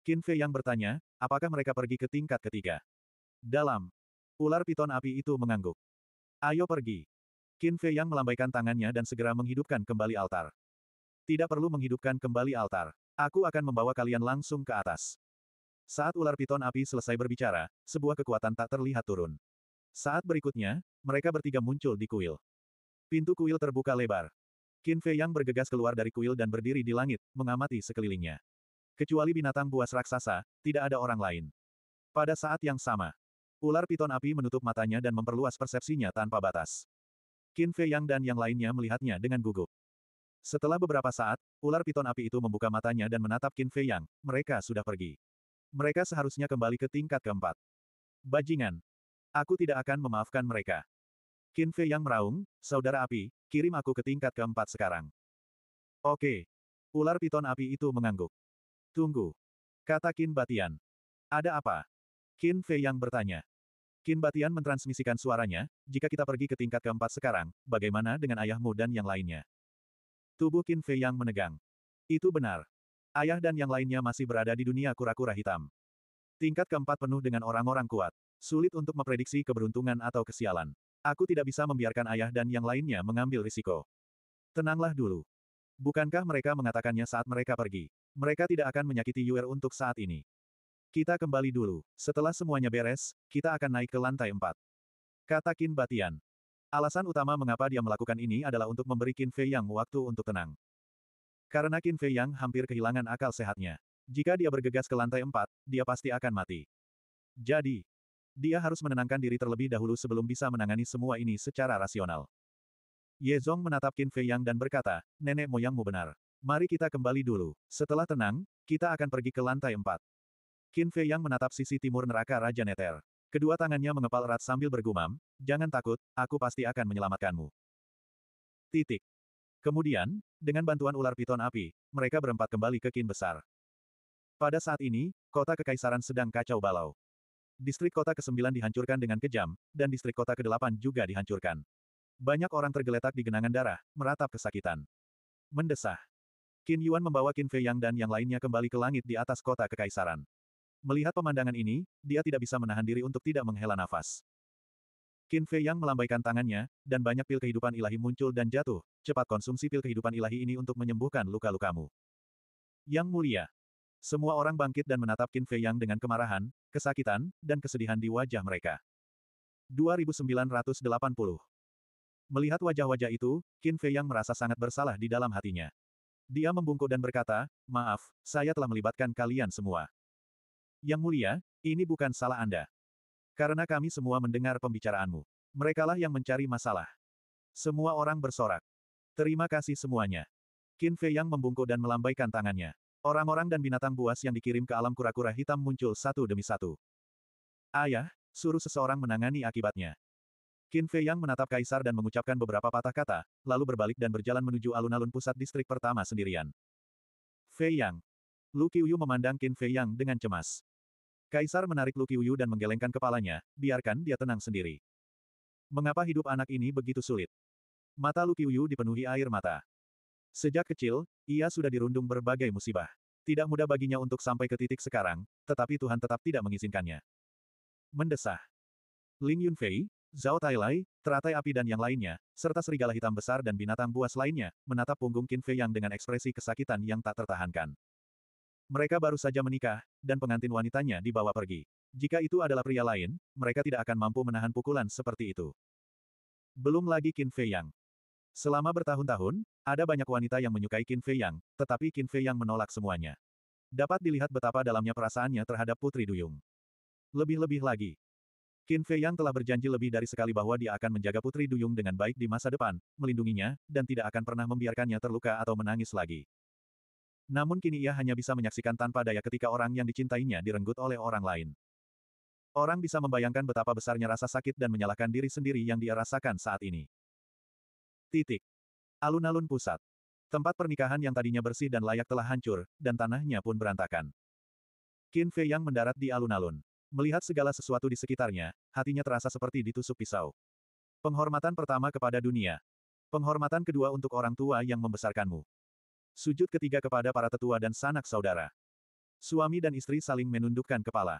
Qin Fei yang bertanya, apakah mereka pergi ke tingkat ketiga? Dalam. Ular piton api itu mengangguk. Ayo pergi. Qin Fei yang melambaikan tangannya dan segera menghidupkan kembali altar. Tidak perlu menghidupkan kembali altar. Aku akan membawa kalian langsung ke atas. Saat ular piton api selesai berbicara, sebuah kekuatan tak terlihat turun. Saat berikutnya, mereka bertiga muncul di kuil. Pintu kuil terbuka lebar. Qin Fei Yang bergegas keluar dari kuil dan berdiri di langit, mengamati sekelilingnya. Kecuali binatang buas raksasa, tidak ada orang lain. Pada saat yang sama, ular piton api menutup matanya dan memperluas persepsinya tanpa batas. Qin Fei Yang dan yang lainnya melihatnya dengan gugup. Setelah beberapa saat, ular piton api itu membuka matanya dan menatap Qin Fei Yang, mereka sudah pergi. Mereka seharusnya kembali ke tingkat keempat. Bajingan. Aku tidak akan memaafkan mereka. Qin Fei yang meraung, saudara api, kirim aku ke tingkat keempat sekarang. Oke. Ular piton api itu mengangguk. Tunggu. Kata Qin Batian. Ada apa? Qin Fei yang bertanya. Qin Batian mentransmisikan suaranya, jika kita pergi ke tingkat keempat sekarang, bagaimana dengan ayahmu dan yang lainnya? Tubuh Qin Fei yang menegang. Itu benar. Ayah dan yang lainnya masih berada di dunia kura-kura hitam. Tingkat keempat penuh dengan orang-orang kuat. Sulit untuk memprediksi keberuntungan atau kesialan. Aku tidak bisa membiarkan ayah dan yang lainnya mengambil risiko. Tenanglah dulu. Bukankah mereka mengatakannya saat mereka pergi? Mereka tidak akan menyakiti Yuer untuk saat ini. Kita kembali dulu. Setelah semuanya beres, kita akan naik ke lantai empat. Kata Qin Batian. Alasan utama mengapa dia melakukan ini adalah untuk memberi Qin Fei Yang waktu untuk tenang. Karena Qin Fei Yang hampir kehilangan akal sehatnya. Jika dia bergegas ke lantai empat, dia pasti akan mati. Jadi, dia harus menenangkan diri terlebih dahulu sebelum bisa menangani semua ini secara rasional. Ye Zong menatap Qin Fei Yang dan berkata, nenek moyangmu benar. Mari kita kembali dulu. Setelah tenang, kita akan pergi ke lantai empat. Qin Fei Yang menatap sisi timur neraka Raja Neter. Kedua tangannya mengepal erat sambil bergumam, jangan takut, aku pasti akan menyelamatkanmu. Titik. Kemudian, dengan bantuan ular piton api, mereka berempat kembali ke Qin Besar. Pada saat ini, kota kekaisaran sedang kacau balau. Distrik kota ke-9 dihancurkan dengan kejam, dan distrik kota ke-8 juga dihancurkan. Banyak orang tergeletak di genangan darah, meratap kesakitan. Mendesah. Qin Yuan membawa Qin Fei Yang dan yang lainnya kembali ke langit di atas kota kekaisaran. Melihat pemandangan ini, dia tidak bisa menahan diri untuk tidak menghela nafas. Qin Fei Yang melambaikan tangannya, dan banyak pil kehidupan ilahi muncul dan jatuh, cepat konsumsi pil kehidupan ilahi ini untuk menyembuhkan luka-lukamu. Yang mulia, semua orang bangkit dan menatap Qin Fei Yang dengan kemarahan, kesakitan, dan kesedihan di wajah mereka. 2980 Melihat wajah-wajah itu, Qin Fei Yang merasa sangat bersalah di dalam hatinya. Dia membungkuk dan berkata, Maaf, saya telah melibatkan kalian semua. Yang mulia, ini bukan salah Anda. Karena kami semua mendengar pembicaraanmu. Merekalah yang mencari masalah. Semua orang bersorak. Terima kasih semuanya. Qin Fei Yang membungkuk dan melambaikan tangannya. Orang-orang dan binatang buas yang dikirim ke alam kura-kura hitam muncul satu demi satu. Ayah, suruh seseorang menangani akibatnya. Qin Fei Yang menatap Kaisar dan mengucapkan beberapa patah kata, lalu berbalik dan berjalan menuju alun-alun pusat distrik pertama sendirian. Fei Yang. Lu Qiuyu memandang Qin Fei Yang dengan cemas. Kaisar menarik Lu Qiuyu dan menggelengkan kepalanya, biarkan dia tenang sendiri. Mengapa hidup anak ini begitu sulit? Mata Lu Qiuyu dipenuhi air mata. Sejak kecil, ia sudah dirundung berbagai musibah. Tidak mudah baginya untuk sampai ke titik sekarang, tetapi Tuhan tetap tidak mengizinkannya. Mendesah. Ling Yunfei, Zhao Tailai, teratai api dan yang lainnya, serta serigala hitam besar dan binatang buas lainnya, menatap punggung Qin Fei Yang dengan ekspresi kesakitan yang tak tertahankan. Mereka baru saja menikah, dan pengantin wanitanya dibawa pergi. Jika itu adalah pria lain, mereka tidak akan mampu menahan pukulan seperti itu. Belum lagi Qin Fei Yang. Selama bertahun-tahun, ada banyak wanita yang menyukai Qin Fei Yang, tetapi Qin Fei Yang menolak semuanya. Dapat dilihat betapa dalamnya perasaannya terhadap Putri Duyung. Lebih-lebih lagi, Qin Fei Yang telah berjanji lebih dari sekali bahwa dia akan menjaga Putri Duyung dengan baik di masa depan, melindunginya, dan tidak akan pernah membiarkannya terluka atau menangis lagi. Namun kini ia hanya bisa menyaksikan tanpa daya ketika orang yang dicintainya direnggut oleh orang lain. Orang bisa membayangkan betapa besarnya rasa sakit dan menyalahkan diri sendiri yang dia rasakan saat ini. Titik. Alun-alun pusat. Tempat pernikahan yang tadinya bersih dan layak telah hancur, dan tanahnya pun berantakan. Qin Fei yang mendarat di alun-alun. Melihat segala sesuatu di sekitarnya, hatinya terasa seperti ditusuk pisau. Penghormatan pertama kepada dunia. Penghormatan kedua untuk orang tua yang membesarkanmu. Sujud ketiga kepada para tetua dan sanak saudara. Suami dan istri saling menundukkan kepala.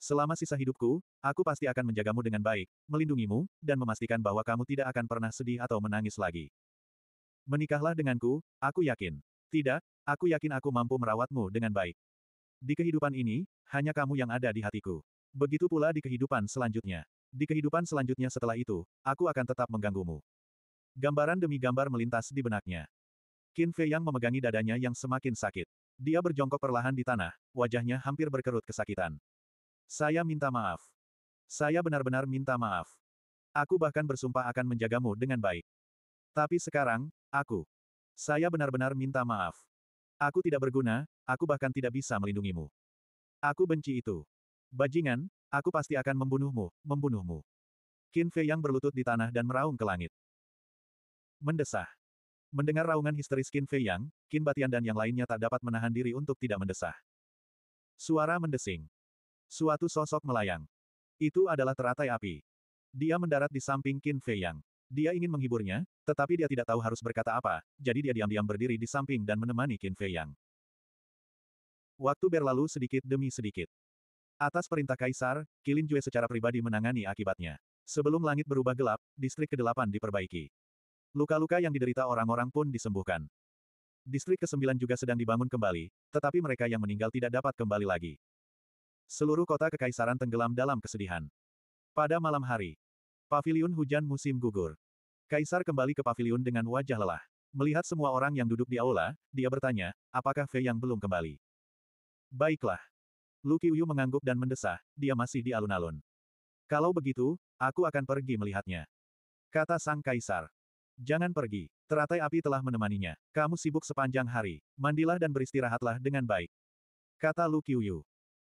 Selama sisa hidupku, aku pasti akan menjagamu dengan baik, melindungimu, dan memastikan bahwa kamu tidak akan pernah sedih atau menangis lagi. Menikahlah denganku, aku yakin. Tidak, aku yakin aku mampu merawatmu dengan baik. Di kehidupan ini, hanya kamu yang ada di hatiku. Begitu pula di kehidupan selanjutnya. Di kehidupan selanjutnya setelah itu, aku akan tetap mengganggumu. Gambaran demi gambar melintas di benaknya. Qin Fei yang memegangi dadanya yang semakin sakit. Dia berjongkok perlahan di tanah, wajahnya hampir berkerut kesakitan. Saya minta maaf. Saya benar-benar minta maaf. Aku bahkan bersumpah akan menjagamu dengan baik. Tapi sekarang, aku. Saya benar-benar minta maaf. Aku tidak berguna, aku bahkan tidak bisa melindungimu. Aku benci itu. Bajingan, aku pasti akan membunuhmu, membunuhmu. Qin Fei yang berlutut di tanah dan meraung ke langit. Mendesah. Mendengar raungan histeris Qin Fei Yang, Qin Batian dan yang lainnya tak dapat menahan diri untuk tidak mendesah. Suara mendesing. Suatu sosok melayang. Itu adalah teratai api. Dia mendarat di samping Qin Fei Yang. Dia ingin menghiburnya, tetapi dia tidak tahu harus berkata apa, jadi dia diam-diam berdiri di samping dan menemani Qin Fei Yang. Waktu berlalu sedikit demi sedikit. Atas perintah Kaisar, Kilin Jue secara pribadi menangani akibatnya. Sebelum langit berubah gelap, distrik ke-8 diperbaiki. Luka-luka yang diderita orang-orang pun disembuhkan. Distrik ke-9 juga sedang dibangun kembali, tetapi mereka yang meninggal tidak dapat kembali lagi. Seluruh kota kekaisaran tenggelam dalam kesedihan. Pada malam hari, pavilion hujan musim gugur. Kaisar kembali ke pavilion dengan wajah lelah. Melihat semua orang yang duduk di aula, dia bertanya, apakah Fei yang belum kembali? Baiklah. Lu Qiuyu mengangguk dan mendesah, dia masih di alun-alun. Kalau begitu, aku akan pergi melihatnya. Kata sang kaisar. Jangan pergi. Teratai api telah menemaninya. Kamu sibuk sepanjang hari. Mandilah dan beristirahatlah dengan baik. Kata Lu Qiuyu.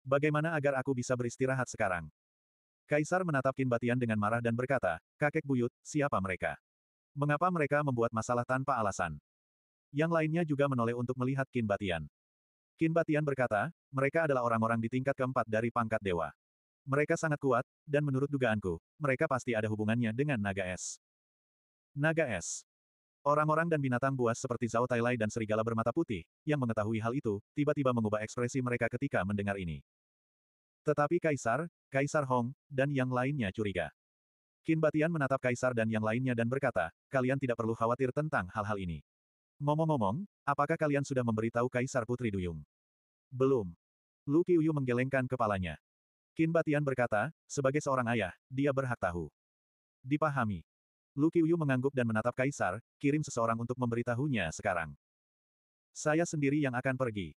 Bagaimana agar aku bisa beristirahat sekarang? Kaisar menatap Kin Batian dengan marah dan berkata, kakek buyut, siapa mereka? Mengapa mereka membuat masalah tanpa alasan? Yang lainnya juga menoleh untuk melihat Kin Batian. Kin Batian berkata, mereka adalah orang-orang di tingkat keempat dari pangkat dewa. Mereka sangat kuat, dan menurut dugaanku, mereka pasti ada hubungannya dengan naga es. Naga es. Orang-orang dan binatang buas seperti Zhao Tailai dan serigala bermata putih, yang mengetahui hal itu, tiba-tiba mengubah ekspresi mereka ketika mendengar ini. Tetapi Kaisar, Kaisar Hong, dan yang lainnya curiga. Qin Batian menatap Kaisar dan yang lainnya dan berkata, kalian tidak perlu khawatir tentang hal-hal ini. Ngomong-ngomong, apakah kalian sudah memberitahu Kaisar Putri Duyung? Belum. Lu Qiuyu menggelengkan kepalanya. Qin Batian berkata, sebagai seorang ayah, dia berhak tahu. Dipahami. Lu Qiuyu mengangguk dan menatap Kaisar, kirim seseorang untuk memberitahunya sekarang. Saya sendiri yang akan pergi.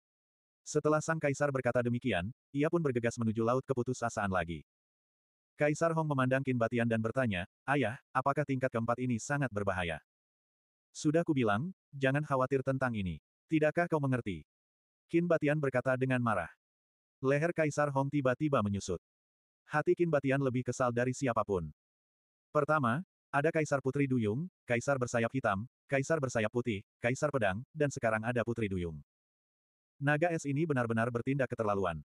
Setelah sang kaisar berkata demikian, ia pun bergegas menuju laut keputusasaan lagi. Kaisar Hong memandang Kin Batian dan bertanya, Ayah, apakah tingkat keempat ini sangat berbahaya? Sudah kubilang, jangan khawatir tentang ini. Tidakkah kau mengerti? Kin Batian berkata dengan marah. Leher Kaisar Hong tiba-tiba menyusut. Hati Kin Batian lebih kesal dari siapapun. Pertama, ada Kaisar Putri Duyung, Kaisar bersayap hitam, Kaisar bersayap putih, Kaisar pedang, dan sekarang ada Putri Duyung. Naga es ini benar-benar bertindak keterlaluan.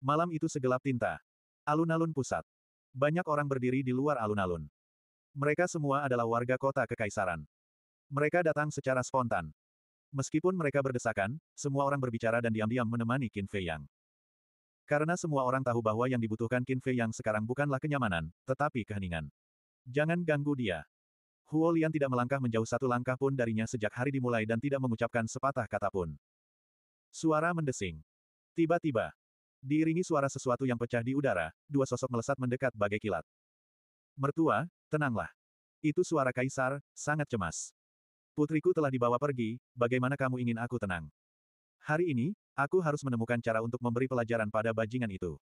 Malam itu segelap tinta. Alun-alun pusat. Banyak orang berdiri di luar alun-alun. Mereka semua adalah warga kota Kekaisaran. Mereka datang secara spontan. Meskipun mereka berdesakan, semua orang berbicara dan diam-diam menemani Qin Fei Yang. Karena semua orang tahu bahwa yang dibutuhkan Qin Fei Yang sekarang bukanlah kenyamanan, tetapi keheningan. Jangan ganggu dia. Huo Lian tidak melangkah menjauh satu langkah pun darinya sejak hari dimulai dan tidak mengucapkan sepatah kata pun. Suara mendesing. Tiba-tiba. Diiringi suara sesuatu yang pecah di udara, dua sosok melesat mendekat bagai kilat. Mertua, tenanglah. Itu suara kaisar, sangat cemas. Putriku telah dibawa pergi, bagaimana kamu ingin aku tenang? Hari ini, aku harus menemukan cara untuk memberi pelajaran pada bajingan itu.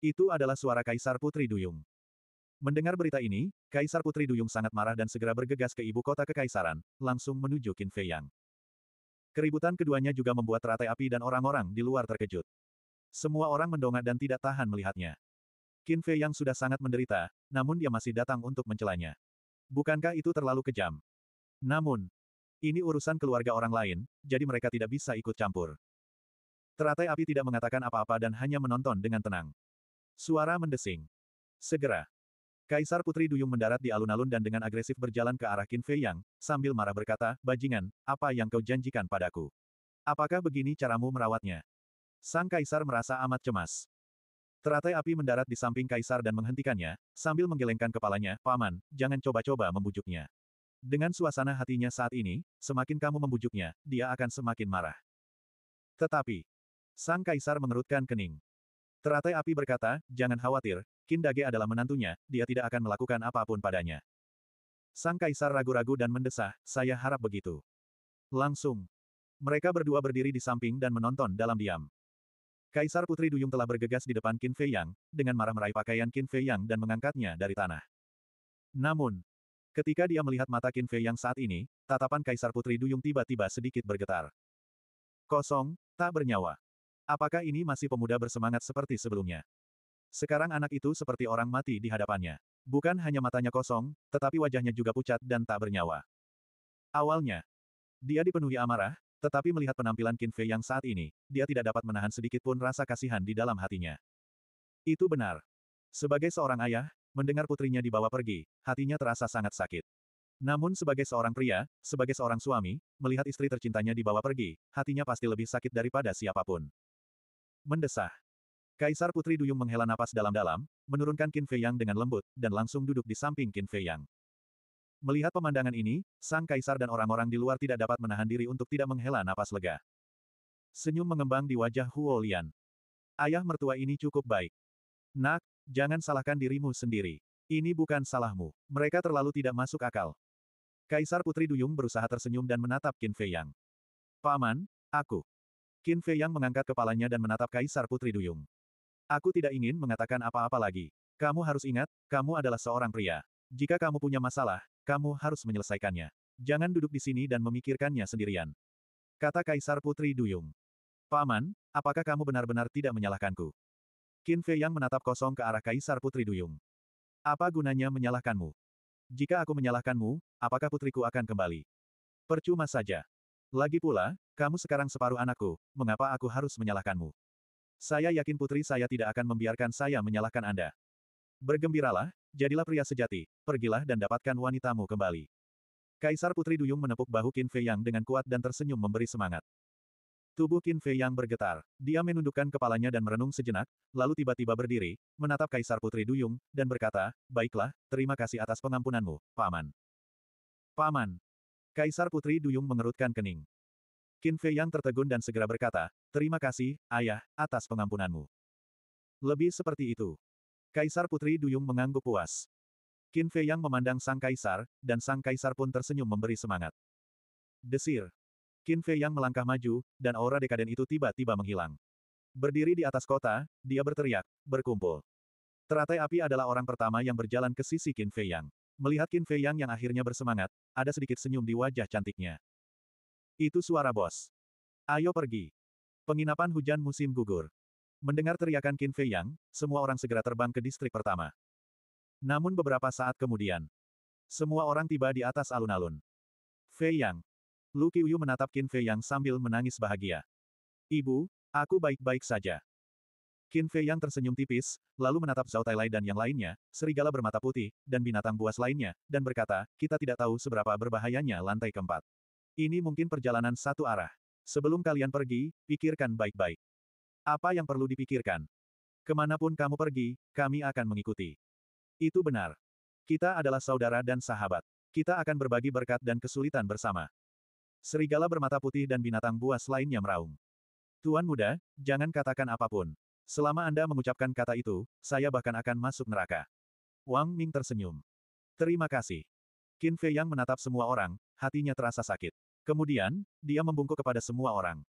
Itu adalah suara kaisar Putri Duyung. Mendengar berita ini, Kaisar Putri Duyung sangat marah dan segera bergegas ke ibu kota kekaisaran, langsung menuju Qin Fei Yang. Keributan keduanya juga membuat teratai api dan orang-orang di luar terkejut. Semua orang mendongak dan tidak tahan melihatnya. Qin Fei yang sudah sangat menderita, namun dia masih datang untuk mencelanya. Bukankah itu terlalu kejam? Namun, ini urusan keluarga orang lain, jadi mereka tidak bisa ikut campur. Teratai api tidak mengatakan apa-apa dan hanya menonton dengan tenang. Suara mendesing. Segera, Kaisar Putri Duyung mendarat di alun-alun dan dengan agresif berjalan ke arah Qin Fei Yang, sambil marah berkata, Bajingan, apa yang kau janjikan padaku? Apakah begini caramu merawatnya? Sang Kaisar merasa amat cemas. Teratai api mendarat di samping Kaisar dan menghentikannya, sambil menggelengkan kepalanya, Paman, jangan coba-coba membujuknya. Dengan suasana hatinya saat ini, semakin kamu membujuknya, dia akan semakin marah. Tetapi, Sang Kaisar mengerutkan kening. Teratai api berkata, jangan khawatir, Kindage adalah menantunya, dia tidak akan melakukan apapun padanya. Sang kaisar ragu-ragu dan mendesah, saya harap begitu. Langsung. Mereka berdua berdiri di samping dan menonton dalam diam. Kaisar Putri Duyung telah bergegas di depan Qin Fei Yang, dengan marah meraih pakaian Qin Fei Yang dan mengangkatnya dari tanah. Namun, ketika dia melihat mata Qin Fei Yang saat ini, tatapan Kaisar Putri Duyung tiba-tiba sedikit bergetar. Kosong, tak bernyawa. Apakah ini masih pemuda bersemangat seperti sebelumnya? Sekarang anak itu seperti orang mati di hadapannya. Bukan hanya matanya kosong, tetapi wajahnya juga pucat dan tak bernyawa. Awalnya, dia dipenuhi amarah, tetapi melihat penampilan Qin Fei yang saat ini, dia tidak dapat menahan sedikit pun rasa kasihan di dalam hatinya. Itu benar. Sebagai seorang ayah, mendengar putrinya dibawa pergi, hatinya terasa sangat sakit. Namun sebagai seorang pria, sebagai seorang suami, melihat istri tercintanya dibawa pergi, hatinya pasti lebih sakit daripada siapapun. Mendesah. Kaisar Putri Duyung menghela napas dalam-dalam, menurunkan Qin Fei Yang dengan lembut, dan langsung duduk di samping Qin Fei Yang. Melihat pemandangan ini, sang kaisar dan orang-orang di luar tidak dapat menahan diri untuk tidak menghela napas lega. Senyum mengembang di wajah Huo Lian. Ayah mertua ini cukup baik. Nak, jangan salahkan dirimu sendiri. Ini bukan salahmu. Mereka terlalu tidak masuk akal. Kaisar Putri Duyung berusaha tersenyum dan menatap Qin Fei Yang. Paman, aku. Qin Fei Yang mengangkat kepalanya dan menatap Kaisar Putri Duyung. Aku tidak ingin mengatakan apa-apa lagi. Kamu harus ingat, kamu adalah seorang pria. Jika kamu punya masalah, kamu harus menyelesaikannya. Jangan duduk di sini dan memikirkannya sendirian. Kata Kaisar Putri Duyung. Paman, apakah kamu benar-benar tidak menyalahkanku? Qin Fei yang menatap kosong ke arah Kaisar Putri Duyung. Apa gunanya menyalahkanmu? Jika aku menyalahkanmu, apakah putriku akan kembali? Percuma saja. Lagi pula, kamu sekarang separuh anakku, mengapa aku harus menyalahkanmu? Saya yakin putri saya tidak akan membiarkan saya menyalahkan Anda. Bergembiralah, jadilah pria sejati, pergilah dan dapatkan wanitamu kembali. Kaisar Putri Duyung menepuk bahu Qin Fei Yang dengan kuat dan tersenyum memberi semangat. Tubuh Qin Fei Yang bergetar. Dia menundukkan kepalanya dan merenung sejenak, lalu tiba-tiba berdiri, menatap Kaisar Putri Duyung, dan berkata, Baiklah, terima kasih atas pengampunanmu, Paman. Paman. Kaisar Putri Duyung mengerutkan kening. Qin Fei yang tertegun dan segera berkata, Terima kasih, ayah, atas pengampunanmu. Lebih seperti itu. Kaisar Putri Duyung mengangguk puas. Qin Fei yang memandang sang kaisar, dan sang kaisar pun tersenyum memberi semangat. Desir. Qin Fei yang melangkah maju, dan aura dekaden itu tiba-tiba menghilang. Berdiri di atas kota, dia berteriak, berkumpul. Teratai api adalah orang pertama yang berjalan ke sisi Qin Fei Yang. Melihat Qin Fei Yang yang akhirnya bersemangat, ada sedikit senyum di wajah cantiknya. Itu suara bos. Ayo pergi. Penginapan hujan musim gugur. Mendengar teriakan Qin Fei Yang, semua orang segera terbang ke distrik pertama. Namun beberapa saat kemudian, semua orang tiba di atas alun-alun. Fei Yang. Lu Qiuyu menatap Qin Fei Yang sambil menangis bahagia. Ibu, aku baik-baik saja. Qin Fei Yang tersenyum tipis, lalu menatap Zhao Tailai dan yang lainnya, serigala bermata putih, dan binatang buas lainnya, dan berkata, kita tidak tahu seberapa berbahayanya lantai keempat. Ini mungkin perjalanan satu arah. Sebelum kalian pergi, pikirkan baik-baik. Apa yang perlu dipikirkan? Kemanapun kamu pergi, kami akan mengikuti. Itu benar. Kita adalah saudara dan sahabat. Kita akan berbagi berkat dan kesulitan bersama. Serigala bermata putih dan binatang buas lainnya meraung. Tuan muda, jangan katakan apapun. Selama Anda mengucapkan kata itu, saya bahkan akan masuk neraka. Wang Ming tersenyum. Terima kasih. Qin Fei yang menatap semua orang, hatinya terasa sakit. Kemudian, dia membungkuk kepada semua orang.